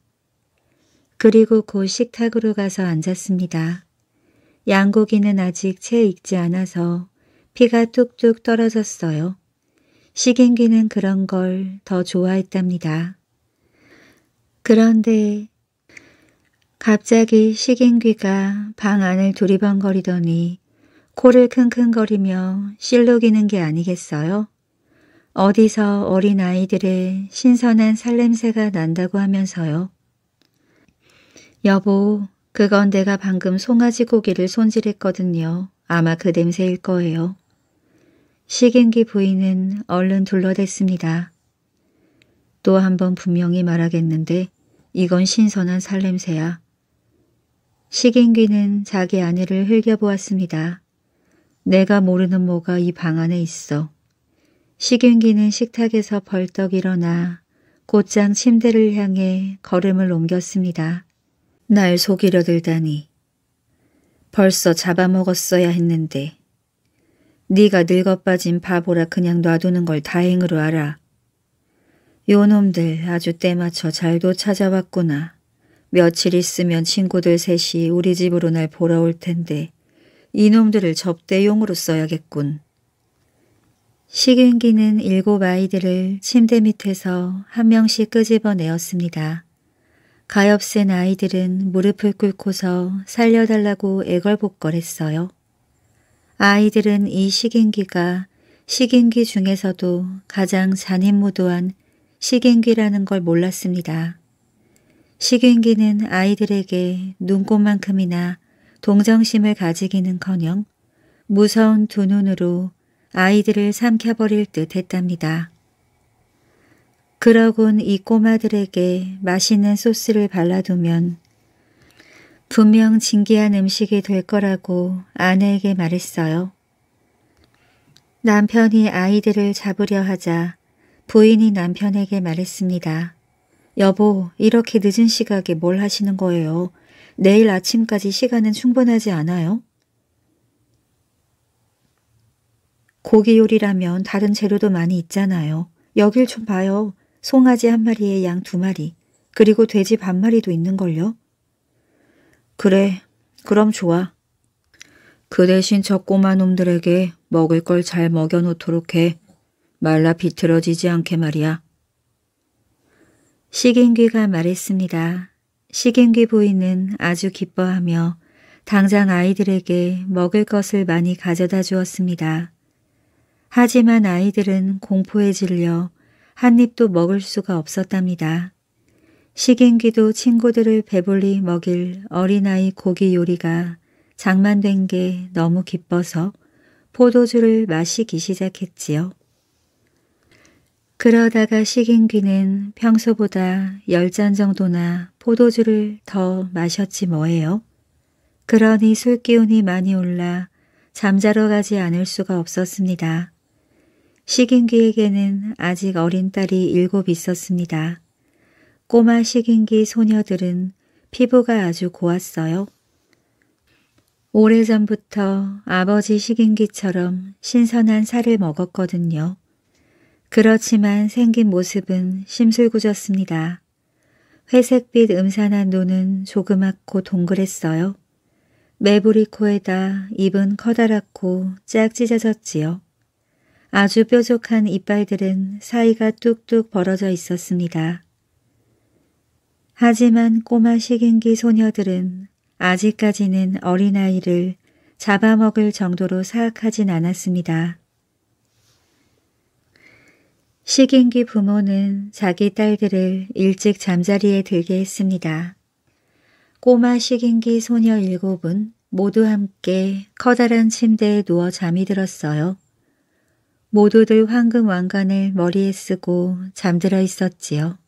그리고 곧 식탁으로 가서 앉았습니다. 양고기는 아직 채 익지 않아서 피가 뚝뚝 떨어졌어요. 식인귀는 그런 걸 더 좋아했답니다. 그런데 갑자기 식인귀가 방 안을 두리번거리더니 코를 킁킁거리며 실룩이는 게 아니겠어요? 어디서 어린아이들의 신선한 살냄새가 난다고 하면서요. 여보, 그건 내가 방금 송아지 고기를 손질했거든요. 아마 그 냄새일 거예요. 식인기 부인은 얼른 둘러댔습니다. 또 한 번 분명히 말하겠는데 이건 신선한 살냄새야. 식인기는 자기 아내를 흘겨보았습니다. 내가 모르는 뭐가 이 방 안에 있어. 식인기는 식탁에서 벌떡 일어나 곧장 침대를 향해 걸음을 옮겼습니다. 날 속이려 들다니. 벌써 잡아먹었어야 했는데 네가 늙어 빠진 바보라 그냥 놔두는 걸 다행으로 알아. 요놈들 아주 때맞춰 잘도 찾아왔구나. 며칠 있으면 친구들 셋이 우리 집으로 날 보러 올 텐데 이놈들을 접대용으로 써야겠군. 식윤기는 일곱 아이들을 침대 밑에서 한 명씩 끄집어내었습니다. 가엾은 아이들은 무릎을 꿇고서 살려달라고 애걸복걸했어요. 아이들은 이식인기가식인기 중에서도 가장 잔인무도한 식인기라는걸 몰랐습니다. 식인기는 아이들에게 눈꽃만큼이나 동정심을 가지기는커녕 무서운 두 눈으로 아이들을 삼켜버릴 듯 했답니다. 그러곤 이 꼬마들에게 맛있는 소스를 발라두면 분명 진귀한 음식이 될 거라고 아내에게 말했어요. 남편이 아이들을 잡으려 하자 부인이 남편에게 말했습니다. 여보, 이렇게 늦은 시각에 뭘 하시는 거예요? 내일 아침까지 시간은 충분하지 않아요? 고기 요리라면 다른 재료도 많이 있잖아요. 여길 좀 봐요. 송아지 한 마리에 양 두 마리, 그리고 돼지 반 마리도 있는걸요. 그래, 그럼 좋아. 그 대신 저 꼬마 놈들에게 먹을 걸 잘 먹여놓도록 해. 말라 비틀어지지 않게 말이야. 식인귀가 말했습니다. 식인귀 부인은 아주 기뻐하며 당장 아이들에게 먹을 것을 많이 가져다 주었습니다. 하지만 아이들은 공포에 질려 한 입도 먹을 수가 없었답니다. 식인기도 친구들을 배불리 먹일 어린아이 고기 요리가 장만된 게 너무 기뻐서 포도주를 마시기 시작했지요. 그러다가 식인귀는 평소보다 열 잔 정도나 포도주를 더 마셨지 뭐예요. 그러니 술기운이 많이 올라 잠자러 가지 않을 수가 없었습니다. 식인귀에게는 아직 어린 딸이 일곱 있었습니다. 꼬마 식인기 소녀들은 피부가 아주 고왔어요. 오래전부터 아버지 식인기처럼 신선한 살을 먹었거든요. 그렇지만 생긴 모습은 심술궂었습니다. 회색빛 음산한 눈은 조그맣고 동그랬어요. 매부리 코에다 입은 커다랗고 짝 찢어졌지요. 아주 뾰족한 이빨들은 사이가 뚝뚝 벌어져 있었습니다. 하지만 꼬마 식인기 소녀들은 아직까지는 어린아이를 잡아먹을 정도로 사악하진 않았습니다. 식인기 부모는 자기 딸들을 일찍 잠자리에 들게 했습니다. 꼬마 식인기 소녀 일곱은 모두 함께 커다란 침대에 누워 잠이 들었어요. 모두들 황금 왕관을 머리에 쓰고 잠들어 있었지요.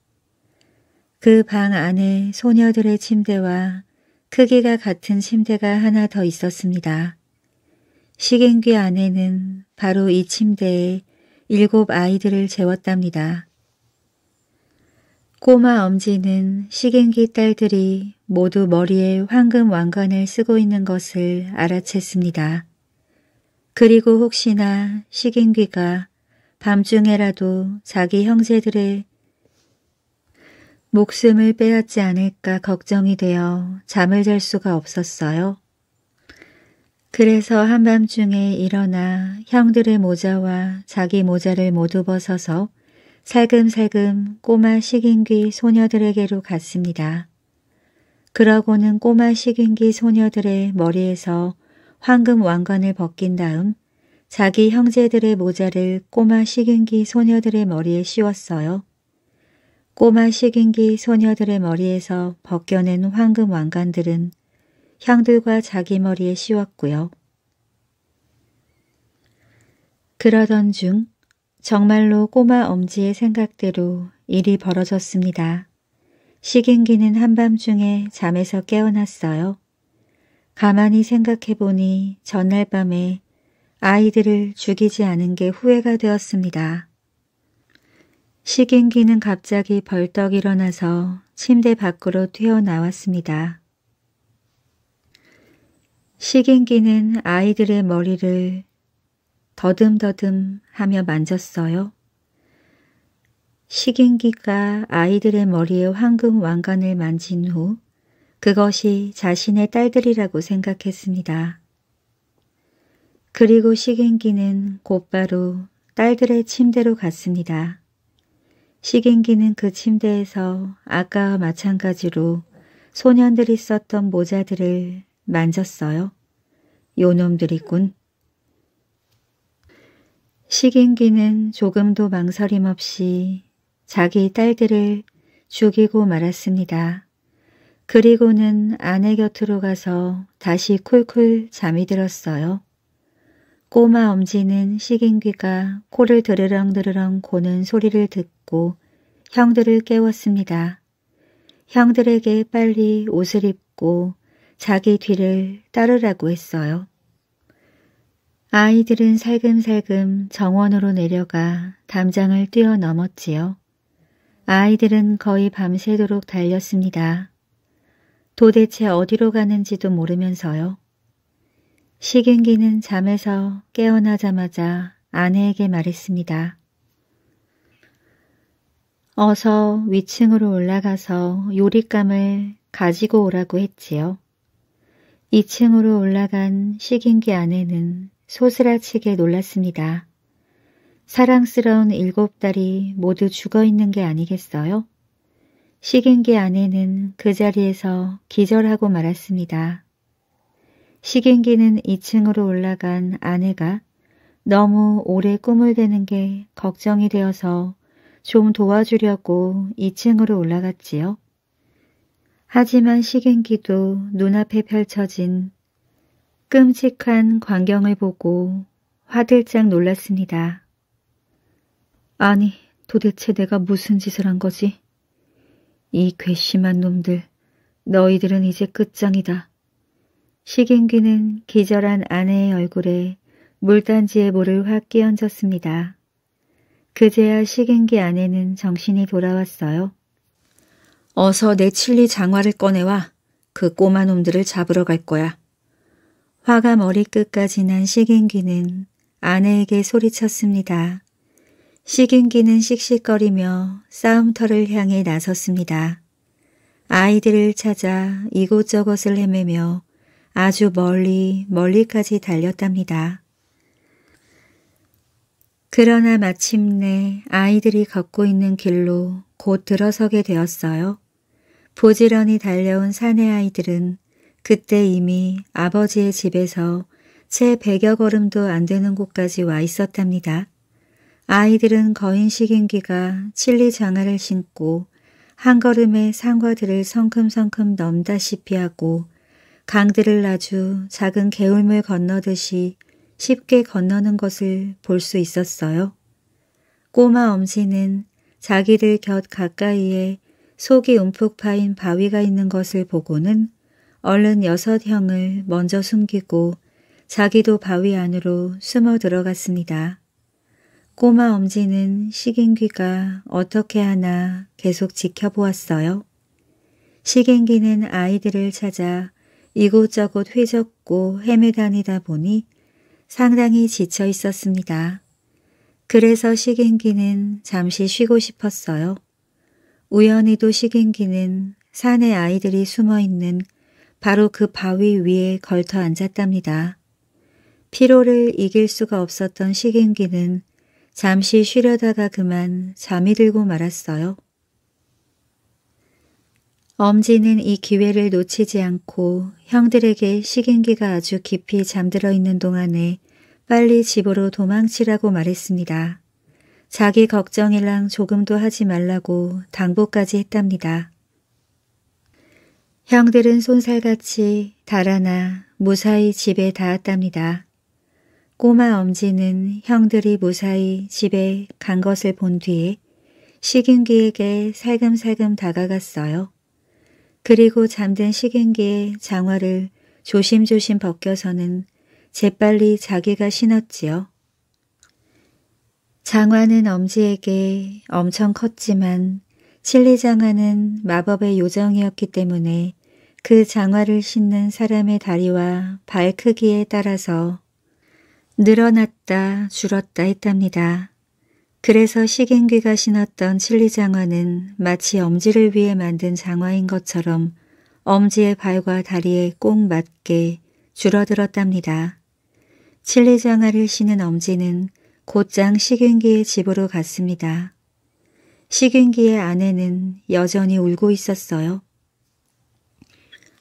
그방 안에 소녀들의 침대와 크기가 같은 침대가 하나 더 있었습니다. 식인귀 아내는 바로 이 침대에 일곱 아이들을 재웠답니다. 꼬마 엄지는 식인귀 딸들이 모두 머리에 황금 왕관을 쓰고 있는 것을 알아챘습니다. 그리고 혹시나 식인귀가 밤중에라도 자기 형제들의 목숨을 빼앗지 않을까 걱정이 되어 잠을 잘 수가 없었어요. 그래서 한밤중에 일어나 형들의 모자와 자기 모자를 모두 벗어서 살금살금 꼬마 식인귀 소녀들에게로 갔습니다. 그러고는 꼬마 식인귀 소녀들의 머리에서 황금 왕관을 벗긴 다음 자기 형제들의 모자를 꼬마 식인귀 소녀들의 머리에 씌웠어요. 꼬마 식인기 소녀들의 머리에서 벗겨낸 황금 왕관들은 향들과 자기 머리에 씌웠고요. 그러던 중 정말로 꼬마 엄지의 생각대로 일이 벌어졌습니다. 식인기는 한밤중에 잠에서 깨어났어요. 가만히 생각해보니 전날 밤에 아이들을 죽이지 않은 게 후회가 되었습니다. 식인기는 갑자기 벌떡 일어나서 침대 밖으로 튀어나왔습니다. 식인기는 아이들의 머리를 더듬더듬 하며 만졌어요. 식인기가 아이들의 머리에 황금 왕관을 만진 후 그것이 자신의 딸들이라고 생각했습니다. 그리고 식인기는 곧바로 딸들의 침대로 갔습니다. 식인기는 그 침대에서 아까와 마찬가지로 소년들이 썼던 모자들을 만졌어요. 요놈들이군. 식인기는 조금도 망설임 없이 자기 딸들을 죽이고 말았습니다. 그리고는 아내 곁으로 가서 다시 쿨쿨 잠이 들었어요. 꼬마 엄지는 식인귀가 코를 드르렁드르렁 고는 소리를 듣고 하고 형들을 깨웠습니다. 형들에게 빨리 옷을 입고 자기 뒤를 따르라고 했어요. 아이들은 살금살금 정원으로 내려가 담장을 뛰어넘었지요. 아이들은 거의 밤새도록 달렸습니다. 도대체 어디로 가는지도 모르면서요. 식은기는 잠에서 깨어나자마자 아내에게 말했습니다. 어서 위층으로 올라가서 요리감을 가지고 오라고 했지요. 2층으로 올라간 식인기 아내는 소스라치게 놀랐습니다. 사랑스러운 일곱 딸이 모두 죽어 있는 게 아니겠어요? 식인기 아내는 그 자리에서 기절하고 말았습니다. 식인기는 2층으로 올라간 아내가 너무 오래 꿈을 대는 게 걱정이 되어서 좀 도와주려고 2층으로 올라갔지요. 하지만 식은기도 눈앞에 펼쳐진 끔찍한 광경을 보고 화들짝 놀랐습니다. 아니, 도대체 내가 무슨 짓을 한 거지? 이 괘씸한 놈들, 너희들은 이제 끝장이다. 식인귀는 기절한 아내의 얼굴에 물단지의 물을 확 끼얹었습니다. 그제야 식은기 안에는 정신이 돌아왔어요. 어서 내 칠리 장화를 꺼내와 그 꼬마놈들을 잡으러 갈 거야. 화가 머리끝까지 난 식은기는 아내에게 소리쳤습니다. 식은기는 씩씩거리며 싸움터를 향해 나섰습니다. 아이들을 찾아 이곳저곳을 헤매며 아주 멀리 멀리까지 달렸답니다. 그러나 마침내 아이들이 걷고 있는 길로 곧 들어서게 되었어요. 부지런히 달려온 사내 아이들은 그때 이미 아버지의 집에서 채 백여 걸음도 안 되는 곳까지 와 있었답니다. 아이들은 거인식인기가 칠리 장화를 신고 한 걸음에 상과들을 성큼성큼 넘다시피 하고 강들을 아주 작은 개울물 건너듯이 쉽게 건너는 것을 볼 수 있었어요. 꼬마 엄지는 자기를 곁 가까이에 속이 움푹 파인 바위가 있는 것을 보고는 얼른 여섯 형을 먼저 숨기고 자기도 바위 안으로 숨어 들어갔습니다. 꼬마 엄지는 식인귀가 어떻게 하나 계속 지켜보았어요. 식인귀는 아이들을 찾아 이곳저곳 휘젓고 헤매다니다 보니 상당히 지쳐 있었습니다. 그래서 식인기는 잠시 쉬고 싶었어요. 우연히도 식인기는 산에 아이들이 숨어있는 바로 그 바위 위에 걸터 앉았답니다. 피로를 이길 수가 없었던 식인기는 잠시 쉬려다가 그만 잠이 들고 말았어요. 엄지는 이 기회를 놓치지 않고 형들에게 식인기가 아주 깊이 잠들어 있는 동안에 빨리 집으로 도망치라고 말했습니다. 자기 걱정이랑 조금도 하지 말라고 당부까지 했답니다. 형들은 손살같이 달아나 무사히 집에 닿았답니다. 꼬마 엄지는 형들이 무사히 집에 간 것을 본 뒤에 식윤기에게 살금살금 다가갔어요. 그리고 잠든 식윤기의 장화를 조심조심 벗겨서는 재빨리 자기가 신었지요. 장화는 엄지에게 엄청 컸지만 칠리 장화는 마법의 요정이었기 때문에 그 장화를 신는 사람의 다리와 발 크기에 따라서 늘어났다 줄었다 했답니다. 그래서 식인귀가 신었던 칠리 장화는 마치 엄지를 위해 만든 장화인 것처럼 엄지의 발과 다리에 꼭 맞게 줄어들었답니다. 칠레장아를 신은 엄지는 곧장 식윤기의 집으로 갔습니다. 식윤기의 아내는 여전히 울고 있었어요.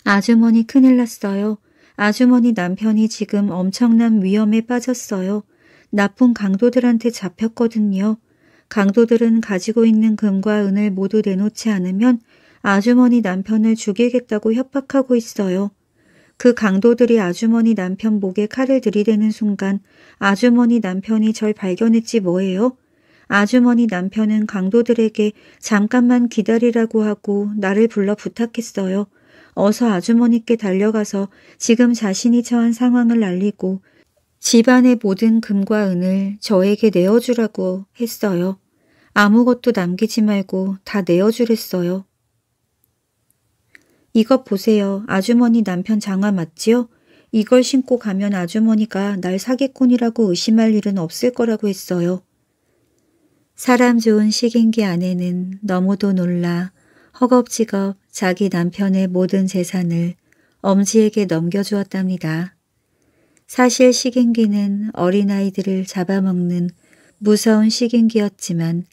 아주머니 큰일 났어요. 아주머니 남편이 지금 엄청난 위험에 빠졌어요. 나쁜 강도들한테 잡혔거든요. 강도들은 가지고 있는 금과 은을 모두 내놓지 않으면 아주머니 남편을 죽이겠다고 협박하고 있어요. 그 강도들이 아주머니 남편 목에 칼을 들이대는 순간 아주머니 남편이 절 발견했지 뭐예요? 아주머니 남편은 강도들에게 잠깐만 기다리라고 하고 나를 불러 부탁했어요. 어서 아주머니께 달려가서 지금 자신이 처한 상황을 알리고 집안의 모든 금과 은을 저에게 내어주라고 했어요. 아무것도 남기지 말고 다 내어주랬어요. 이것 보세요. 아주머니 남편 장화 맞지요? 이걸 신고 가면 아주머니가 날 사기꾼이라고 의심할 일은 없을 거라고 했어요. 사람 좋은 식인기 아내는 너무도 놀라 허겁지겁 자기 남편의 모든 재산을 엄지에게 넘겨주었답니다. 사실 식인기는 어린아이들을 잡아먹는 무서운 식인기였지만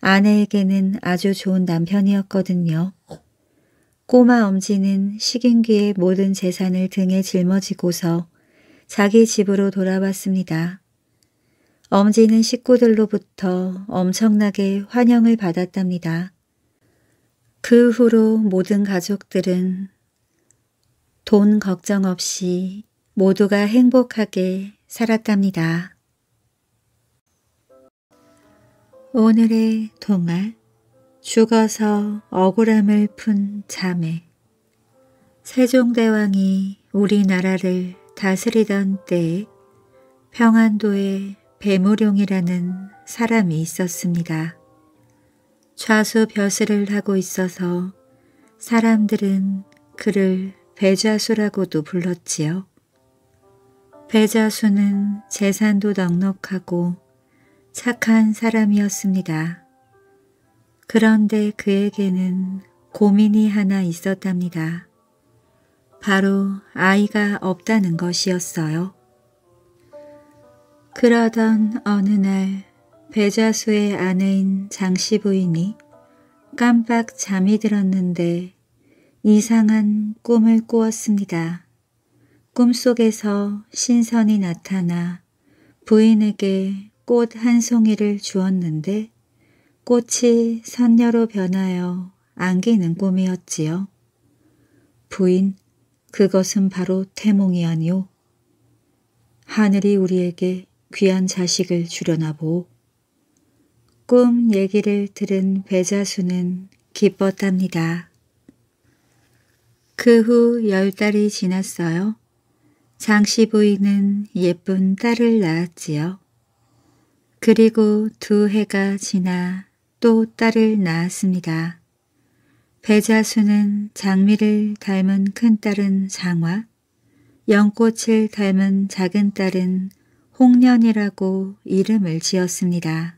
아내에게는 아주 좋은 남편이었거든요. 꼬마 엄지는 식인귀의 모든 재산을 등에 짊어지고서 자기 집으로 돌아왔습니다. 엄지는 식구들로부터 엄청나게 환영을 받았답니다. 그 후로 모든 가족들은 돈 걱정 없이 모두가 행복하게 살았답니다. 오늘의 동화 죽어서 억울함을 푼 자매 세종대왕이 우리나라를 다스리던 때에 평안도에 배무룡이라는 사람이 있었습니다. 좌수 벼슬을 하고 있어서 사람들은 그를 배좌수라고도 불렀지요. 배좌수는 재산도 넉넉하고 착한 사람이었습니다. 그런데 그에게는 고민이 하나 있었답니다. 바로 아이가 없다는 것이었어요. 그러던 어느 날 배자수의 아내인 장씨 부인이 깜빡 잠이 들었는데 이상한 꿈을 꾸었습니다. 꿈속에서 신선이 나타나 부인에게 꽃 한 송이를 주었는데 꽃이 선녀로 변하여 안기는 꿈이었지요. 부인, 그것은 바로 태몽이 아니오. 하늘이 우리에게 귀한 자식을 주려나 보꿈 얘기를 들은 배자수는 기뻤답니다. 그 후 열 달이 지났어요. 장씨 부인은 예쁜 딸을 낳았지요. 그리고 두 해가 지나 또 딸을 낳았습니다. 배자수는 장미를 닮은 큰딸은 장화 연꽃을 닮은 작은 딸은 홍년이라고 이름을 지었습니다.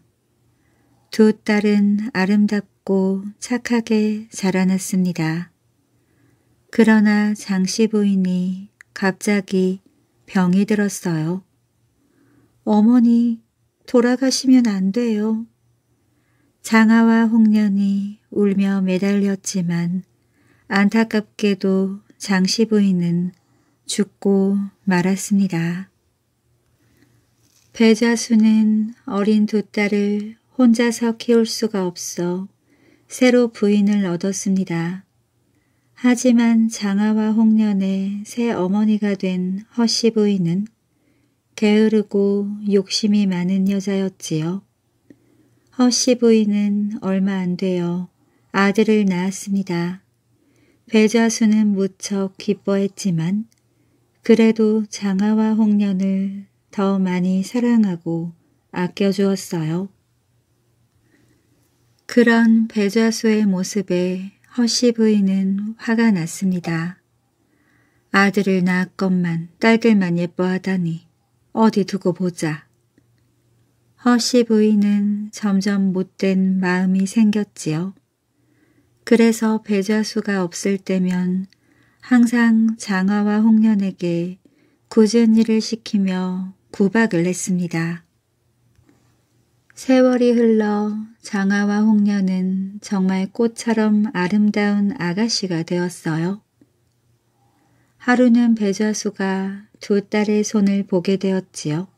두 딸은 아름답고 착하게 자라났습니다. 그러나 장씨 부인이 갑자기 병이 들었어요. 어머니, 돌아가시면 안 돼요. 장아와 홍련이 울며 매달렸지만 안타깝게도 장시 부인은 죽고 말았습니다. 배자수는 어린 두 딸을 혼자서 키울 수가 없어 새로 부인을 얻었습니다. 하지만 장아와 홍련의 새 어머니가 된 허씨 부인은 게으르고 욕심이 많은 여자였지요. 허시 부인은 얼마 안 되어 아들을 낳았습니다. 배자수는 무척 기뻐했지만 그래도 장하와 홍련을 더 많이 사랑하고 아껴주었어요. 그런 배좌수의 모습에 허씨 부인은 화가 났습니다. 아들을 낳았건만 딸들만 예뻐하다니 어디 두고 보자. 허씨 부인은 점점 못된 마음이 생겼지요. 그래서 배자수가 없을 때면 항상 장화와 홍련에게 굳은 일을 시키며 구박을 했습니다. 세월이 흘러 장화와 홍련은 정말 꽃처럼 아름다운 아가씨가 되었어요. 하루는 배좌수가 두 딸의 손을 보게 되었지요.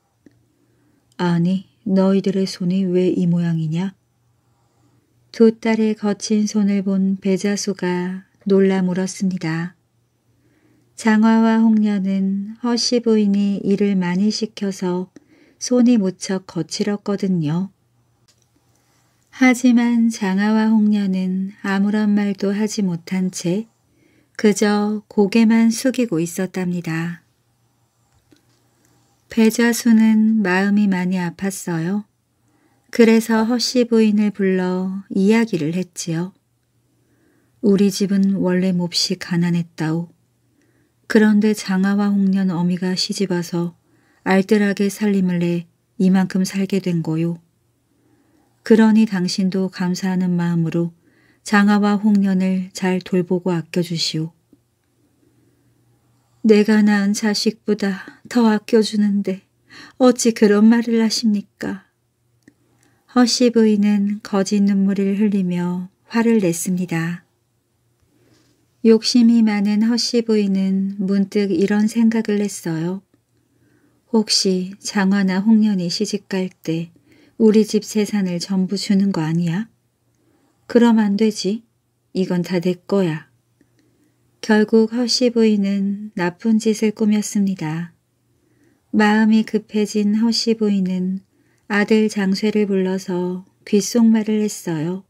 아니, 너희들의 손이 왜 이 모양이냐? 두 딸의 거친 손을 본 배자수가 놀라 물었습니다. 장화와 홍녀는 허씨 부인이 일을 많이 시켜서 손이 무척 거칠었거든요. 하지만 장화와홍녀는 아무런 말도 하지 못한 채 그저 고개만 숙이고 있었답니다. 배자수는 마음이 많이 아팠어요. 그래서 허씨 부인을 불러 이야기를 했지요. 우리 집은 원래 몹시 가난했다오. 그런데 장아와 홍련 어미가 시집와서 알뜰하게 살림을 내 이만큼 살게 된 거요. 그러니 당신도 감사하는 마음으로 장아와 홍련을 잘 돌보고 아껴주시오. 내가 낳은 자식보다 더 아껴주는데 어찌 그런 말을 하십니까? 허씨 부인은 거짓 눈물을 흘리며 화를 냈습니다. 욕심이 많은 허씨 부인은 문득 이런 생각을 했어요. 혹시 장화나 홍련이 시집갈 때 우리 집세산을 전부 주는 거 아니야? 그럼 안 되지. 이건 다 내 거야. 결국 허시 부인은 나쁜 짓을 꾸몄습니다. 마음이 급해진 허시 부인은 아들 장쇠를 불러서 귓속말을 했어요.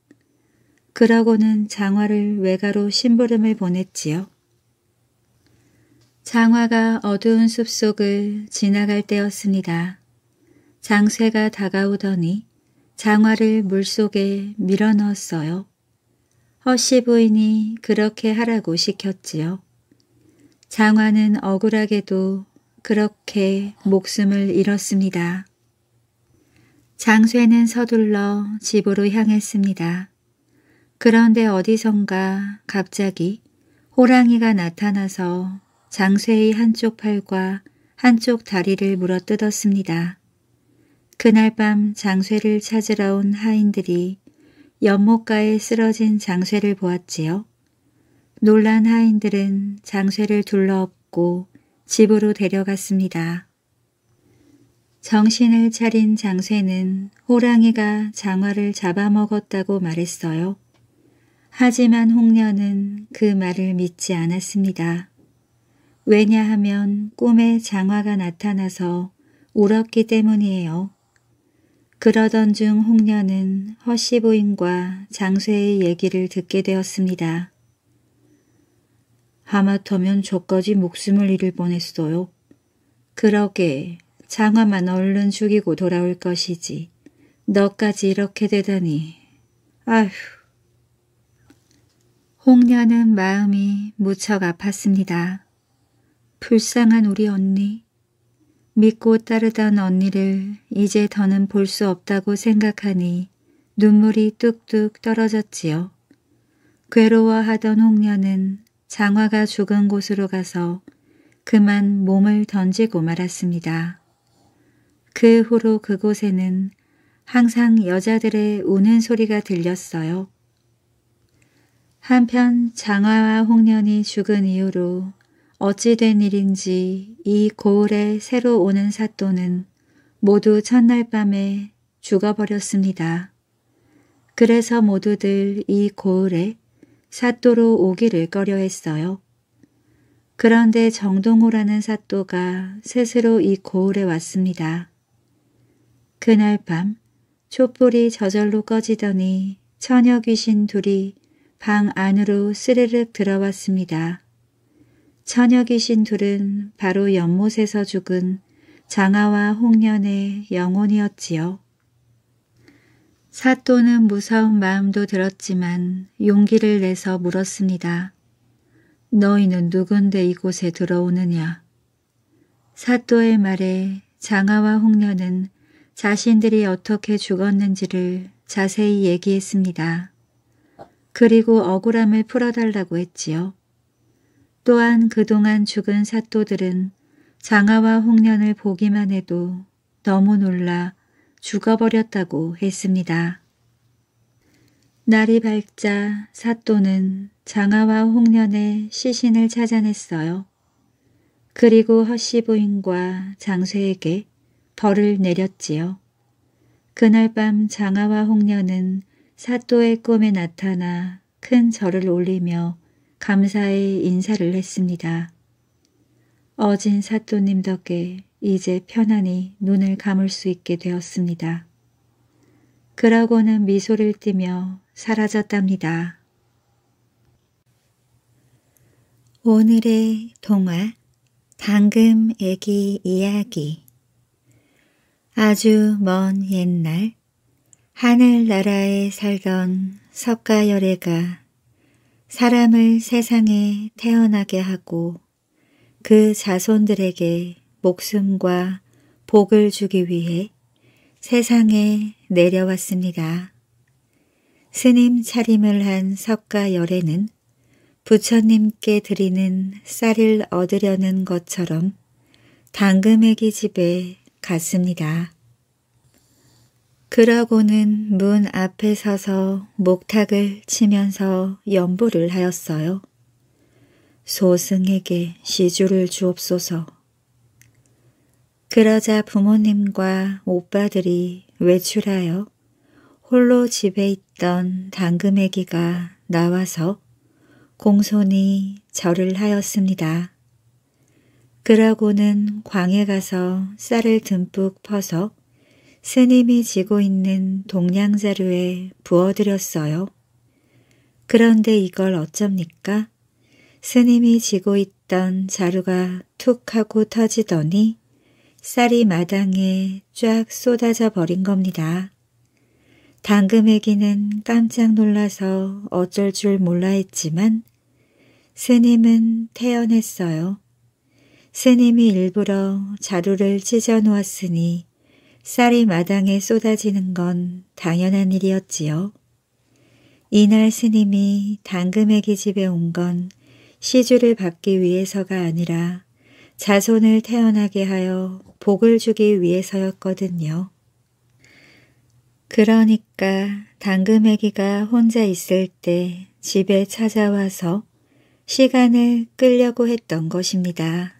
그러고는 장화를 외가로 심부름을 보냈지요. 장화가 어두운 숲속을 지나갈 때였습니다. 장쇠가 다가오더니 장화를 물속에 밀어넣었어요. 허씨 부인이 그렇게 하라고 시켰지요. 장화는 억울하게도 그렇게 목숨을 잃었습니다. 장쇠는 서둘러 집으로 향했습니다. 그런데 어디선가 갑자기 호랑이가 나타나서 장쇠의 한쪽 팔과 한쪽 다리를 물어뜯었습니다. 그날 밤 장쇠를 찾으러 온 하인들이 연못가에 쓰러진 장쇠를 보았지요. 놀란 하인들은 장쇠를 둘러엎고 집으로 데려갔습니다. 정신을 차린 장쇠는 호랑이가 장화를 잡아먹었다고 말했어요. 하지만 홍녀는그 말을 믿지 않았습니다. 왜냐하면 꿈에 장화가 나타나서 울었기 때문이에요. 그러던 중 홍녀는 허씨 부인과 장쇠의 얘기를 듣게 되었습니다. 하마터면 저까지 목숨을 잃을 뻔했어요. 그러게 장화만 얼른 죽이고 돌아올 것이지. 너까지 이렇게 되다니. 아휴. 홍녀는 마음이 무척 아팠습니다. 불쌍한 우리 언니. 믿고 따르던 언니를 이제 더는 볼 수 없다고 생각하니 눈물이 뚝뚝 떨어졌지요. 괴로워하던 홍련은 장화가 죽은 곳으로 가서 그만 몸을 던지고 말았습니다. 그 후로 그곳에는 항상 여자들의 우는 소리가 들렸어요. 한편 장화와 홍련이 죽은 이후로 어찌된 일인지 이 고을에 새로 오는 사또는 모두 첫날 밤에 죽어버렸습니다. 그래서 모두들 이 고을에 사또로 오기를 꺼려 했어요. 그런데 정동호라는 사또가 스스로 이 고을에 왔습니다. 그날 밤 촛불이 저절로 꺼지더니 처녀 귀신 둘이 방 안으로 스르륵 들어왔습니다. 처녀귀신 둘은 바로 연못에서 죽은 장아와 홍련의 영혼이었지요. 사또는 무서운 마음도 들었지만 용기를 내서 물었습니다. 너희는 누군데 이곳에 들어오느냐? 사또의 말에 장아와 홍련은 자신들이 어떻게 죽었는지를 자세히 얘기했습니다. 그리고 억울함을 풀어달라고 했지요. 또한 그동안 죽은 사또들은 장하와 홍련을 보기만 해도 너무 놀라 죽어버렸다고 했습니다. 날이 밝자 사또는 장하와 홍련의 시신을 찾아냈어요. 그리고 허씨 부인과 장쇠에게 벌을 내렸지요. 그날 밤 장하와 홍련은 사또의 꿈에 나타나 큰 절을 올리며 감사의 인사를 했습니다. 어진 사또님 덕에 이제 편안히 눈을 감을 수 있게 되었습니다. 그러고는 미소를 띠며 사라졌답니다. 오늘의 동화 방금 애기 이야기 아주 먼 옛날 하늘나라에 살던 석가여래가 사람을 세상에 태어나게 하고 그 자손들에게 목숨과 복을 주기 위해 세상에 내려왔습니다. 스님 차림을 한 석가 열애는 부처님께 드리는 쌀을 얻으려는 것처럼 당금애기 집에 갔습니다. 그러고는 문 앞에 서서 목탁을 치면서 연보를 하였어요. 소승에게 시주를 주옵소서. 그러자 부모님과 오빠들이 외출하여 홀로 집에 있던 당금애기가 나와서 공손히 절을 하였습니다. 그러고는 광에 가서 쌀을 듬뿍 퍼서 스님이 지고 있는 동양자루에 부어드렸어요. 그런데 이걸 어쩝니까? 스님이 지고 있던 자루가 툭 하고 터지더니 쌀이 마당에 쫙 쏟아져 버린 겁니다. 당금애기는 깜짝 놀라서 어쩔 줄 몰라 했지만 스님은 태연했어요. 스님이 일부러 자루를 찢어 놓았으니 쌀이 마당에 쏟아지는 건 당연한 일이었지요. 이날 스님이 당금애기 집에 온 건 시주를 받기 위해서가 아니라 자손을 태어나게 하여 복을 주기 위해서였거든요. 그러니까 당금애기가 혼자 있을 때 집에 찾아와서 시간을 끌려고 했던 것입니다.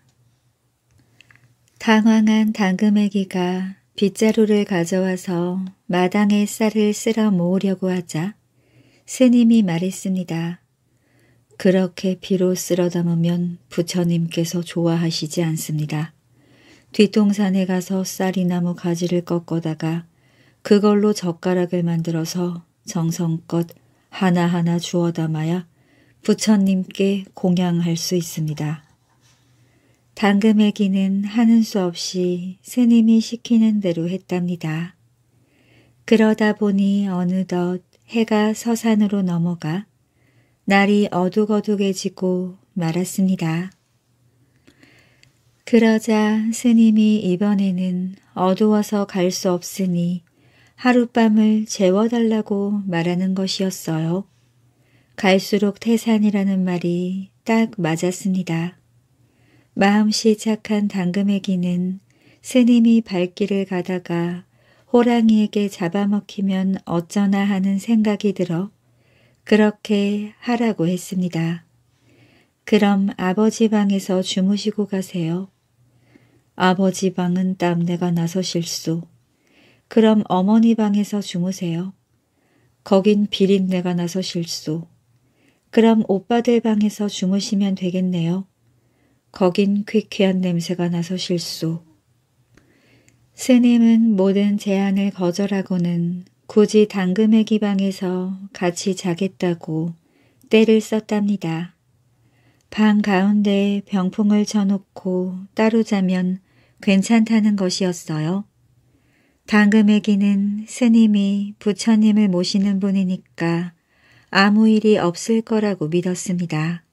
당황한 당금애기가 빗자루를 가져와서 마당에 쌀을 쓸어 모으려고 하자 스님이 말했습니다. 그렇게 비로 쓸어 담으면 부처님께서 좋아하시지 않습니다. 뒤통산에 가서 쌀이나무 가지를 꺾어다가 그걸로 젓가락을 만들어서 정성껏 하나하나 주워 담아야 부처님께 공양할 수 있습니다. 당금애기는 하는 수 없이 스님이 시키는 대로 했답니다. 그러다 보니 어느덧 해가 서산으로 넘어가 날이 어둑어둑해지고 말았습니다. 그러자 스님이 이번에는 어두워서 갈 수 없으니 하룻밤을 재워달라고 말하는 것이었어요. 갈수록 태산이라는 말이 딱 맞았습니다. 마음씨 착한 당금애기는 스님이 발길을 가다가 호랑이에게 잡아먹히면 어쩌나 하는 생각이 들어 그렇게 하라고 했습니다. 그럼 아버지 방에서 주무시고 가세요. 아버지 방은 땀내가 나서 실수. 그럼 어머니 방에서 주무세요. 거긴 비린내가 나서 실수. 그럼 오빠들 방에서 주무시면 되겠네요. 거긴 퀴퀴한 냄새가 나서 실수 스님은 모든 제안을 거절하고는 굳이 당금의 기방에서 같이 자겠다고 때를 썼답니다. 방 가운데 에 병풍을 쳐놓고 따로 자면 괜찮다는 것이었어요. 당금의기는 스님이 부처님을 모시는 분이니까 아무 일이 없을 거라고 믿었습니다.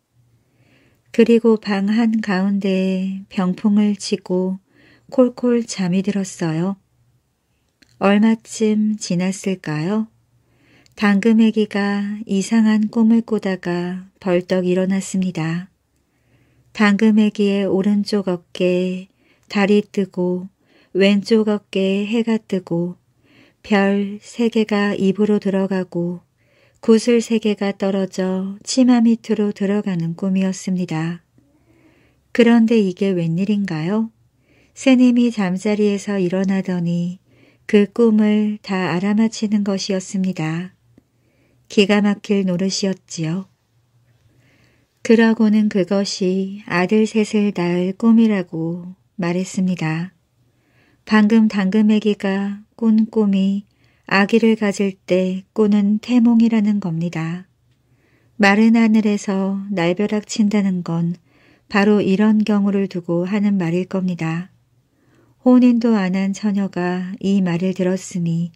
그리고 방 한 가운데에 병풍을 치고 콜콜 잠이 들었어요. 얼마쯤 지났을까요? 당금애기가 이상한 꿈을 꾸다가 벌떡 일어났습니다. 당금애기의 오른쪽 어깨에 달이 뜨고 왼쪽 어깨에 해가 뜨고 별 세 개가 입으로 들어가고 구슬 세 개가 떨어져 치마 밑으로 들어가는 꿈이었습니다. 그런데 이게 웬일인가요? 새님이 잠자리에서 일어나더니 그 꿈을 다 알아맞히는 것이었습니다. 기가 막힐 노릇이었지요. 그러고는 그것이 아들 셋을 낳을 꿈이라고 말했습니다. 방금 당금애기가 꾼 꿈이 아기를 가질 때 꾸는 태몽이라는 겁니다. 마른 하늘에서 날벼락 친다는 건 바로 이런 경우를 두고 하는 말일 겁니다. 혼인도 안 한 처녀가 이 말을 들었으니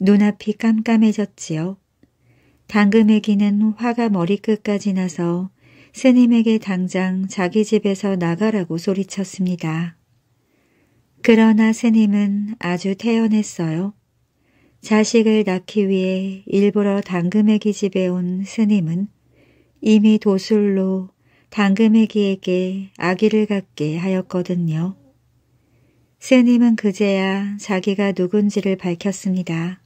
눈앞이 깜깜해졌지요. 당금애기는 화가 머리끝까지 나서 스님에게 당장 자기 집에서 나가라고 소리쳤습니다. 그러나 스님은 아주 태연했어요. 자식을 낳기 위해 일부러 당금애기 집에 온 스님은 이미 도술로 당금애기에게 아기를 갖게 하였거든요. 스님은 그제야 자기가 누군지를 밝혔습니다.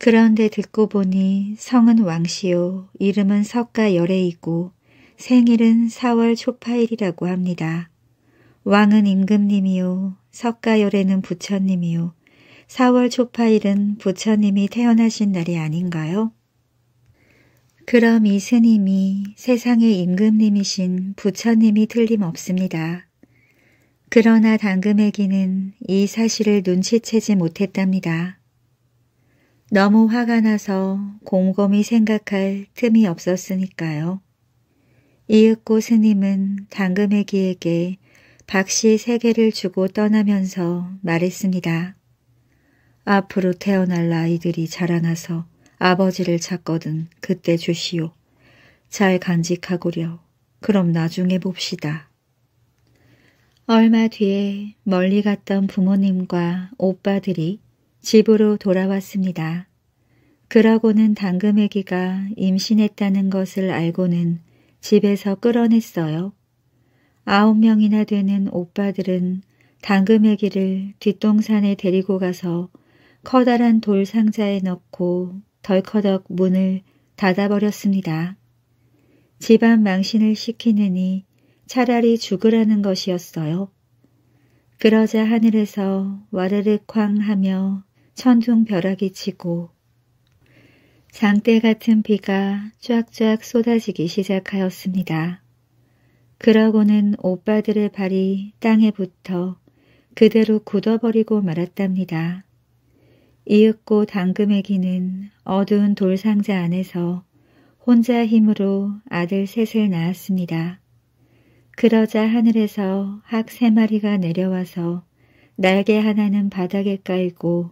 그런데 듣고 보니 성은 왕시요, 이름은 석가열애이고 생일은 4월 초파일이라고 합니다. 왕은 임금님이요, 석가열애는 부처님이요, 4월 초파일은 부처님이 태어나신 날이 아닌가요? 그럼 이 스님이 세상의 임금님이신 부처님이 틀림없습니다. 그러나 당금에게는 이 사실을 눈치채지 못했답니다. 너무 화가 나서 곰곰이 생각할 틈이 없었으니까요. 이윽고 스님은 당금에게에게 박씨 세계를 주고 떠나면서 말했습니다. 앞으로 태어날 아이들이 자라나서 아버지를 찾거든 그때 주시오. 잘 간직하고려. 그럼 나중에 봅시다. 얼마 뒤에 멀리 갔던 부모님과 오빠들이 집으로 돌아왔습니다. 그러고는 당금애기가 임신했다는 것을 알고는 집에서 끌어냈어요. 아홉 명이나 되는 오빠들은 당금애기를 뒷동산에 데리고 가서 커다란 돌 상자에 넣고 덜커덕 문을 닫아버렸습니다. 집안 망신을 시키느니 차라리 죽으라는 것이었어요. 그러자 하늘에서 와르르 쾅 하며 천둥 벼락이 치고 장대 같은 비가 쫙쫙 쏟아지기 시작하였습니다. 그러고는 오빠들의 발이 땅에 붙어 그대로 굳어버리고 말았답니다. 이윽고 당금의기는 어두운 돌상자 안에서 혼자 힘으로 아들 셋을 낳았습니다. 그러자 하늘에서 학 세 마리가 내려와서 날개 하나는 바닥에 깔고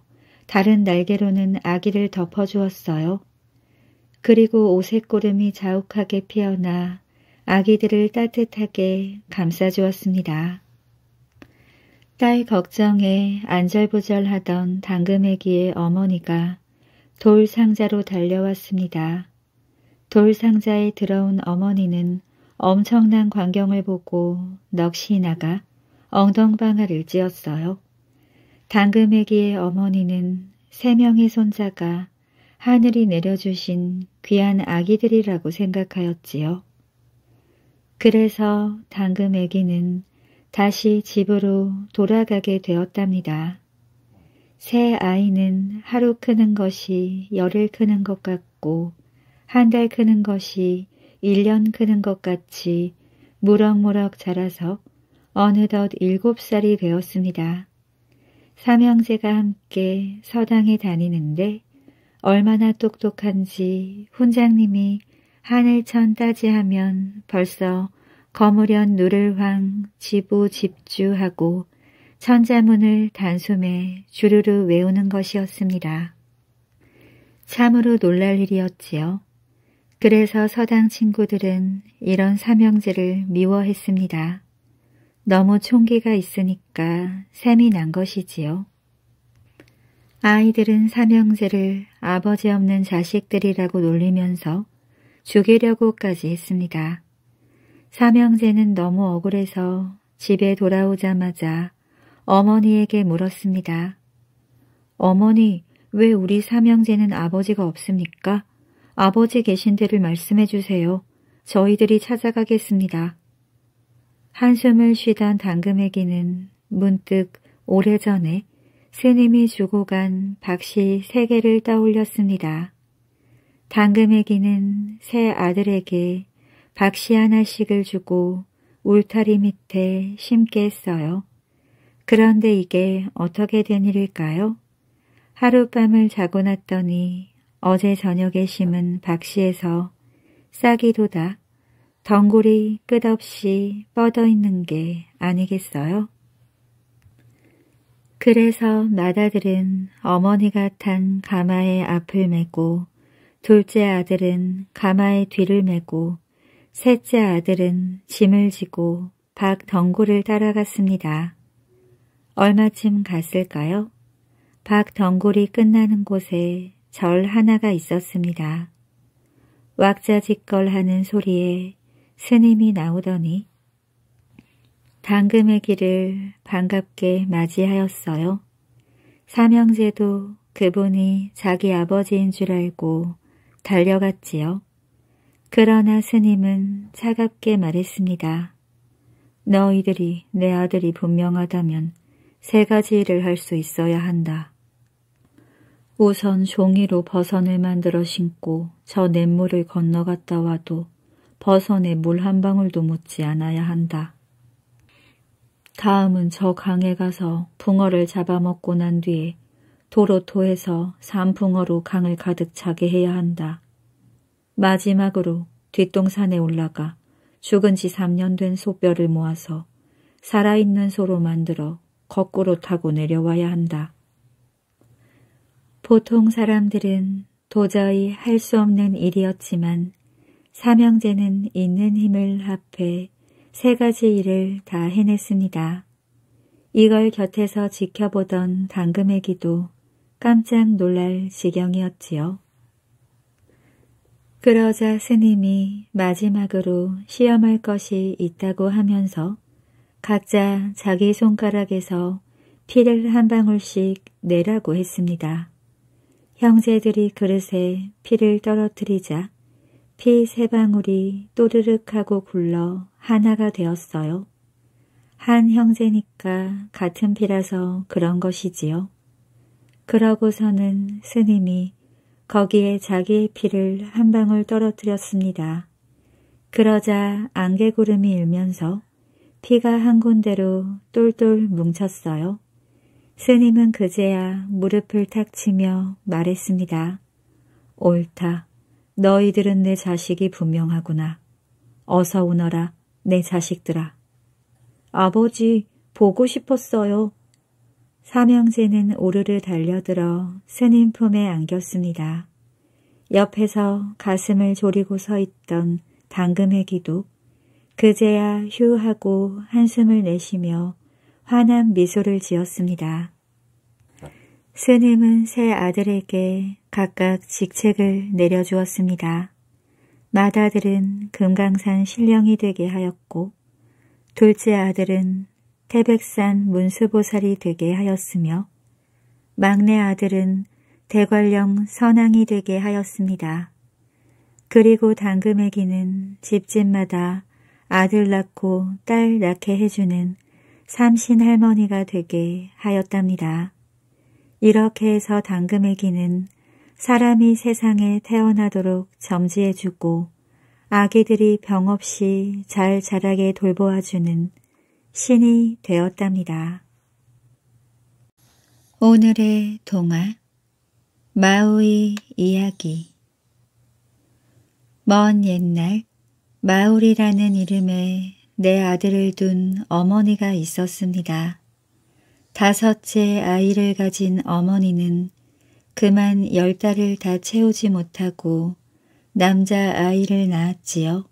다른 날개로는 아기를 덮어주었어요. 그리고 오색고름이 자욱하게 피어나 아기들을 따뜻하게 감싸주었습니다. 딸 걱정에 안절부절하던 당금애기의 어머니가 돌 상자로 달려왔습니다. 돌 상자에 들어온 어머니는 엄청난 광경을 보고 넋이 나가 엉덩방아를 찧었어요. 당금애기의 어머니는 세 명의 손자가 하늘이 내려주신 귀한 아기들이라고 생각하였지요. 그래서 당금애기는 다시 집으로 돌아가게 되었답니다. 새 아이는 하루 크는 것이 열흘 크는 것 같고 한 달 크는 것이 1년 크는 것 같이 무럭무럭 자라서 어느덧 7살이 되었습니다. 삼형제가 함께 서당에 다니는데 얼마나 똑똑한지 훈장님이 하늘천 따지하면 벌써 거무련 누를 황 지부 집주하고 천자문을 단숨에 주르르 외우는 것이었습니다. 참으로 놀랄 일이었지요. 그래서 서당 친구들은 이런 사명제를 미워했습니다. 너무 총기가 있으니까 샘이난 것이지요. 아이들은 사명제를 아버지 없는 자식들이라고 놀리면서 죽이려고까지 했습니다. 삼형제는 너무 억울해서 집에 돌아오자마자 어머니에게 물었습니다. 어머니, 왜 우리 삼형제는 아버지가 없습니까? 아버지 계신 데를 말씀해 주세요. 저희들이 찾아가겠습니다. 한숨을 쉬던 당금에게는 문득 오래전에 스님이 주고 간 박씨 세 개를 떠올렸습니다. 당금에게는새 아들에게 박씨 하나씩을 주고 울타리 밑에 심게 했어요. 그런데 이게 어떻게 된 일일까요? 하룻밤을 자고 났더니 어제 저녁에 심은 박씨에서 싹이 도다 덩굴이 끝없이 뻗어 있는 게 아니겠어요? 그래서 맏아들은 어머니가 탄 가마의 앞을 메고 둘째 아들은 가마의 뒤를 메고 셋째 아들은 짐을 지고 박 덩굴을 따라갔습니다. 얼마쯤 갔을까요? 박 덩굴이 끝나는 곳에 절 하나가 있었습니다. 왁자지껄 하는 소리에 스님이 나오더니 당금의 길을 반갑게 맞이하였어요. 삼형제도 그분이 자기 아버지인 줄 알고 달려갔지요. 그러나 스님은 차갑게 말했습니다. 너희들이 내 아들이 분명하다면 세 가지 일을 할 수 있어야 한다. 우선 종이로 버선을 만들어 신고 저 냇물을 건너갔다 와도 버선에 물 한 방울도 묻지 않아야 한다. 다음은 저 강에 가서 붕어를 잡아먹고 난 뒤에 도로 토해서 산붕어로 강을 가득 차게 해야 한다. 마지막으로 뒷동산에 올라가 죽은 지 3년 된 소뼈를 모아서 살아있는 소로 만들어 거꾸로 타고 내려와야 한다. 보통 사람들은 도저히 할 수 없는 일이었지만 삼형제는 있는 힘을 합해 세 가지 일을 다 해냈습니다. 이걸 곁에서 지켜보던 당금에기도 깜짝 놀랄 지경이었지요. 그러자 스님이 마지막으로 시험할 것이 있다고 하면서 각자 자기 손가락에서 피를 한 방울씩 내라고 했습니다. 형제들이 그릇에 피를 떨어뜨리자 피 세 방울이 또르륵 하고 굴러 하나가 되었어요. 한 형제니까 같은 피라서 그런 것이지요. 그러고서는 스님이 거기에 자기의 피를 한 방울 떨어뜨렸습니다. 그러자 안개구름이 일면서 피가 한 군데로 똘똘 뭉쳤어요. 스님은 그제야 무릎을 탁 치며 말했습니다. 옳다. 너희들은 내 자식이 분명하구나. 어서 오너라, 내 자식들아. 아버지, 보고 싶었어요. 사명제는 오르르 달려들어 스님 품에 안겼습니다. 옆에서 가슴을 졸이고 서 있던 당금의 기도 그제야 휴 하고 한숨을 내쉬며 환한 미소를 지었습니다. 스님은 세 아들에게 각각 직책을 내려주었습니다. 맏아들은 금강산 신령이 되게 하였고 둘째 아들은 태백산 문수보살이 되게 하였으며 막내 아들은 대관령 선왕이 되게 하였습니다. 그리고 당금에기는 집집마다 아들 낳고 딸 낳게 해주는 삼신 할머니가 되게 하였답니다. 이렇게 해서 당금에기는 사람이 세상에 태어나도록 점지해주고 아기들이 병없이 잘 자라게 돌보아주는 신이 되었답니다. 오늘의 동화 마우이 이야기 먼 옛날 마울이라는 이름의 내 아들을 둔 어머니가 있었습니다. 다섯째 아이를 가진 어머니는 그만 열 달을 다 채우지 못하고 남자아이를 낳았지요.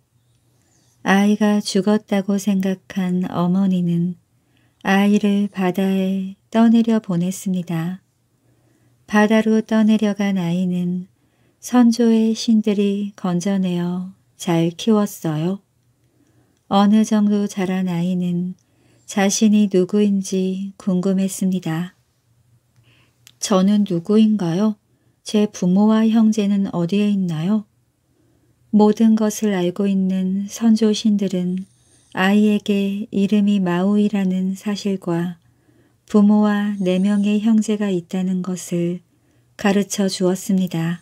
아이가 죽었다고 생각한 어머니는 아이를 바다에 떠내려 보냈습니다. 바다로 떠내려간 아이는 선조의 신들이 건져내어 잘 키웠어요. 어느 정도 자란 아이는 자신이 누구인지 궁금했습니다. 저는 누구인가요? 제 부모와 형제는 어디에 있나요? 모든 것을 알고 있는 선조신들은 아이에게 이름이 마우이라는 사실과 부모와 네 명의 형제가 있다는 것을 가르쳐 주었습니다.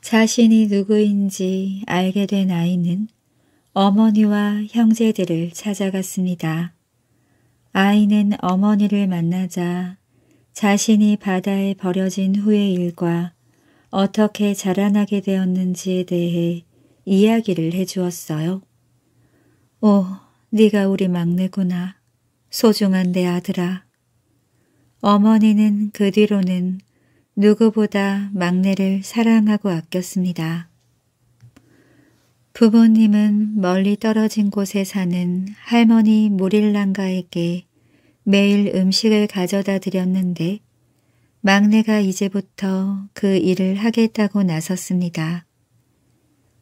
자신이 누구인지 알게 된 아이는 어머니와 형제들을 찾아갔습니다. 아이는 어머니를 만나자 자신이 바다에 버려진 후의 일과 어떻게 자라나게 되었는지에 대해 이야기를 해주었어요. 오, 네가 우리 막내구나. 소중한 내 아들아. 어머니는 그 뒤로는 누구보다 막내를 사랑하고 아꼈습니다. 부모님은 멀리 떨어진 곳에 사는 할머니 무릴랑가에게 매일 음식을 가져다 드렸는데 막내가 이제부터 그 일을 하겠다고 나섰습니다.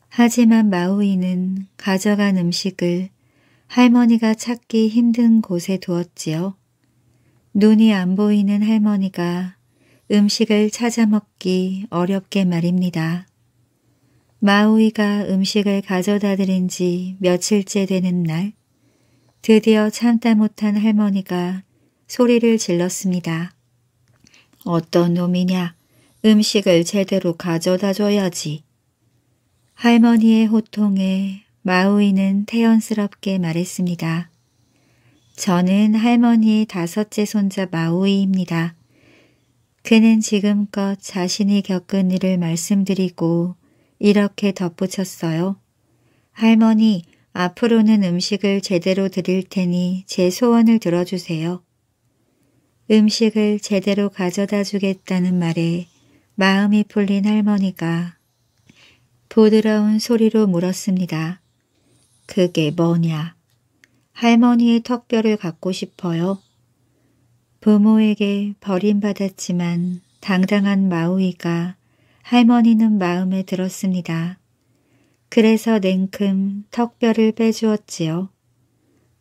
하지만 마우이는 가져간 음식을 할머니가 찾기 힘든 곳에 두었지요. 눈이 안 보이는 할머니가 음식을 찾아 먹기 어렵게 말입니다. 마우이가 음식을 가져다 드린 지 며칠째 되는 날 드디어 참다 못한 할머니가 소리를 질렀습니다. 어떤 놈이냐. 음식을 제대로 가져다 줘야지. 할머니의 호통에 마우이는 태연스럽게 말했습니다. 저는 할머니의 다섯째 손자 마우이입니다. 그는 지금껏 자신이 겪은 일을 말씀드리고 이렇게 덧붙였어요. 할머니, 앞으로는 음식을 제대로 드릴 테니 제 소원을 들어주세요. 음식을 제대로 가져다 주겠다는 말에 마음이 풀린 할머니가 부드러운 소리로 물었습니다. 그게 뭐냐? 할머니의 턱뼈를 갖고 싶어요. 부모에게 버림받았지만 당당한 마우이가 할머니는 마음에 들었습니다. 그래서 냉큼 턱뼈를 빼주었지요.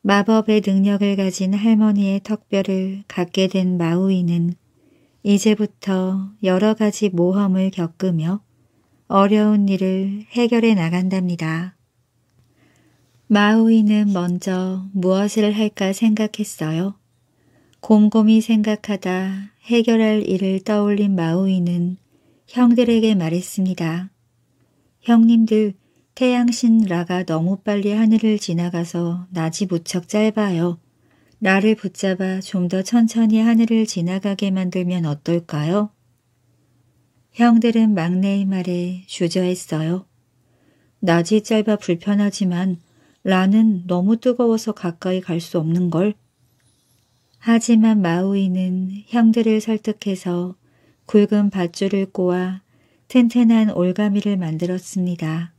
마법의 능력을 가진 할머니의 턱뼈를 갖게 된 마우이는 이제부터 여러 가지 모험을 겪으며 어려운 일을 해결해 나간답니다. 마우이는 먼저 무엇을 할까 생각했어요. 곰곰이 생각하다 해결할 일을 떠올린 마우이는 형들에게 말했습니다. 형님들, 태양신 라가 너무 빨리 하늘을 지나가서 낮이 무척 짧아요. 나를 붙잡아 좀 더 천천히 하늘을 지나가게 만들면 어떨까요? 형들은 막내의 말에 주저했어요. 낮이 짧아 불편하지만 라는 너무 뜨거워서 가까이 갈 수 없는걸. 하지만 마우이는 형들을 설득해서 굵은 밧줄을 꼬아 튼튼한 올가미를 만들었습니다.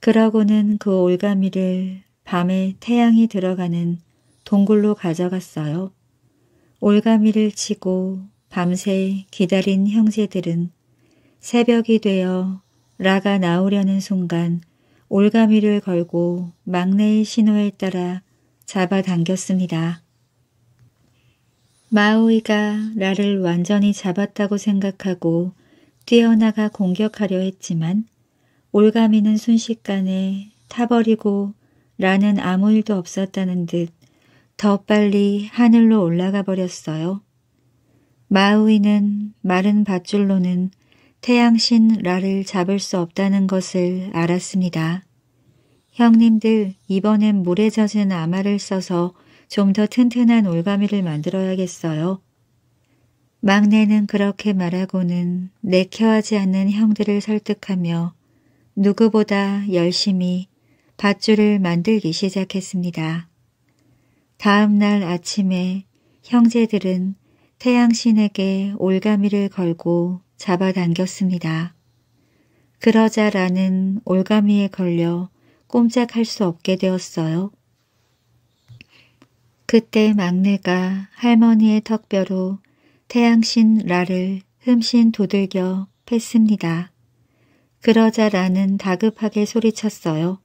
그러고는 그 올가미를 밤에 태양이 들어가는 동굴로 가져갔어요. 올가미를 치고 밤새 기다린 형제들은 새벽이 되어 라가 나오려는 순간 올가미를 걸고 막내의 신호에 따라 잡아당겼습니다. 마우이가 라를 완전히 잡았다고 생각하고 뛰어나가 공격하려 했지만 올가미는 순식간에 타버리고 라는 아무 일도 없었다는 듯 더 빨리 하늘로 올라가 버렸어요. 마우이는 마른 밧줄로는 태양신 라를 잡을 수 없다는 것을 알았습니다. 형님들 이번엔 물에 젖은 아마를 써서 좀 더 튼튼한 올가미를 만들어야겠어요. 막내는 그렇게 말하고는 내켜하지 않는 형들을 설득하며 누구보다 열심히 밧줄을 만들기 시작했습니다. 다음 날 아침에 형제들은 태양신에게 올가미를 걸고 잡아당겼습니다. 그러자 라는 올가미에 걸려 꼼짝할 수 없게 되었어요. 그때 막내가 할머니의 턱뼈로 태양신 라를 흠씬 두들겨 팼습니다. 그러자 나는 다급하게 소리쳤어요.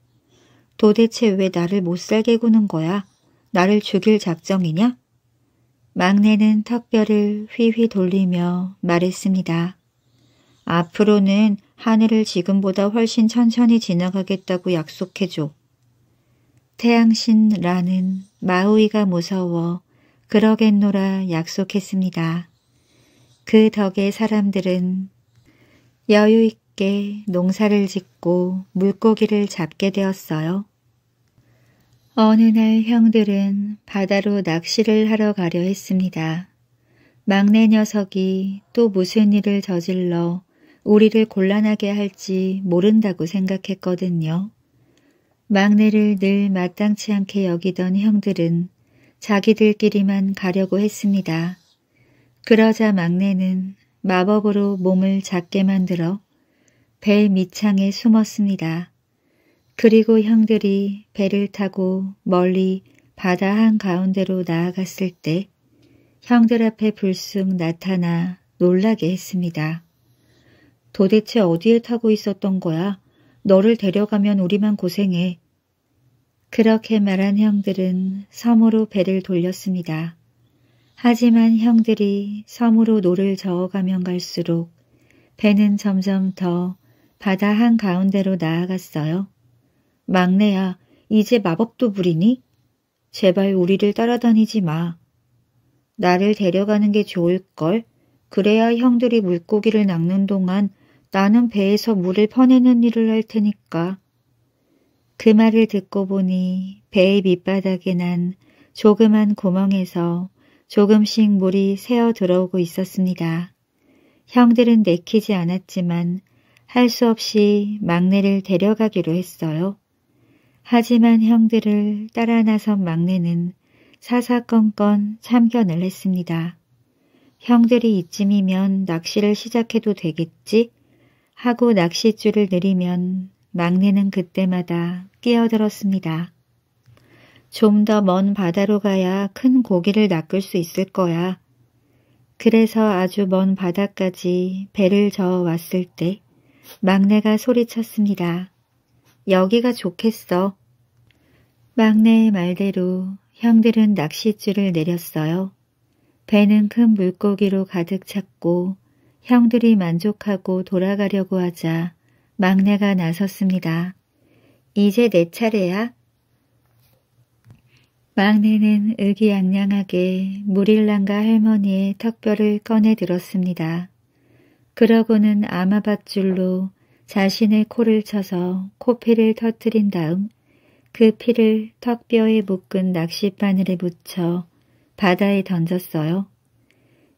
도대체 왜 나를 못살게 구는 거야? 나를 죽일 작정이냐? 막내는 턱뼈를 휘휘 돌리며 말했습니다. 앞으로는 하늘을 지금보다 훨씬 천천히 지나가겠다고 약속해줘. 태양신 라는 마우이가 무서워 그러겠노라 약속했습니다. 그 덕에 사람들은 여유있게 함께 농사를 짓고 물고기를 잡게 되었어요. 어느 날 형들은 바다로 낚시를 하러 가려 했습니다. 막내 녀석이 또 무슨 일을 저질러 우리를 곤란하게 할지 모른다고 생각했거든요. 막내를 늘 마땅치 않게 여기던 형들은 자기들끼리만 가려고 했습니다. 그러자 막내는 마법으로 몸을 작게 만들어 배 밑창에 숨었습니다. 그리고 형들이 배를 타고 멀리 바다 한가운데로 나아갔을 때 형들 앞에 불쑥 나타나 놀라게 했습니다. 도대체 어디에 타고 있었던 거야? 너를 데려가면 우리만 고생해. 그렇게 말한 형들은 섬으로 배를 돌렸습니다. 하지만 형들이 섬으로 노를 저어가면 갈수록 배는 점점 더 바다 한가운데로 나아갔어요. 막내야, 이제 마법도 부리니? 제발 우리를 따라다니지 마. 나를 데려가는 게 좋을걸. 그래야 형들이 물고기를 낚는 동안 나는 배에서 물을 퍼내는 일을 할 테니까. 그 말을 듣고 보니 배의 밑바닥에 난 조그만 구멍에서 조금씩 물이 새어 들어오고 있었습니다. 형들은 내키지 않았지만 할수 없이 막내를 데려가기로 했어요. 하지만 형들을 따라 나선 막내는 사사건건 참견을 했습니다. 형들이 이쯤이면 낚시를 시작해도 되겠지? 하고 낚싯줄을 내리면 막내는 그때마다 끼어들었습니다. 좀 더 먼 바다로 가야 큰 고기를 낚을 수 있을 거야. 그래서 아주 먼 바다까지 배를 저어 왔을 때 막내가 소리쳤습니다. 여기가 좋겠어. 막내의 말대로 형들은 낚싯줄을 내렸어요. 배는 큰 물고기로 가득 찼고 형들이 만족하고 돌아가려고 하자 막내가 나섰습니다. 이제 내 차례야. 막내는 의기양양하게 무릴랑가 할머니의 턱뼈를 꺼내 들었습니다. 그러고는 아마밧줄로 자신의 코를 쳐서 코피를 터뜨린 다음 그 피를 턱뼈에 묶은 낚싯바늘에 묻혀 바다에 던졌어요.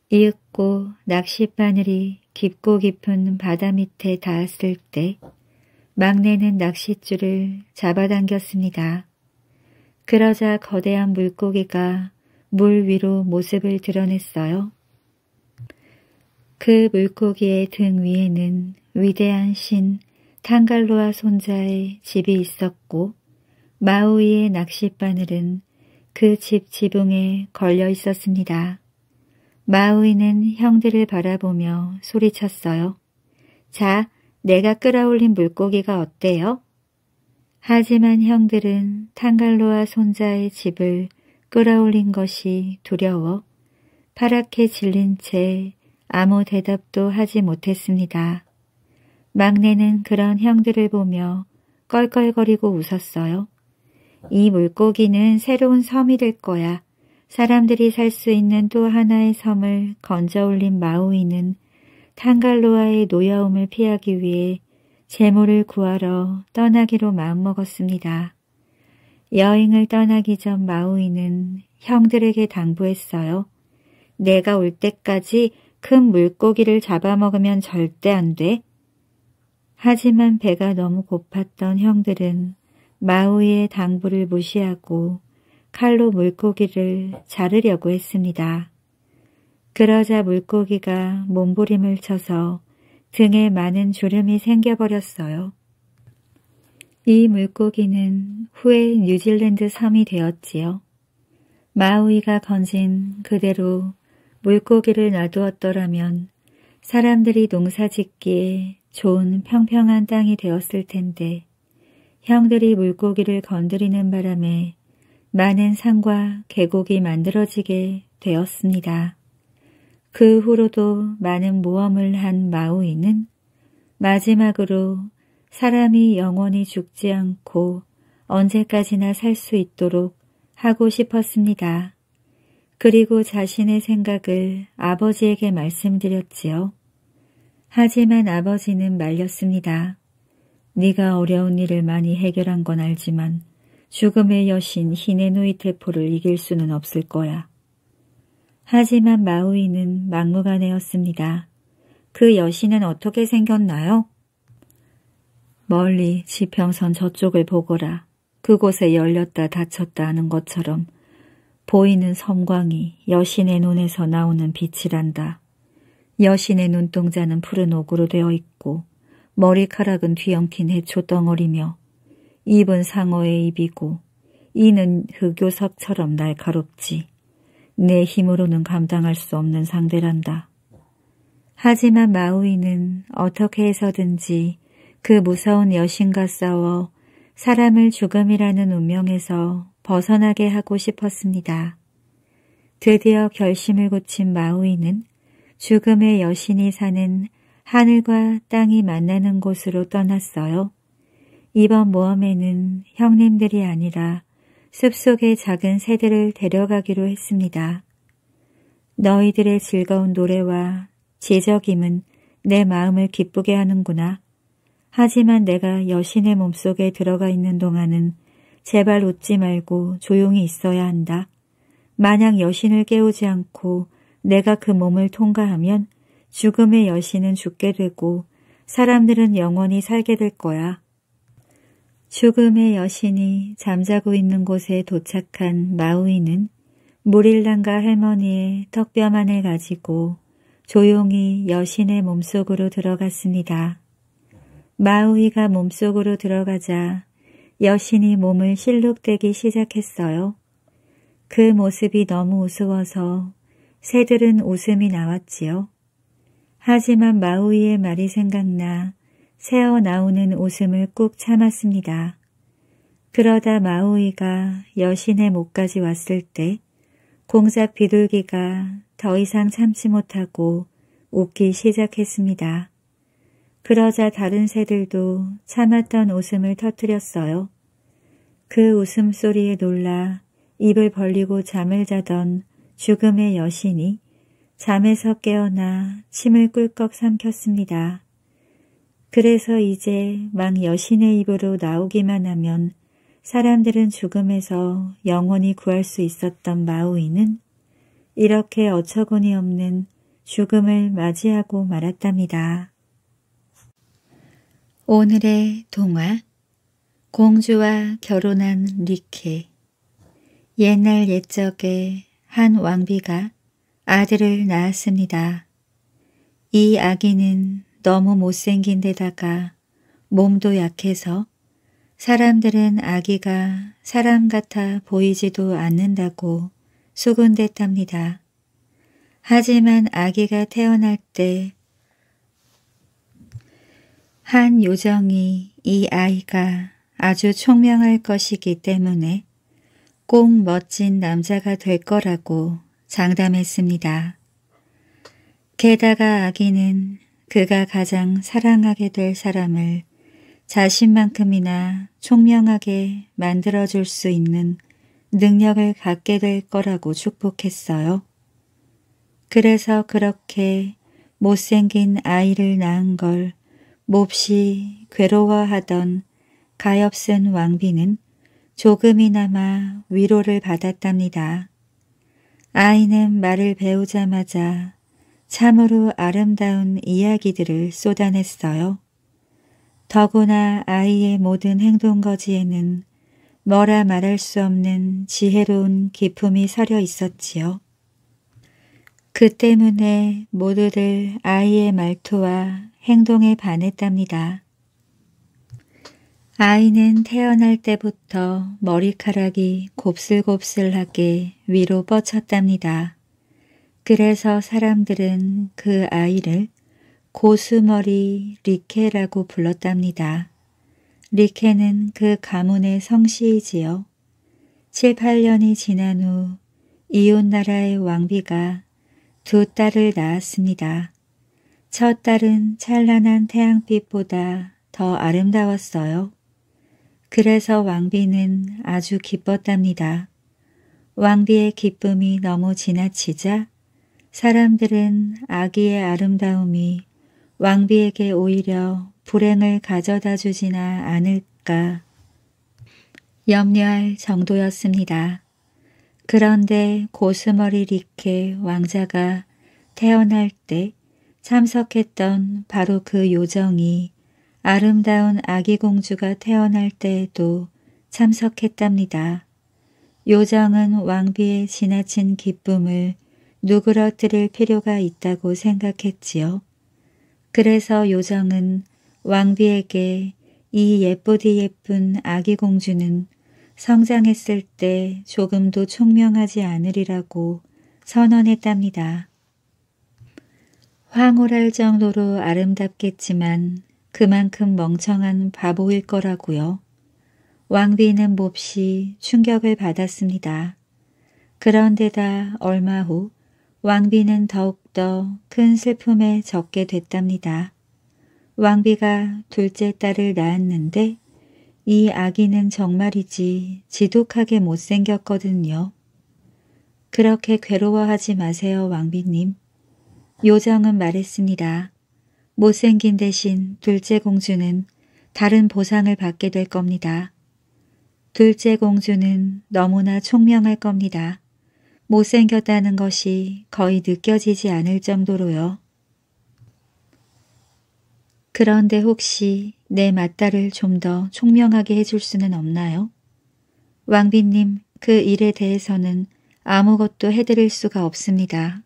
이윽고 낚싯바늘이 깊고 깊은 바다 밑에 닿았을 때 막내는 낚싯줄을 잡아당겼습니다. 그러자 거대한 물고기가 물 위로 모습을 드러냈어요. 그 물고기의 등 위에는 위대한 신탕갈로아 손자의 집이 있었고 마우이의 낚싯바늘은 그 집 지붕에 걸려 있었습니다. 마우이는 형들을 바라보며 소리쳤어요. 자, 내가 끌어올린 물고기가 어때요? 하지만 형들은 탕갈로아 손자의 집을 끌어올린 것이 두려워 파랗게 질린 채 아무 대답도 하지 못했습니다. 막내는 그런 형들을 보며 껄껄거리고 웃었어요. 이 물고기는 새로운 섬이 될 거야. 사람들이 살 수 있는 또 하나의 섬을 건져 올린 마우이는 탄갈로아의 노여움을 피하기 위해 재물을 구하러 떠나기로 마음먹었습니다. 여행을 떠나기 전 마우이는 형들에게 당부했어요. 내가 올 때까지 큰 물고기를 잡아먹으면 절대 안 돼. 하지만 배가 너무 고팠던 형들은 마우이의 당부를 무시하고 칼로 물고기를 자르려고 했습니다. 그러자 물고기가 몸부림을 쳐서 등에 많은 주름이 생겨버렸어요. 이 물고기는 후에 뉴질랜드 섬이 되었지요. 마우이가 건진 그대로 물고기를 놔두었더라면 사람들이 농사 짓기에 좋은 평평한 땅이 되었을 텐데 형들이 물고기를 건드리는 바람에 많은 산과 계곡이 만들어지게 되었습니다. 그 후로도 많은 모험을 한 마우이는 마지막으로 사람이 영원히 죽지 않고 언제까지나 살 수 있도록 하고 싶었습니다. 그리고 자신의 생각을 아버지에게 말씀드렸지요. 하지만 아버지는 말렸습니다. 네가 어려운 일을 많이 해결한 건 알지만 죽음의 여신 히네노이 테포를 이길 수는 없을 거야. 하지만 마우이는 막무가내였습니다. 그 여신은 어떻게 생겼나요? 멀리 지평선 저쪽을 보거라. 그곳에 열렸다 닫혔다 하는 것처럼 보이는 섬광이 여신의 눈에서 나오는 빛이란다. 여신의 눈동자는 푸른 옥으로 되어 있고 머리카락은 뒤엉킨 해초 덩어리며 입은 상어의 입이고 이는 흑요석처럼 날카롭지. 내 힘으로는 감당할 수 없는 상대란다. 하지만 마우이는 어떻게 해서든지 그 무서운 여신과 싸워 사람을 죽음이라는 운명에서 벗어나게 하고 싶었습니다. 드디어 결심을 고친 마우이는 죽음의 여신이 사는 하늘과 땅이 만나는 곳으로 떠났어요. 이번 모험에는 형님들이 아니라 숲속의 작은 새들을 데려가기로 했습니다. 너희들의 즐거운 노래와 지적임은 내 마음을 기쁘게 하는구나. 하지만 내가 여신의 몸속에 들어가 있는 동안은 제발 웃지 말고 조용히 있어야 한다. 만약 여신을 깨우지 않고 내가 그 몸을 통과하면 죽음의 여신은 죽게 되고 사람들은 영원히 살게 될 거야. 죽음의 여신이 잠자고 있는 곳에 도착한 마우이는 무릴란과 할머니의 턱뼈만을 가지고 조용히 여신의 몸속으로 들어갔습니다. 마우이가 몸속으로 들어가자 여신이 몸을 실룩대기 시작했어요. 그 모습이 너무 우스워서 새들은 웃음이 나왔지요. 하지만 마우이의 말이 생각나 새어 나오는 웃음을 꾹 참았습니다. 그러다 마우이가 여신의 목까지 왔을 때 공작 비둘기가 더 이상 참지 못하고 웃기 시작했습니다. 그러자 다른 새들도 참았던 웃음을 터뜨렸어요. 그 웃음소리에 놀라 입을 벌리고 잠을 자던 죽음의 여신이 잠에서 깨어나 침을 꿀꺽 삼켰습니다. 그래서 이제 막 여신의 입으로 나오기만 하면 사람들은 죽음에서 영원히 구할 수 있었던 마우이는 이렇게 어처구니 없는 죽음을 맞이하고 말았답니다. 오늘의 동화 공주와 결혼한 리케 옛날 옛적에 한 왕비가 아들을 낳았습니다. 이 아기는 너무 못생긴 데다가 몸도 약해서 사람들은 아기가 사람 같아 보이지도 않는다고 수군댔답니다. 하지만 아기가 태어날 때한 요정이 이 아이가 아주 총명할 것이기 때문에 꼭 멋진 남자가 될 거라고 장담했습니다. 게다가 아기는 그가 가장 사랑하게 될 사람을 자신만큼이나 총명하게 만들어줄 수 있는 능력을 갖게 될 거라고 축복했어요. 그래서 그렇게 못생긴 아이를 낳은 걸 몹시 괴로워하던 가엾은 왕비는 조금이나마 위로를 받았답니다. 아이는 말을 배우자마자 참으로 아름다운 이야기들을 쏟아냈어요. 더구나 아이의 모든 행동거지에는 뭐라 말할 수 없는 지혜로운 기품이 서려 있었지요. 그 때문에 모두들 아이의 말투와 행동에 반했답니다. 아이는 태어날 때부터 머리카락이 곱슬곱슬하게 위로 뻗쳤답니다. 그래서 사람들은 그 아이를 고수머리 리케라고 불렀답니다. 리케는 그 가문의 성씨이지요. 7, 8년이 지난 후 이웃 나라의 왕비가 두 딸을 낳았습니다. 첫 달은 찬란한 태양빛보다 더 아름다웠어요. 그래서 왕비는 아주 기뻤답니다. 왕비의 기쁨이 너무 지나치자 사람들은 아기의 아름다움이 왕비에게 오히려 불행을 가져다 주지나 않을까 염려할 정도였습니다. 그런데 고스머리 리케 왕자가 태어날 때 참석했던 바로 그 요정이 아름다운 아기 공주가 태어날 때에도 참석했답니다. 요정은 왕비의 지나친 기쁨을 누그러뜨릴 필요가 있다고 생각했지요. 그래서 요정은 왕비에게 이 예쁘디 예쁜 아기 공주는 성장했을 때 조금도 총명하지 않으리라고 선언했답니다. 황홀할 정도로 아름답겠지만 그만큼 멍청한 바보일 거라고요. 왕비는 몹시 충격을 받았습니다. 그런데다 얼마 후 왕비는 더욱더 큰 슬픔에 적게 됐답니다. 왕비가 둘째 딸을 낳았는데 이 아기는 정말이지 지독하게 못생겼거든요. 그렇게 괴로워하지 마세요 왕비님. 요정은 말했습니다. 못생긴 대신 둘째 공주는 다른 보상을 받게 될 겁니다. 둘째 공주는 너무나 총명할 겁니다. 못생겼다는 것이 거의 느껴지지 않을 정도로요. 그런데 혹시 내 맞다를 좀 더 총명하게 해줄 수는 없나요? 왕비님, 그 일에 대해서는 아무것도 해드릴 수가 없습니다.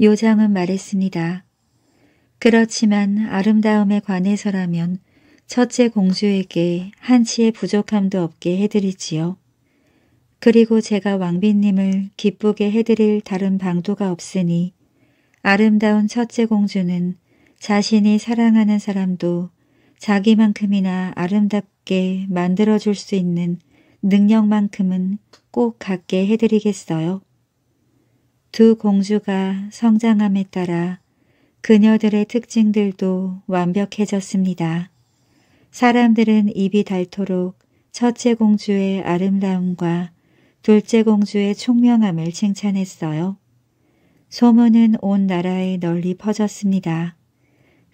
요장은 말했습니다. 그렇지만 아름다움에 관해서라면 첫째 공주에게 한치의 부족함도 없게 해드리지요. 그리고 제가 왕비님을 기쁘게 해드릴 다른 방도가 없으니 아름다운 첫째 공주는 자신이 사랑하는 사람도 자기만큼이나 아름답게 만들어줄 수 있는 능력만큼은 꼭 갖게 해드리겠어요. 두 공주가 성장함에 따라 그녀들의 특징들도 완벽해졌습니다. 사람들은 입이 닳도록 첫째 공주의 아름다움과 둘째 공주의 총명함을 칭찬했어요. 소문은 온 나라에 널리 퍼졌습니다.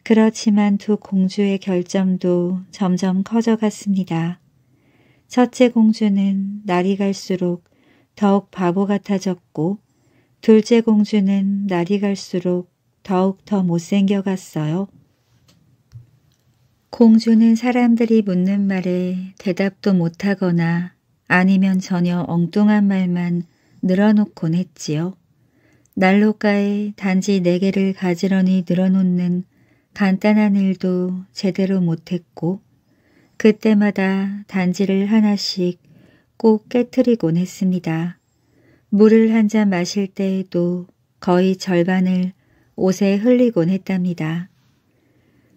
그렇지만 두 공주의 결점도 점점 커져갔습니다. 첫째 공주는 날이 갈수록 더욱 바보 같아졌고 둘째 공주는 날이 갈수록 더욱 더 못생겨갔어요. 공주는 사람들이 묻는 말에 대답도 못하거나 아니면 전혀 엉뚱한 말만 늘어놓곤 했지요. 난로가에 단지 네 개를 가지런히 늘어놓는 간단한 일도 제대로 못했고 그때마다 단지를 하나씩 꼭 깨뜨리곤 했습니다. 물을 한 잔 마실 때에도 거의 절반을 옷에 흘리곤 했답니다.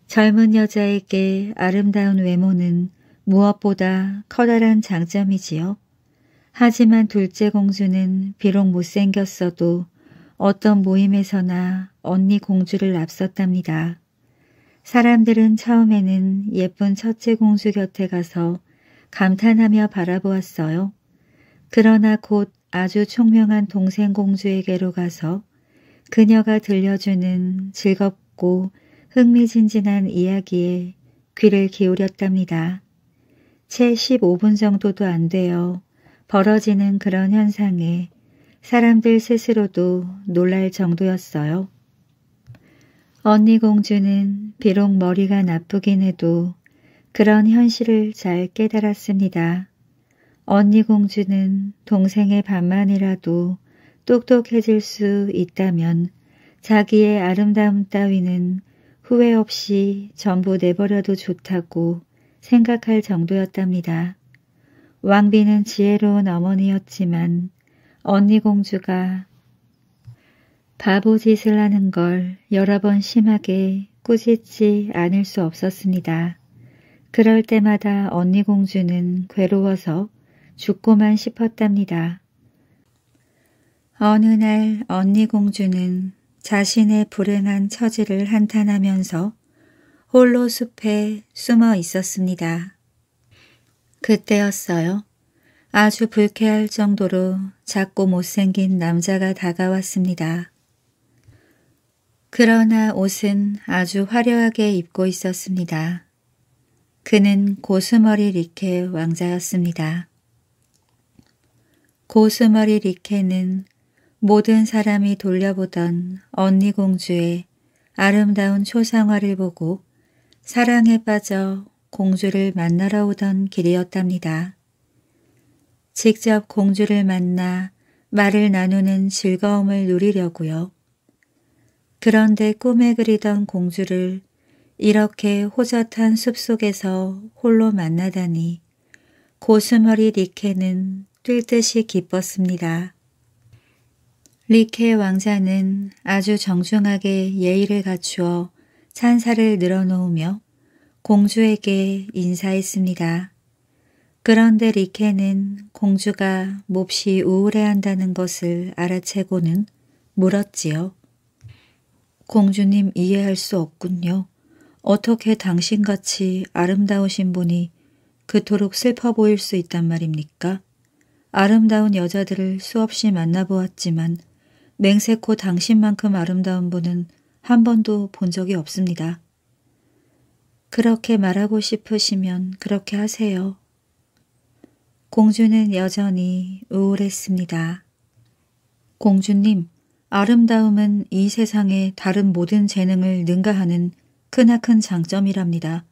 젊은 여자에게 아름다운 외모는 무엇보다 커다란 장점이지요. 하지만 둘째 공주는 비록 못생겼어도 어떤 모임에서나 언니 공주를 앞섰답니다. 사람들은 처음에는 예쁜 첫째 공주 곁에 가서 감탄하며 바라보았어요. 그러나 곧 아주 총명한 동생 공주에게로 가서 그녀가 들려주는 즐겁고 흥미진진한 이야기에 귀를 기울였답니다. 채 15분 정도도 안 되어 벌어지는 그런 현상에 사람들 스스로도 놀랄 정도였어요. 언니 공주는 비록 머리가 나쁘긴 해도 그런 현실을 잘 깨달았습니다. 언니 공주는 동생의 반만이라도 똑똑해질 수 있다면 자기의 아름다움 따위는 후회 없이 전부 내버려도 좋다고 생각할 정도였답니다. 왕비는 지혜로운 어머니였지만 언니 공주가 바보 짓을 하는 걸 여러 번 심하게 꾸짖지 않을 수 없었습니다. 그럴 때마다 언니 공주는 괴로워서 죽고만 싶었답니다. 어느 날 언니 공주는 자신의 불행한 처지를 한탄하면서 홀로 숲에 숨어 있었습니다. 그때였어요. 아주 불쾌할 정도로 작고 못생긴 남자가 다가왔습니다. 그러나 옷은 아주 화려하게 입고 있었습니다. 그는 고수머리 리케 왕자였습니다. 고스머리 리케는 모든 사람이 돌려보던 언니 공주의 아름다운 초상화를 보고 사랑에 빠져 공주를 만나러 오던 길이었답니다. 직접 공주를 만나 말을 나누는 즐거움을 누리려고요. 그런데 꿈에 그리던 공주를 이렇게 호젓한 숲속에서 홀로 만나다니 고스머리 리케는 뛸 듯이 기뻤습니다. 리케 왕자는 아주 정중하게 예의를 갖추어 찬사를 늘어놓으며 공주에게 인사했습니다. 그런데 리케는 공주가 몹시 우울해한다는 것을 알아채고는 물었지요. 공주님 이해할 수 없군요. 어떻게 당신같이 아름다우신 분이 그토록 슬퍼 보일 수 있단 말입니까? 아름다운 여자들을 수없이 만나보았지만 맹세코 당신만큼 아름다운 분은 한 번도 본 적이 없습니다. 그렇게 말하고 싶으시면 그렇게 하세요. 공주는 여전히 우울했습니다. 공주님, 아름다움은 이 세상의 다른 모든 재능을 능가하는 크나큰 장점이랍니다.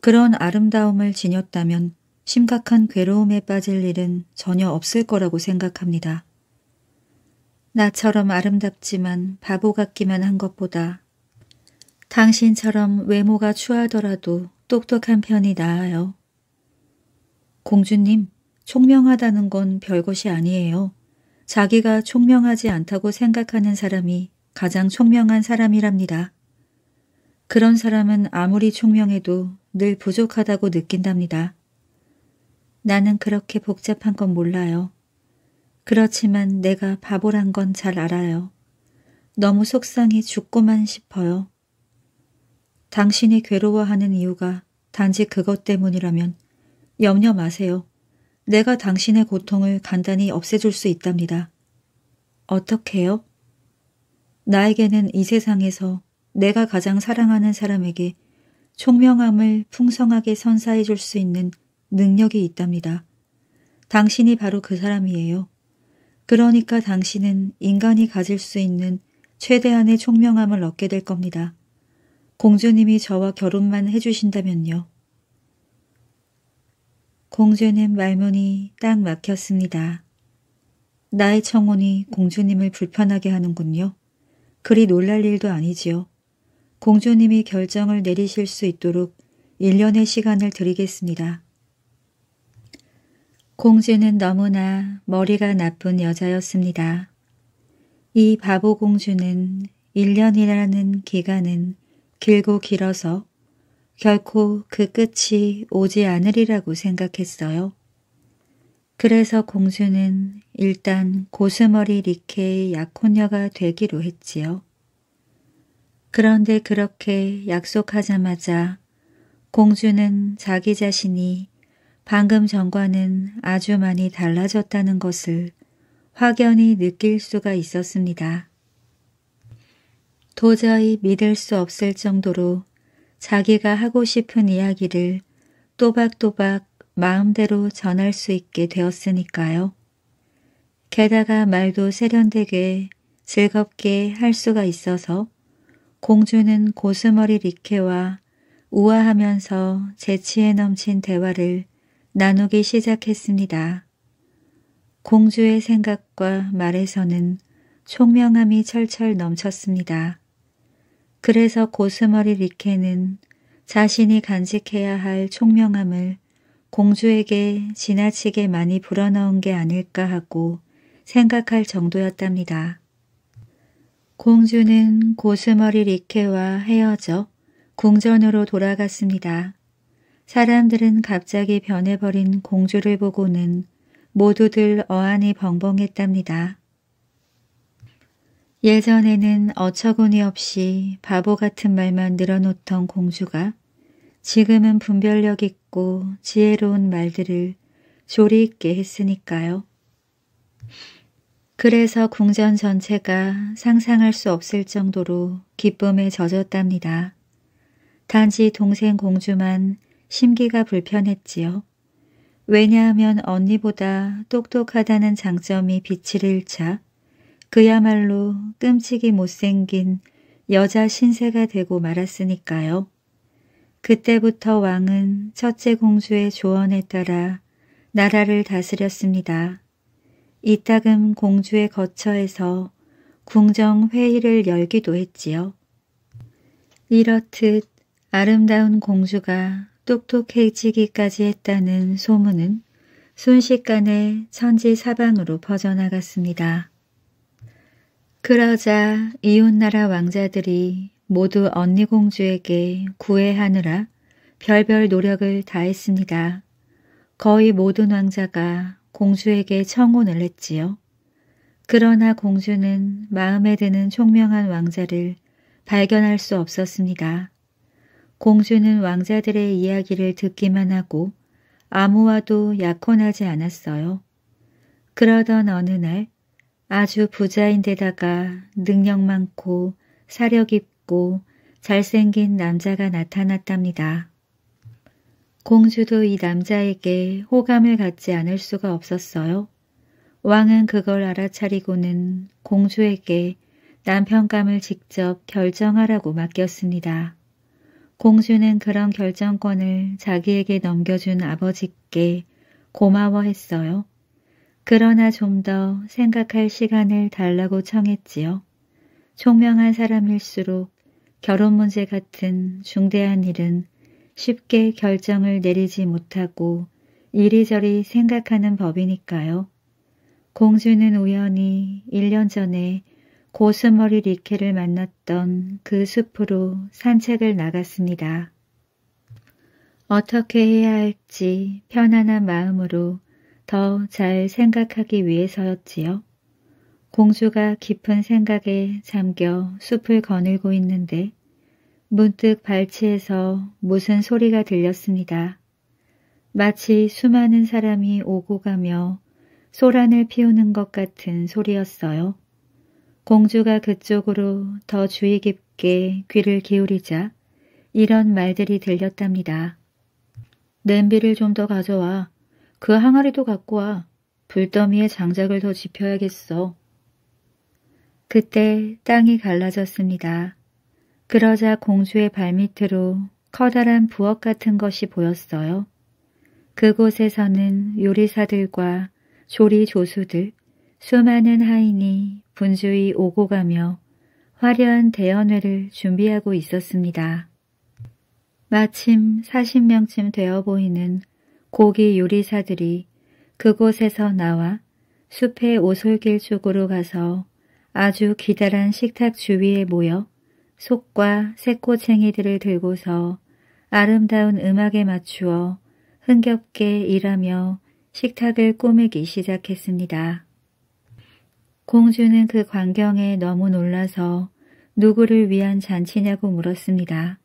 그런 아름다움을 지녔다면 심각한 괴로움에 빠질 일은 전혀 없을 거라고 생각합니다. 나처럼 아름답지만 바보 같기만 한 것보다 당신처럼 외모가 추하더라도 똑똑한 편이 나아요. 공주님, 총명하다는 건 별것이 아니에요. 자기가 총명하지 않다고 생각하는 사람이 가장 총명한 사람이랍니다. 그런 사람은 아무리 총명해도 늘 부족하다고 느낀답니다. 나는 그렇게 복잡한 건 몰라요. 그렇지만 내가 바보란 건 잘 알아요. 너무 속상해 죽고만 싶어요. 당신이 괴로워하는 이유가 단지 그것 때문이라면 염려 마세요. 내가 당신의 고통을 간단히 없애줄 수 있답니다. 어떻게요? 나에게는 이 세상에서 내가 가장 사랑하는 사람에게 총명함을 풍성하게 선사해 줄 수 있는 능력이 있답니다. 당신이 바로 그 사람이에요. 그러니까 당신은 인간이 가질 수 있는 최대한의 총명함을 얻게 될 겁니다. 공주님이 저와 결혼만 해주신다면요. 공주는 말문이 딱 막혔습니다. 나의 청혼이 공주님을 불편하게 하는군요. 그리 놀랄 일도 아니지요. 공주님이 결정을 내리실 수 있도록 1년의 시간을 드리겠습니다. 공주는 너무나 머리가 나쁜 여자였습니다. 이 바보 공주는 1년이라는 기간은 길고 길어서 결코 그 끝이 오지 않으리라고 생각했어요. 그래서 공주는 일단 고스머리 리케의 약혼녀가 되기로 했지요. 그런데 그렇게 약속하자마자 공주는 자기 자신이 방금 전과는 아주 많이 달라졌다는 것을 확연히 느낄 수가 있었습니다. 도저히 믿을 수 없을 정도로 자기가 하고 싶은 이야기를 또박또박 마음대로 전할 수 있게 되었으니까요. 게다가 말도 세련되게 즐겁게 할 수가 있어서 공주는 고수머리 리케와 우아하면서 재치에 넘친 대화를 나누기 시작했습니다. 공주의 생각과 말에서는 총명함이 철철 넘쳤습니다. 그래서 고스머리 리케는 자신이 간직해야 할 총명함을 공주에게 지나치게 많이 불어넣은 게 아닐까 하고 생각할 정도였답니다. 공주는 고스머리 리케와 헤어져 궁전으로 돌아갔습니다. 사람들은 갑자기 변해버린 공주를 보고는 모두들 어안이 벙벙했답니다. 예전에는 어처구니 없이 바보 같은 말만 늘어놓던 공주가 지금은 분별력 있고 지혜로운 말들을 조리 있게 했으니까요. 그래서 궁전 전체가 상상할 수 없을 정도로 기쁨에 젖었답니다. 단지 동생 공주만 심기가 불편했지요. 왜냐하면 언니보다 똑똑하다는 장점이 빛을 잃자 그야말로 끔찍이 못생긴 여자 신세가 되고 말았으니까요. 그때부터 왕은 첫째 공주의 조언에 따라 나라를 다스렸습니다. 이따금 공주의 거처에서 궁정 회의를 열기도 했지요. 이렇듯 아름다운 공주가 똑똑해지기까지 했다는 소문은 순식간에 천지 사방으로 퍼져나갔습니다. 그러자 이웃나라 왕자들이 모두 언니공주에게 구애하느라 별별 노력을 다했습니다. 거의 모든 왕자가 공주에게 청혼을 했지요. 그러나 공주는 마음에 드는 총명한 왕자를 발견할 수 없었습니다. 공주는 왕자들의 이야기를 듣기만 하고 아무와도 약혼하지 않았어요. 그러던 어느 날 아주 부자인데다가 능력 많고 사력 있고 잘생긴 남자가 나타났답니다. 공주도 이 남자에게 호감을 갖지 않을 수가 없었어요. 왕은 그걸 알아차리고는 공주에게 남편감을 직접 결정하라고 맡겼습니다. 공주는 그런 결정권을 자기에게 넘겨준 아버지께 고마워했어요. 그러나 좀 더 생각할 시간을 달라고 청했지요. 총명한 사람일수록 결혼 문제 같은 중대한 일은 쉽게 결정을 내리지 못하고 이리저리 생각하는 법이니까요. 공주는 우연히 1년 전에 고스머리 리케를 만났던 그 숲으로 산책을 나갔습니다. 어떻게 해야 할지 편안한 마음으로 더 잘 생각하기 위해서였지요. 공주가 깊은 생각에 잠겨 숲을 거닐고 있는데 문득 발치에서 무슨 소리가 들렸습니다. 마치 수많은 사람이 오고 가며 소란을 피우는 것 같은 소리였어요. 공주가 그쪽으로 더 주의 깊게 귀를 기울이자 이런 말들이 들렸답니다. 냄비를 좀 더 가져와. 그 항아리도 갖고 와. 불더미에 장작을 더지펴야겠어 그때 땅이 갈라졌습니다. 그러자 공주의 발밑으로 커다란 부엌 같은 것이 보였어요. 그곳에서는 요리사들과 조리 조수들, 수많은 하인이 분주히 오고 가며 화려한 대연회를 준비하고 있었습니다. 마침 40명쯤 되어 보이는 고기 요리사들이 그곳에서 나와 숲의 오솔길 쪽으로 가서 아주 기다란 식탁 주위에 모여 속과 새꼬챙이들을 들고서 아름다운 음악에 맞추어 흥겹게 일하며 식탁을 꾸미기 시작했습니다. 공주는 그 광경에 너무 놀라서 누구를 위한 잔치냐고 물었습니다.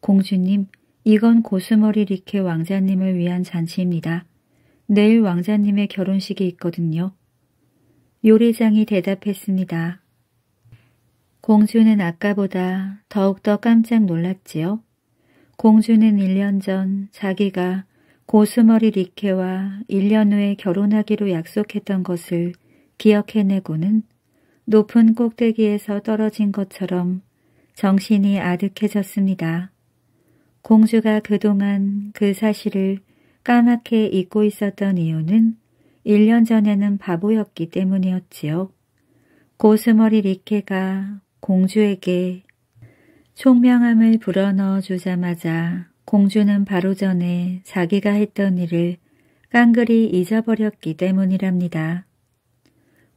공주님, 이건 고수머리 리케 왕자님을 위한 잔치입니다. 내일 왕자님의 결혼식이 있거든요. 요리장이 대답했습니다. 공주는 아까보다 더욱더 깜짝 놀랐지요. 공주는 1년 전 자기가 고수머리 리케와 1년 후에 결혼하기로 약속했던 것을 기억해내고는 높은 꼭대기에서 떨어진 것처럼 정신이 아득해졌습니다. 공주가 그동안 그 사실을 까맣게 잊고 있었던 이유는 1년 전에는 바보였기 때문이었지요. 고스머리 리케가 공주에게 총명함을 불어넣어 주자마자 공주는 바로 전에 자기가 했던 일을 깡그리 잊어버렸기 때문이랍니다.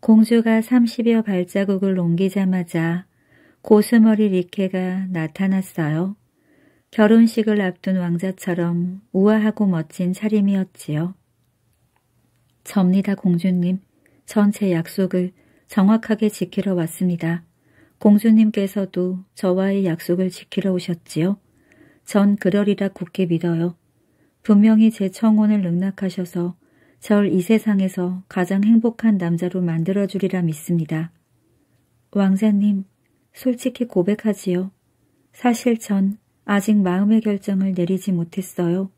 공주가 30여 발자국을 옮기자마자 고수머리 리케가 나타났어요. 결혼식을 앞둔 왕자처럼 우아하고 멋진 차림이었지요. 접니다 공주님, 전 제 약속을 정확하게 지키러 왔습니다. 공주님께서도 저와의 약속을 지키러 오셨지요. 전 그러리라 굳게 믿어요. 분명히 제 청혼을 능락하셔서 절이 세상에서 가장 행복한 남자로 만들어주리라 믿습니다. 왕자님, 솔직히 고백하지요. 사실 전 아직 마음의 결정을 내리지 못했어요.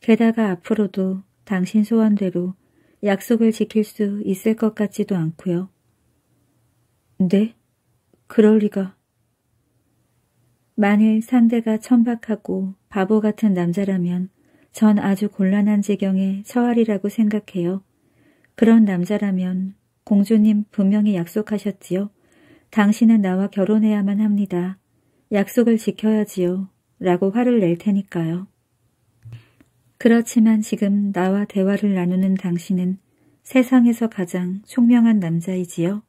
게다가 앞으로도 당신 소원대로 약속을 지킬 수 있을 것 같지도 않고요. 네? 그럴 리가. 만일 상대가 천박하고 바보 같은 남자라면 전 아주 곤란한 지경에 처하리라고 생각해요. 그런 남자라면 공주님 분명히 약속하셨지요. 당신은 나와 결혼해야만 합니다. 약속을 지켜야지요. 라고 화를 낼 테니까요. 그렇지만 지금 나와 대화를 나누는 당신은 세상에서 가장 총명한 남자이지요.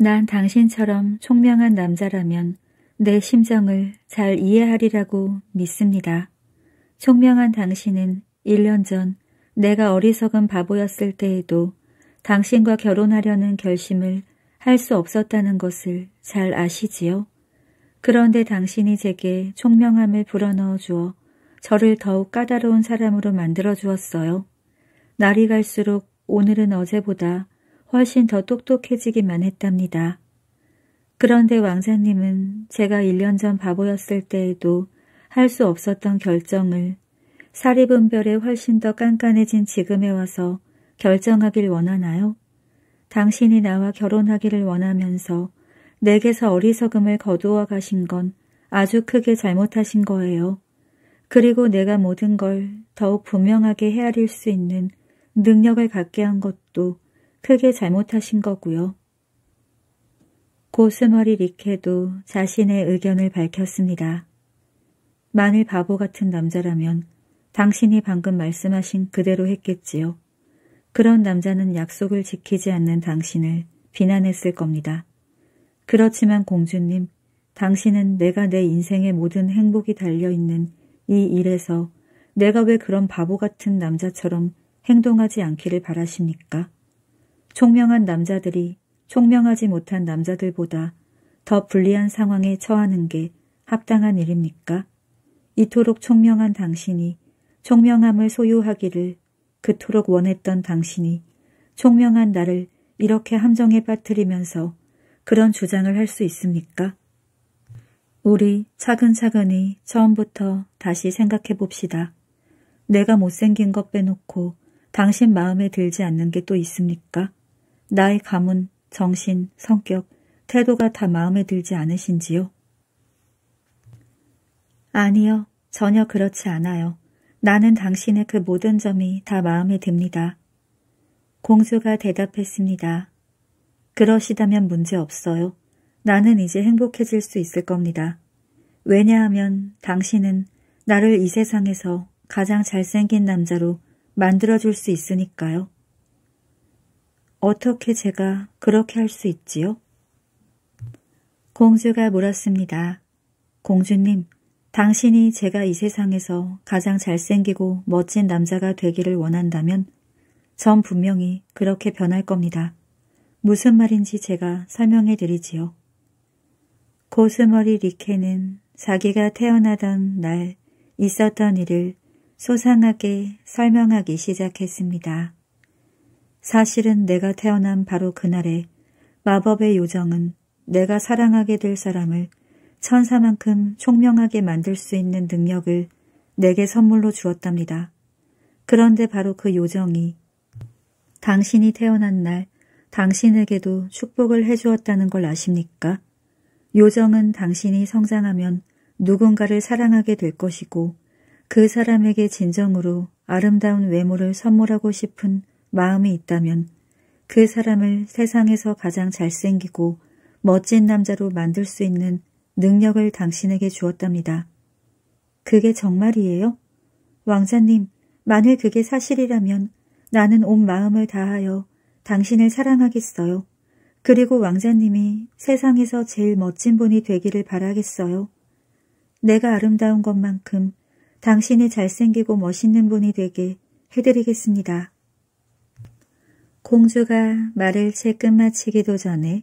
난 당신처럼 총명한 남자라면 내 심정을 잘 이해하리라고 믿습니다. 총명한 당신은 1년 전 내가 어리석은 바보였을 때에도 당신과 결혼하려는 결심을 할 수 없었다는 것을 잘 아시지요? 그런데 당신이 제게 총명함을 불어넣어 주어 저를 더욱 까다로운 사람으로 만들어 주었어요. 날이 갈수록 오늘은 어제보다 훨씬 더 똑똑해지기만 했답니다. 그런데 왕사님은 제가 1년 전 바보였을 때에도 할 수 없었던 결정을 사리분별에 훨씬 더 깐깐해진 지금에 와서 결정하길 원하나요? 당신이 나와 결혼하기를 원하면서 내게서 어리석음을 거두어 가신 건 아주 크게 잘못하신 거예요. 그리고 내가 모든 걸 더욱 분명하게 헤아릴 수 있는 능력을 갖게 한 것도 크게 잘못하신 거고요. 고스머리 리케도 자신의 의견을 밝혔습니다. 만일 바보 같은 남자라면 당신이 방금 말씀하신 그대로 했겠지요. 그런 남자는 약속을 지키지 않는 당신을 비난했을 겁니다. 그렇지만 공주님, 당신은 내가 내 인생의 모든 행복이 달려있는 이 일에서 내가 왜 그런 바보 같은 남자처럼 행동하지 않기를 바라십니까? 총명한 남자들이 총명하지 못한 남자들보다 더 불리한 상황에 처하는 게 합당한 일입니까? 이토록 총명한 당신이 총명함을 소유하기를 그토록 원했던 당신이 총명한 나를 이렇게 함정에 빠뜨리면서 그런 주장을 할 수 있습니까? 우리 차근차근히 처음부터 다시 생각해 봅시다. 내가 못생긴 것 빼놓고 당신 마음에 들지 않는 게 또 있습니까? 나의 가문, 정신, 성격, 태도가 다 마음에 들지 않으신지요? 아니요, 전혀 그렇지 않아요. 나는 당신의 그 모든 점이 다 마음에 듭니다. 공주가 대답했습니다. 그러시다면 문제 없어요. 나는 이제 행복해질 수 있을 겁니다. 왜냐하면 당신은 나를 이 세상에서 가장 잘생긴 남자로 만들어줄 수 있으니까요. 어떻게 제가 그렇게 할 수 있지요? 공주가 물었습니다. 공주님, 당신이 제가 이 세상에서 가장 잘생기고 멋진 남자가 되기를 원한다면 전 분명히 그렇게 변할 겁니다. 무슨 말인지 제가 설명해 드리지요. 고수머리 리케는 자기가 태어나던 날 있었던 일을 소상하게 설명하기 시작했습니다. 사실은 내가 태어난 바로 그날에 마법의 요정은 내가 사랑하게 될 사람을 천사만큼 총명하게 만들 수 있는 능력을 내게 선물로 주었답니다. 그런데 바로 그 요정이 당신이 태어난 날 당신에게도 축복을 해주었다는 걸 아십니까? 요정은 당신이 성장하면 누군가를 사랑하게 될 것이고 그 사람에게 진정으로 아름다운 외모를 선물하고 싶은 마음이 있다면 그 사람을 세상에서 가장 잘생기고 멋진 남자로 만들 수 있는 능력을 당신에게 주었답니다. 그게 정말이에요? 왕자님, 만일 그게 사실이라면 나는 온 마음을 다하여 당신을 사랑하겠어요. 그리고 왕자님이 세상에서 제일 멋진 분이 되기를 바라겠어요. 내가 아름다운 것만큼 당신이 잘생기고 멋있는 분이 되게 해드리겠습니다. 공주가 말을 채 끝마치기도 전에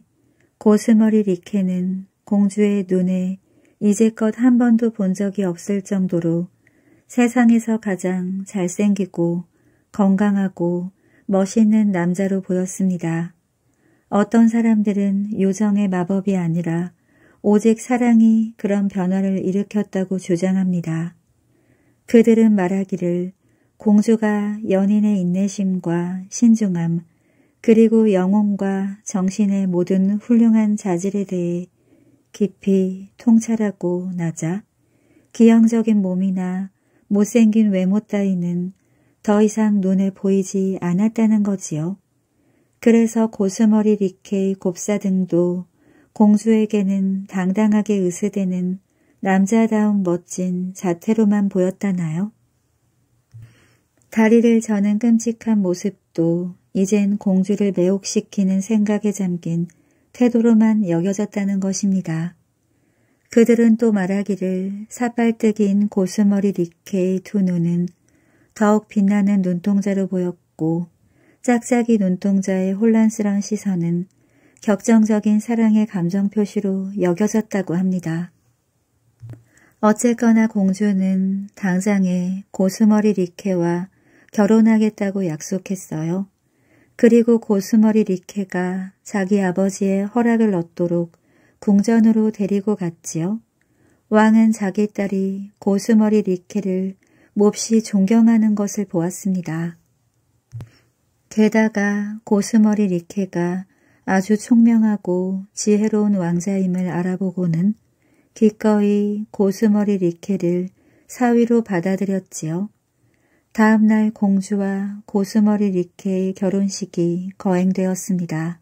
고스머리 리케는 공주의 눈에 이제껏 한 번도 본 적이 없을 정도로 세상에서 가장 잘생기고 건강하고 멋있는 남자로 보였습니다. 어떤 사람들은 요정의 마법이 아니라 오직 사랑이 그런 변화를 일으켰다고 주장합니다. 그들은 말하기를 공주가 연인의 인내심과 신중함, 그리고 영혼과 정신의 모든 훌륭한 자질에 대해 깊이 통찰하고 나자 기형적인 몸이나 못생긴 외모 따위는 더 이상 눈에 보이지 않았다는 거지요. 그래서 고수머리 리케이 곱사 등도 공주에게는 당당하게 으스대는 남자다운 멋진 자태로만 보였다나요? 다리를 저는 끔찍한 모습도 이젠 공주를 매혹시키는 생각에 잠긴 태도로만 여겨졌다는 것입니다. 그들은 또 말하기를 사발뜨긴고수머리 리케의 두 눈은 더욱 빛나는 눈동자로 보였고 짝짝이 눈동자의 혼란스러운 시선은 격정적인 사랑의 감정 표시로 여겨졌다고 합니다. 어쨌거나 공주는 당장에 고수머리 리케와 결혼하겠다고 약속했어요. 그리고 고스머리 리케가 자기 아버지의 허락을 얻도록 궁전으로 데리고 갔지요. 왕은 자기 딸이 고스머리 리케를 몹시 존경하는 것을 보았습니다. 게다가 고스머리 리케가 아주 총명하고 지혜로운 왕자임을 알아보고는 기꺼이 고스머리 리케를 사위로 받아들였지요. 다음날 공주와 고스머리 리케의 결혼식이 거행되었습니다.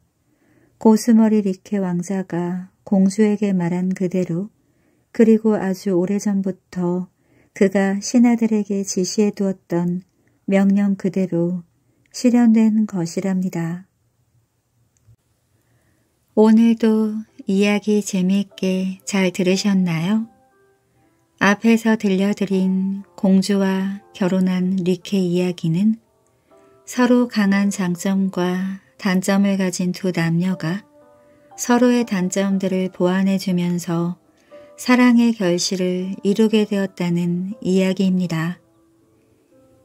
고스머리 리케 왕자가 공주에게 말한 그대로 그리고 아주 오래전부터 그가 신하들에게 지시해 두었던 명령 그대로 실현된 것이랍니다. 오늘도 이야기 재미있게 잘 들으셨나요? 앞에서 들려드린 공주와 결혼한 리케 이야기는 서로 강한 장점과 단점을 가진 두 남녀가 서로의 단점들을 보완해주면서 사랑의 결실을 이루게 되었다는 이야기입니다.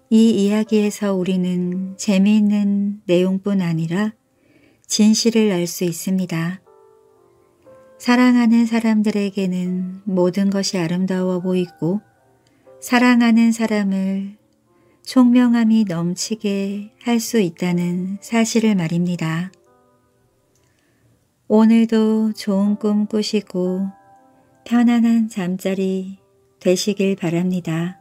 이 이야기에서 우리는 재미있는 내용뿐 아니라 진실을 알 수 있습니다. 사랑하는 사람들에게는 모든 것이 아름다워 보이고 사랑하는 사람을 총명함이 넘치게 할 수 있다는 사실을 말입니다. 오늘도 좋은 꿈 꾸시고 편안한 잠자리 되시길 바랍니다.